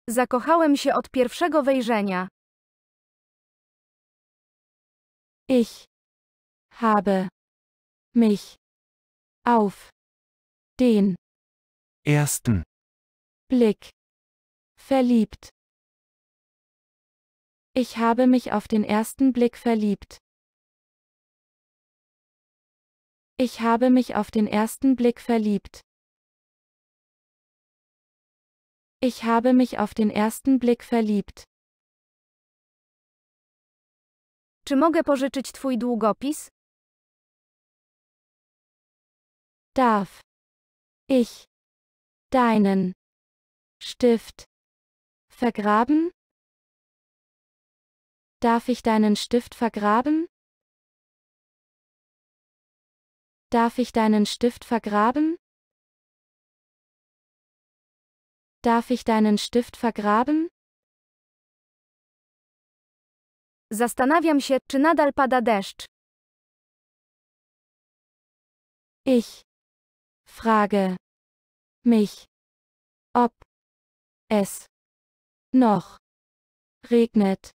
Zakochałem się od pierwszego wejrzenia. Ich habe mich auf den ersten Blick verliebt. Ich habe mich auf den ersten Blick verliebt. Ich habe mich auf den ersten Blick verliebt. Ich habe mich auf den ersten Blick verliebt. Czy mogę pożyczyć twój długopis? Darf ich deinen Stift vergraben? Darf ich deinen Stift vergraben? Darf ich deinen Stift vergraben? Darf ich deinen Stift vergraben? Zastanawiam się, czy nadal pada deszcz. Ich frage mich, ob es noch regnet.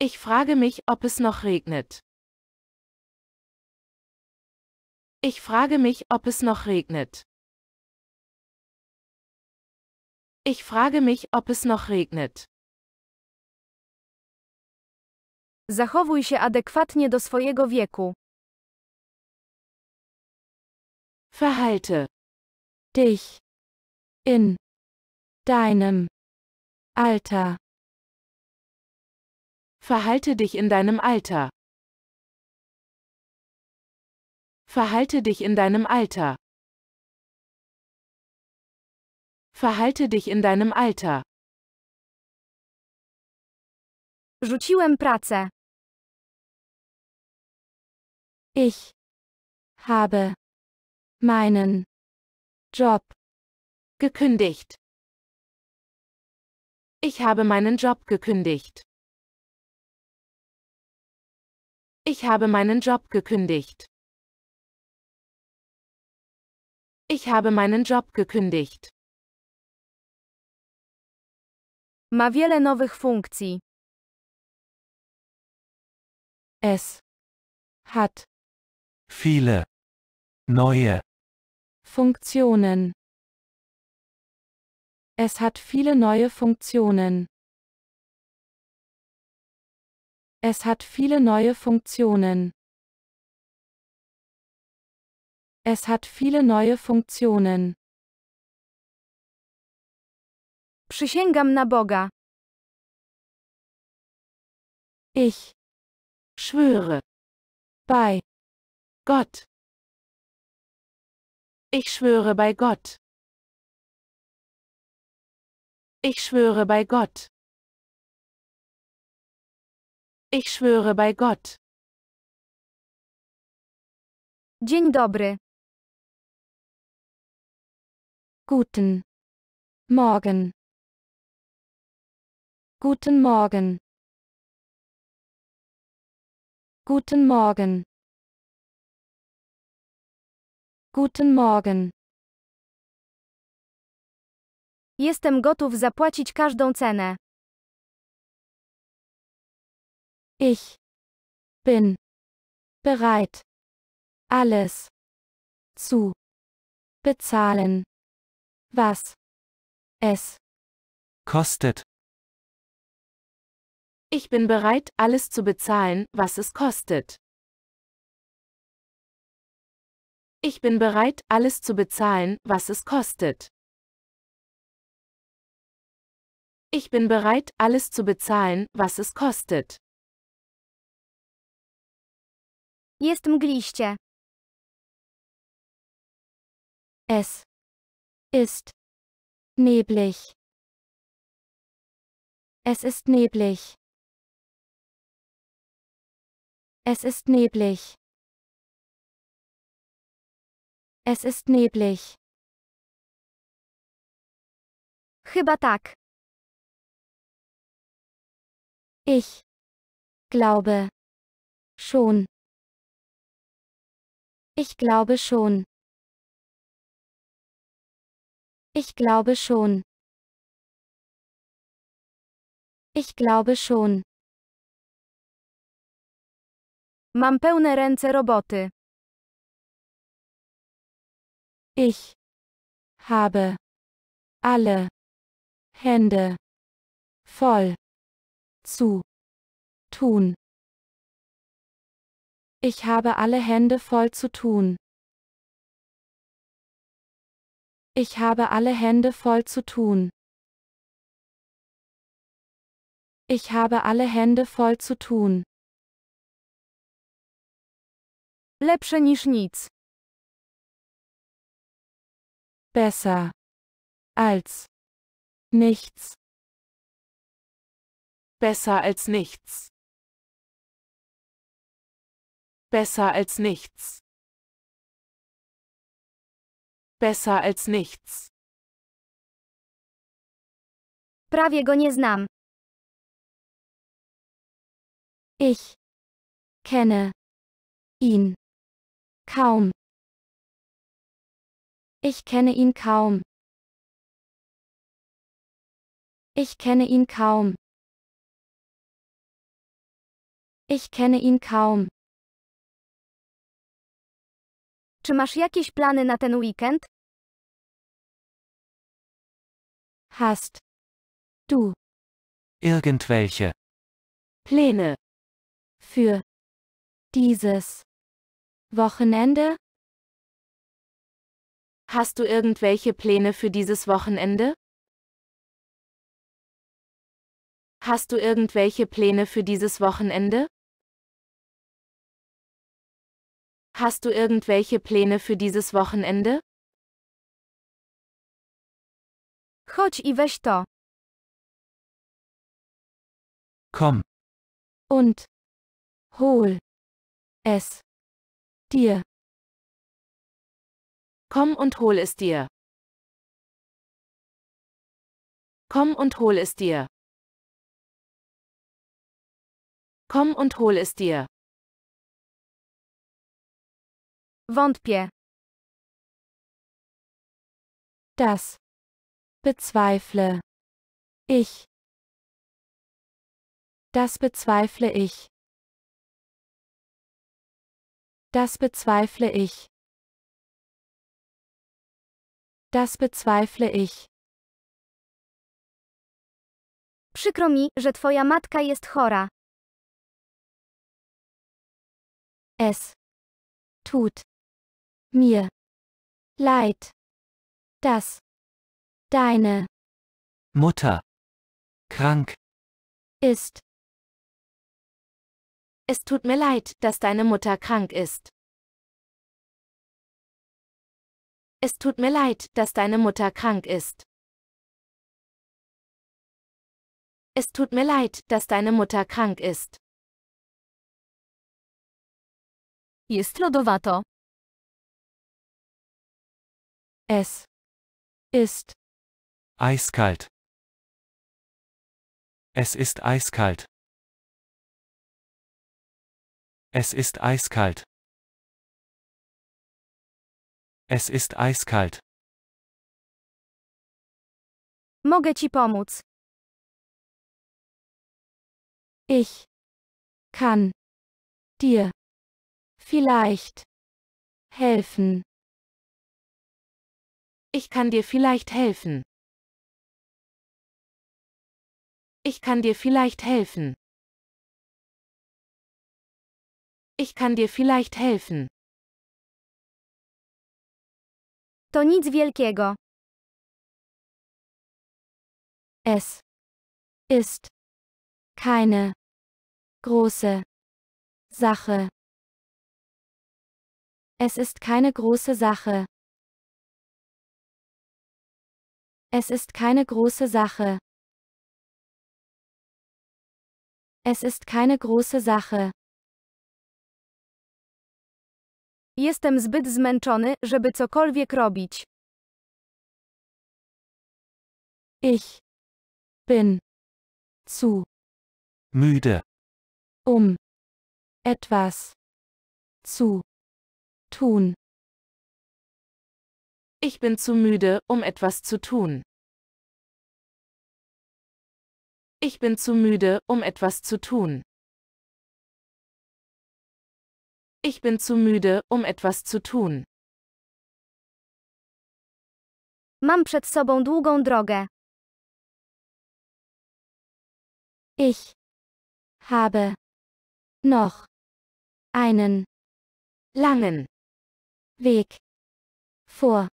Ich frage mich, ob es noch regnet. Ich frage mich, ob es noch regnet. Ich frage mich, ob es noch regnet. Zachowuj się adekwatnie do swojego wieku. Verhalte dich in deinem Alter. Verhalte dich in deinem Alter. Verhalte dich in deinem Alter. Verhalte dich in deinem Alter. Rzuciłem pracę. Ich habe meinen Job gekündigt. Ich habe meinen Job gekündigt. Ich habe meinen Job gekündigt. Ich habe meinen Job gekündigt. Ma wiele nowych funkcji. Es hat viele neue Funktionen. Es hat viele neue Funktionen. Es hat viele neue Funktionen. Es hat viele neue Funktionen. Przysięgam na Boga. Ich schwöre bei Gott. Ich schwöre bei Gott. Ich schwöre bei Gott. Ich schwöre bei Gott. Dzień dobry. Guten Morgen. Guten Morgen. Guten Morgen. Guten Morgen. Jestem gotów zapłacić każdą cenę. Ich bin bereit, alles zu bezahlen, was es kostet. Ich bin bereit, alles zu bezahlen, was es kostet. Ich bin bereit, alles zu bezahlen, was es kostet. Ich bin bereit, alles zu bezahlen, was es kostet. Jest mgliście. Es ist neblig. Es ist neblig. Es ist neblig. Es ist neblig. Chyba tak. Ich glaube schon. Ich glaube schon. Ich glaube schon. Ich glaube schon. Mam pełne ręce roboty. Ich habe alle Hände voll zu tun. Ich habe alle Hände voll zu tun. Ich habe alle Hände voll zu tun. Ich habe alle Hände voll zu tun. Lepsze niż nic. Besser. Als. Nichts. Besser als nichts. Besser als nichts. Besser als nichts. Prawie go nie znam. Ich kenne ihn Kaum. Ich kenne ihn kaum. Ich kenne ihn kaum. Ich kenne ihn kaum. Czy masz jakieś plany na ten weekend? Hast. Du. Irgendwelche. Pläne. Für. Dieses. Wochenende? Hast du irgendwelche Pläne für dieses Wochenende? Hast du irgendwelche Pläne für dieses Wochenende? Hast du irgendwelche Pläne für dieses Wochenende? Chodź i weź to. Komm. Und. Hol. Es dir. Komm und hol es dir. Komm und hol es dir. Komm und hol es dir. Wątpię. Das. Bezweifle. Ich. Das bezweifle ich. Das bezweifle ich. Das bezweifle ich. Przykro mi, że twoja matka jest chora. Es tut mir leid, dass deine Mutter krank ist. Es tut mir leid, dass deine Mutter krank ist. Es tut mir leid, dass deine Mutter krank ist. Es tut mir leid, dass deine Mutter krank ist. Jest lodowato. Es ist eiskalt. Es ist eiskalt. Es ist eiskalt. Es ist eiskalt. Mogę ci pomóc. Ich kann dir vielleicht helfen. Ich kann dir vielleicht helfen. Ich kann dir vielleicht helfen. Ich kann dir vielleicht helfen. To nic wielkiego. Es ist keine große Sache. Es ist keine große Sache. Es ist keine große Sache. Es ist keine große Sache. Jestem zbyt zmęczony, żeby cokolwiek robić. Ich bin zu müde, um etwas zu tun. Ich bin zu müde, um etwas zu tun. Ich bin zu müde, um etwas zu tun. Ich bin zu müde, um etwas zu tun. Mam przed sobą długą drogę. Ich habe noch einen langen Weg vor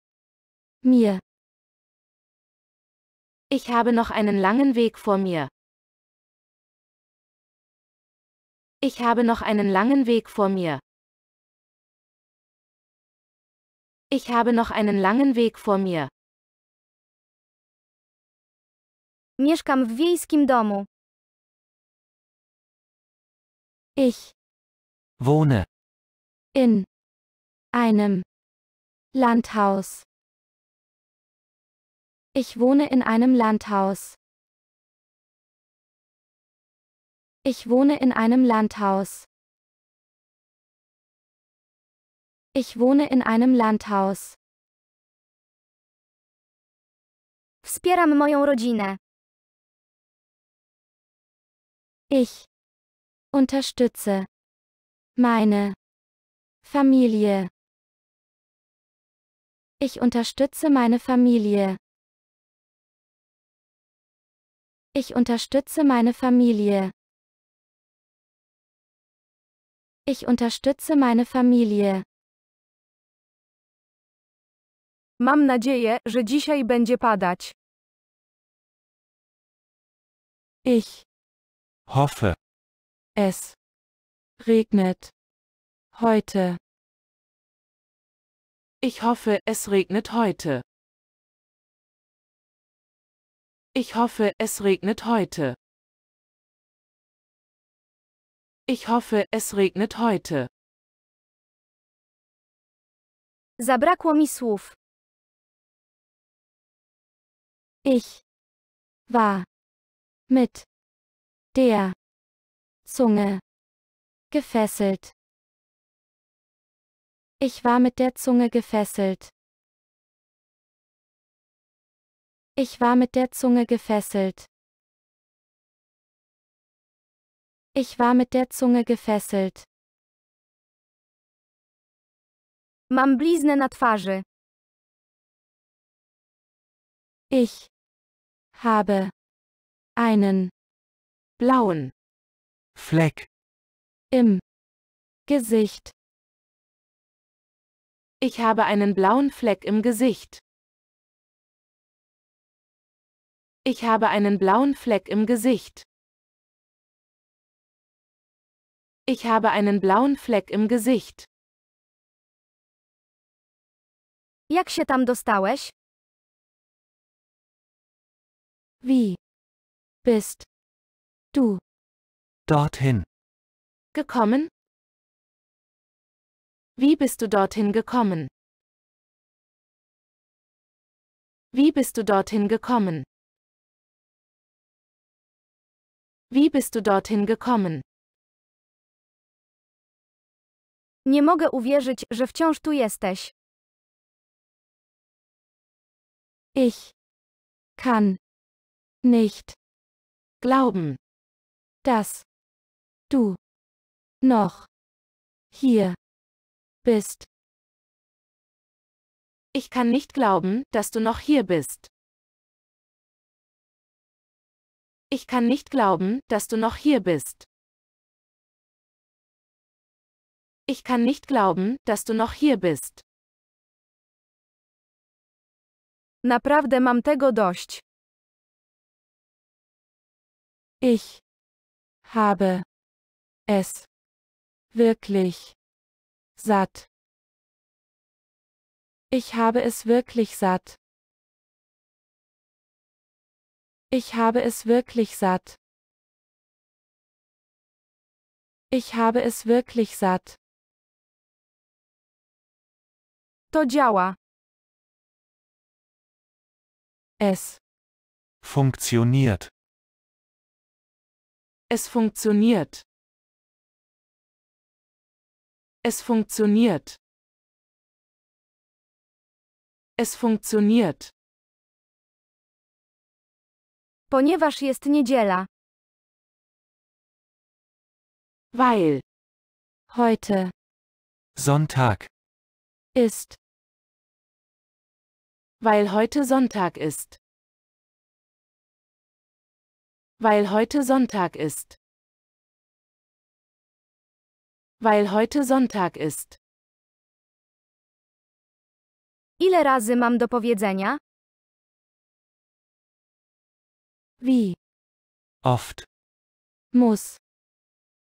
mir. Ich habe noch einen langen Weg vor mir. Ich habe noch einen langen Weg vor mir. Ich habe noch einen langen Weg vor mir. Mieszkam w wiejskim domu. Ich wohne in einem Landhaus. Ich wohne in einem Landhaus. Ich wohne in einem Landhaus. Ich wohne in einem Landhaus. Wspieram moją rodzinę. Ich unterstütze meine Familie. Ich unterstütze meine Familie. Ich unterstütze meine Familie. Ich unterstütze meine Familie. Mam nadzieję, że dzisiaj będzie padać. Ich hoffe. Es regnet heute. Ich hoffe, es regnet heute. Ich hoffe, es regnet heute. Ich hoffe, es regnet heute. Zabrakło mi słów. Ich war mit der Zunge gefesselt. Ich war mit der Zunge gefesselt. Ich war mit der Zunge gefesselt. Ich war mit der Zunge gefesselt. Mam bliznę na twarzy. Ich habe einen blauen Fleck im Gesicht. Ich habe einen blauen Fleck im Gesicht. Ich habe einen blauen Fleck im Gesicht. Ich habe einen blauen Fleck im Gesicht. Jak się tam dostałeś? Wie bist du dorthin gekommen? Wie bist du dorthin gekommen? Wie bist du dorthin gekommen? Wie bist du dorthin gekommen? Nie mogę uwierzyć, że wciąż tu jesteś. Ich kann nicht glauben, dass du noch hier bist. Ich kann nicht glauben, dass du noch hier bist. Ich kann nicht glauben, dass du noch hier bist. Ich kann nicht glauben, dass du noch hier bist. Naprawdę mam tego dość. Ich habe es wirklich satt. Ich habe es wirklich satt. Ich habe es wirklich satt. Ich habe es wirklich satt. To działa. Es funktioniert. Es funktioniert. Es funktioniert. Es funktioniert. Ponieważ jest niedziela. Weil. Heute. Sonntag. Ist. Weil heute Sonntag ist. Weil heute Sonntag ist. Weil heute Sonntag ist. Ile razy mam do powiedzenia? Wie oft muss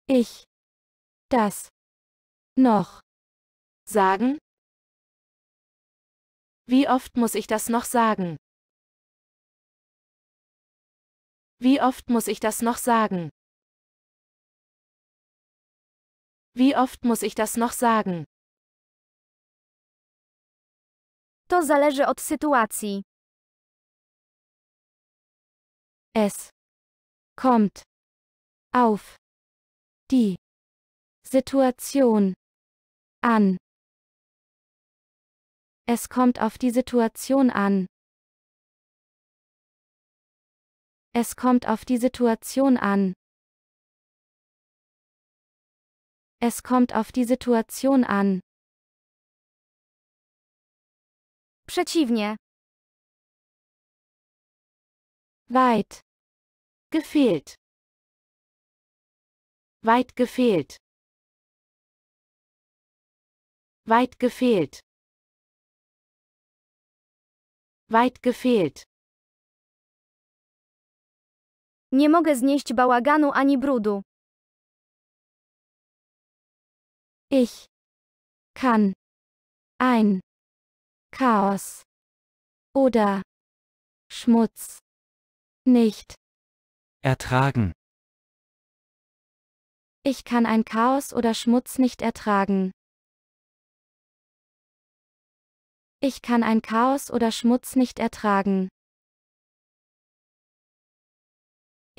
ich das noch sagen? Wie oft muss ich das noch sagen? Wie oft muss ich das noch sagen? Wie oft muss ich das noch sagen? To zależy od sytuacji. Es kommt auf die Situation an. Es kommt auf die Situation an. Es kommt auf die Situation an. Es kommt auf die Situation an. Przeciwnie. Weit. Gefehlt. Weit gefehlt. Weit gefehlt. Weit gefehlt. Nie mogę znieść bałaganu ani brudu. Ich kann ein Chaos oder Schmutz nicht ertragen. Ich kann ein Chaos oder Schmutz nicht ertragen. Ich kann ein Chaos oder Schmutz nicht ertragen.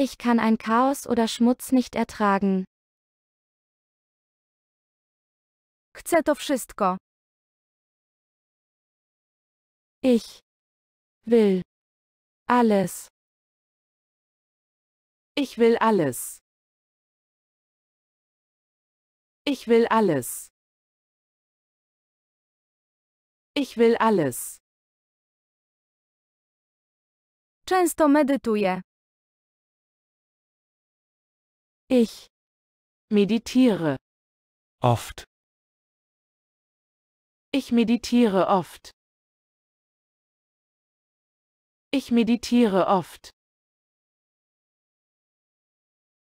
Ich kann ein Chaos oder Schmutz nicht ertragen. Chcę to wszystko. Ich will alles. Ich will alles. Ich will alles. Ich will alles. Często medytuję. Ich meditiere oft. Ich meditiere oft. Ich meditiere oft.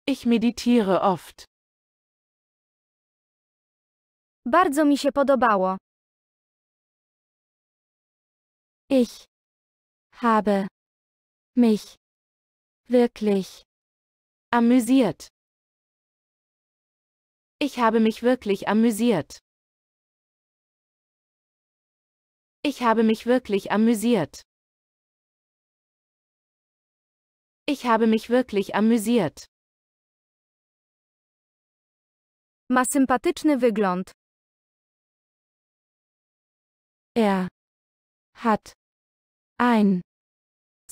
Ich meditiere oft. Bardzo mi się podobało. Ich habe mich wirklich amüsiert. Ich habe mich wirklich amüsiert. Ich habe mich wirklich amüsiert. Ich habe mich wirklich amüsiert. Ma sympatyczny wygląd. Er hat ein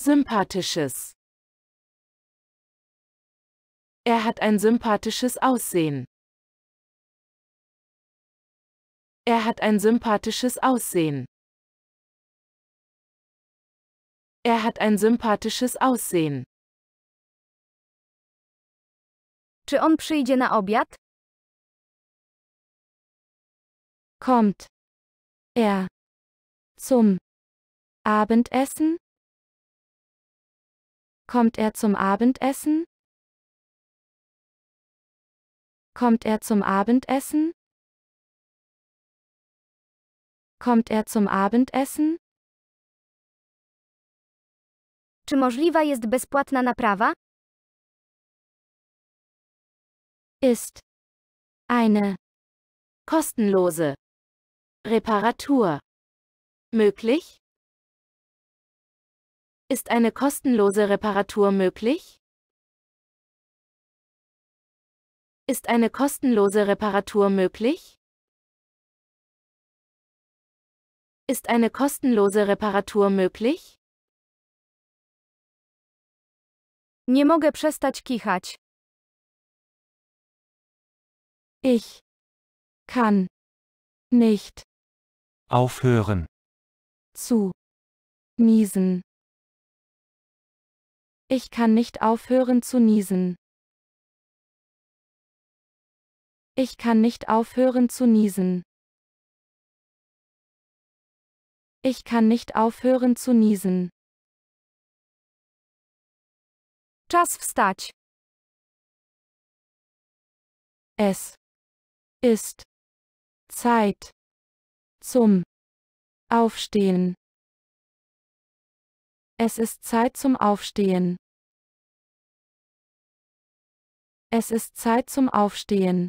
sympathisches. Er hat ein sympathisches Aussehen. Er hat ein sympathisches Aussehen. Er hat ein sympathisches Aussehen. Czy on przyjdzie na obiad? Kommt. Er. Zum. Abendessen? Kommt er zum Abendessen? Kommt er zum Abendessen? Kommt er zum Abendessen? Czy możliwa jest bezpłatna naprawa? Ist eine kostenlose Reparatur möglich? Ist eine kostenlose Reparatur möglich? Ist eine kostenlose Reparatur möglich? Ist eine kostenlose Reparatur möglich? Nie mogę przestać kichać. Ich kann nicht aufhören zu niesen. Ich kann nicht aufhören zu niesen. Ich kann nicht aufhören zu niesen. Ich kann nicht aufhören zu niesen. Czas wstać. Es ist Zeit zum Aufstehen. Es ist Zeit zum Aufstehen. Es ist Zeit zum Aufstehen.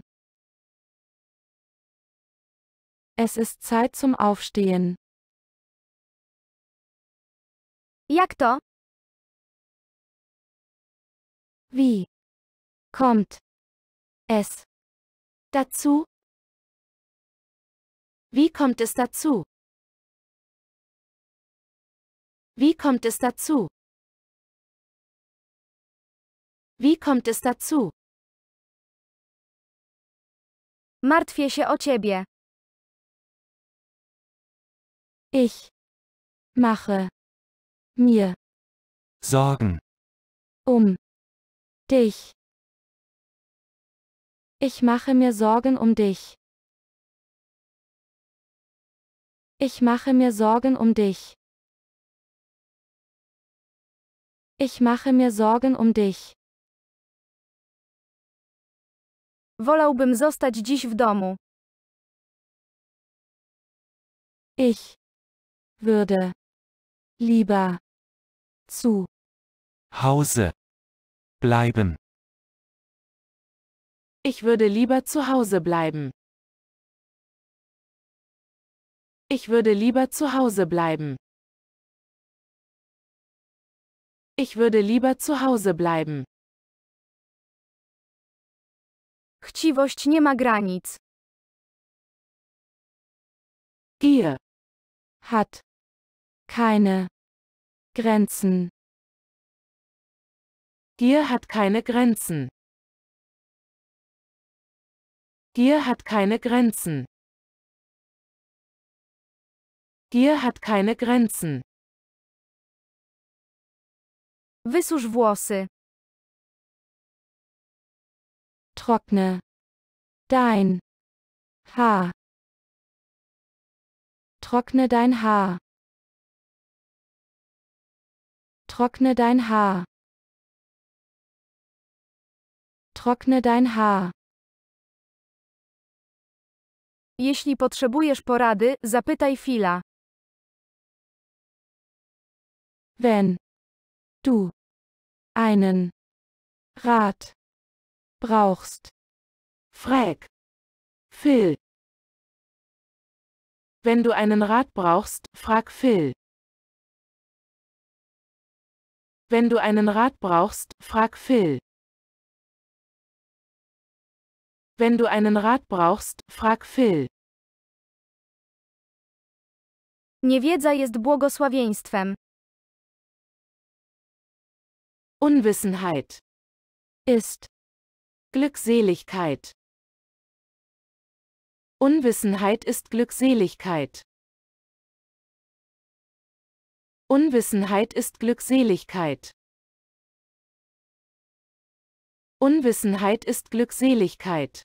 Es ist Zeit zum Aufstehen. Jak to? Wie kommt es dazu? Wie kommt es dazu? Wie kommt es dazu? Wie kommt es dazu? Martwię się o ciebie. Ich mache mir Sorgen um dich. Ich mache mir Sorgen um dich. Ich mache mir Sorgen um dich. Ich mache mir Sorgen um dich. Wolałbym zostać dziś w domu. Ich würde lieber zu Hause bleiben. Ich würde lieber zu Hause bleiben. Ich würde lieber zu Hause bleiben. Ich würde lieber zu Hause bleiben. Chciwość nie ma granic. Gier hat keine Grenzen. Gier hat keine Grenzen. Gier hat keine Grenzen. Gier hat keine Grenzen. Wysusz włosy. Trockne. Dein. Haar. Trockne dein Haar. Trockne dein Haar. Trockne dein Haar. Jeśli potrzebujesz porady, zapytaj Fila. Wenn du einen Rat brauchst, frag Phil. Wenn du einen Rat brauchst, frag Phil. Wenn du einen Rat brauchst, frag Phil. Wenn du einen Rat brauchst, frag Phil. Niewiedza jest błogosławieństwem. Unwissenheit ist Glückseligkeit. Unwissenheit ist Glückseligkeit. Unwissenheit ist Glückseligkeit. Unwissenheit ist Glückseligkeit.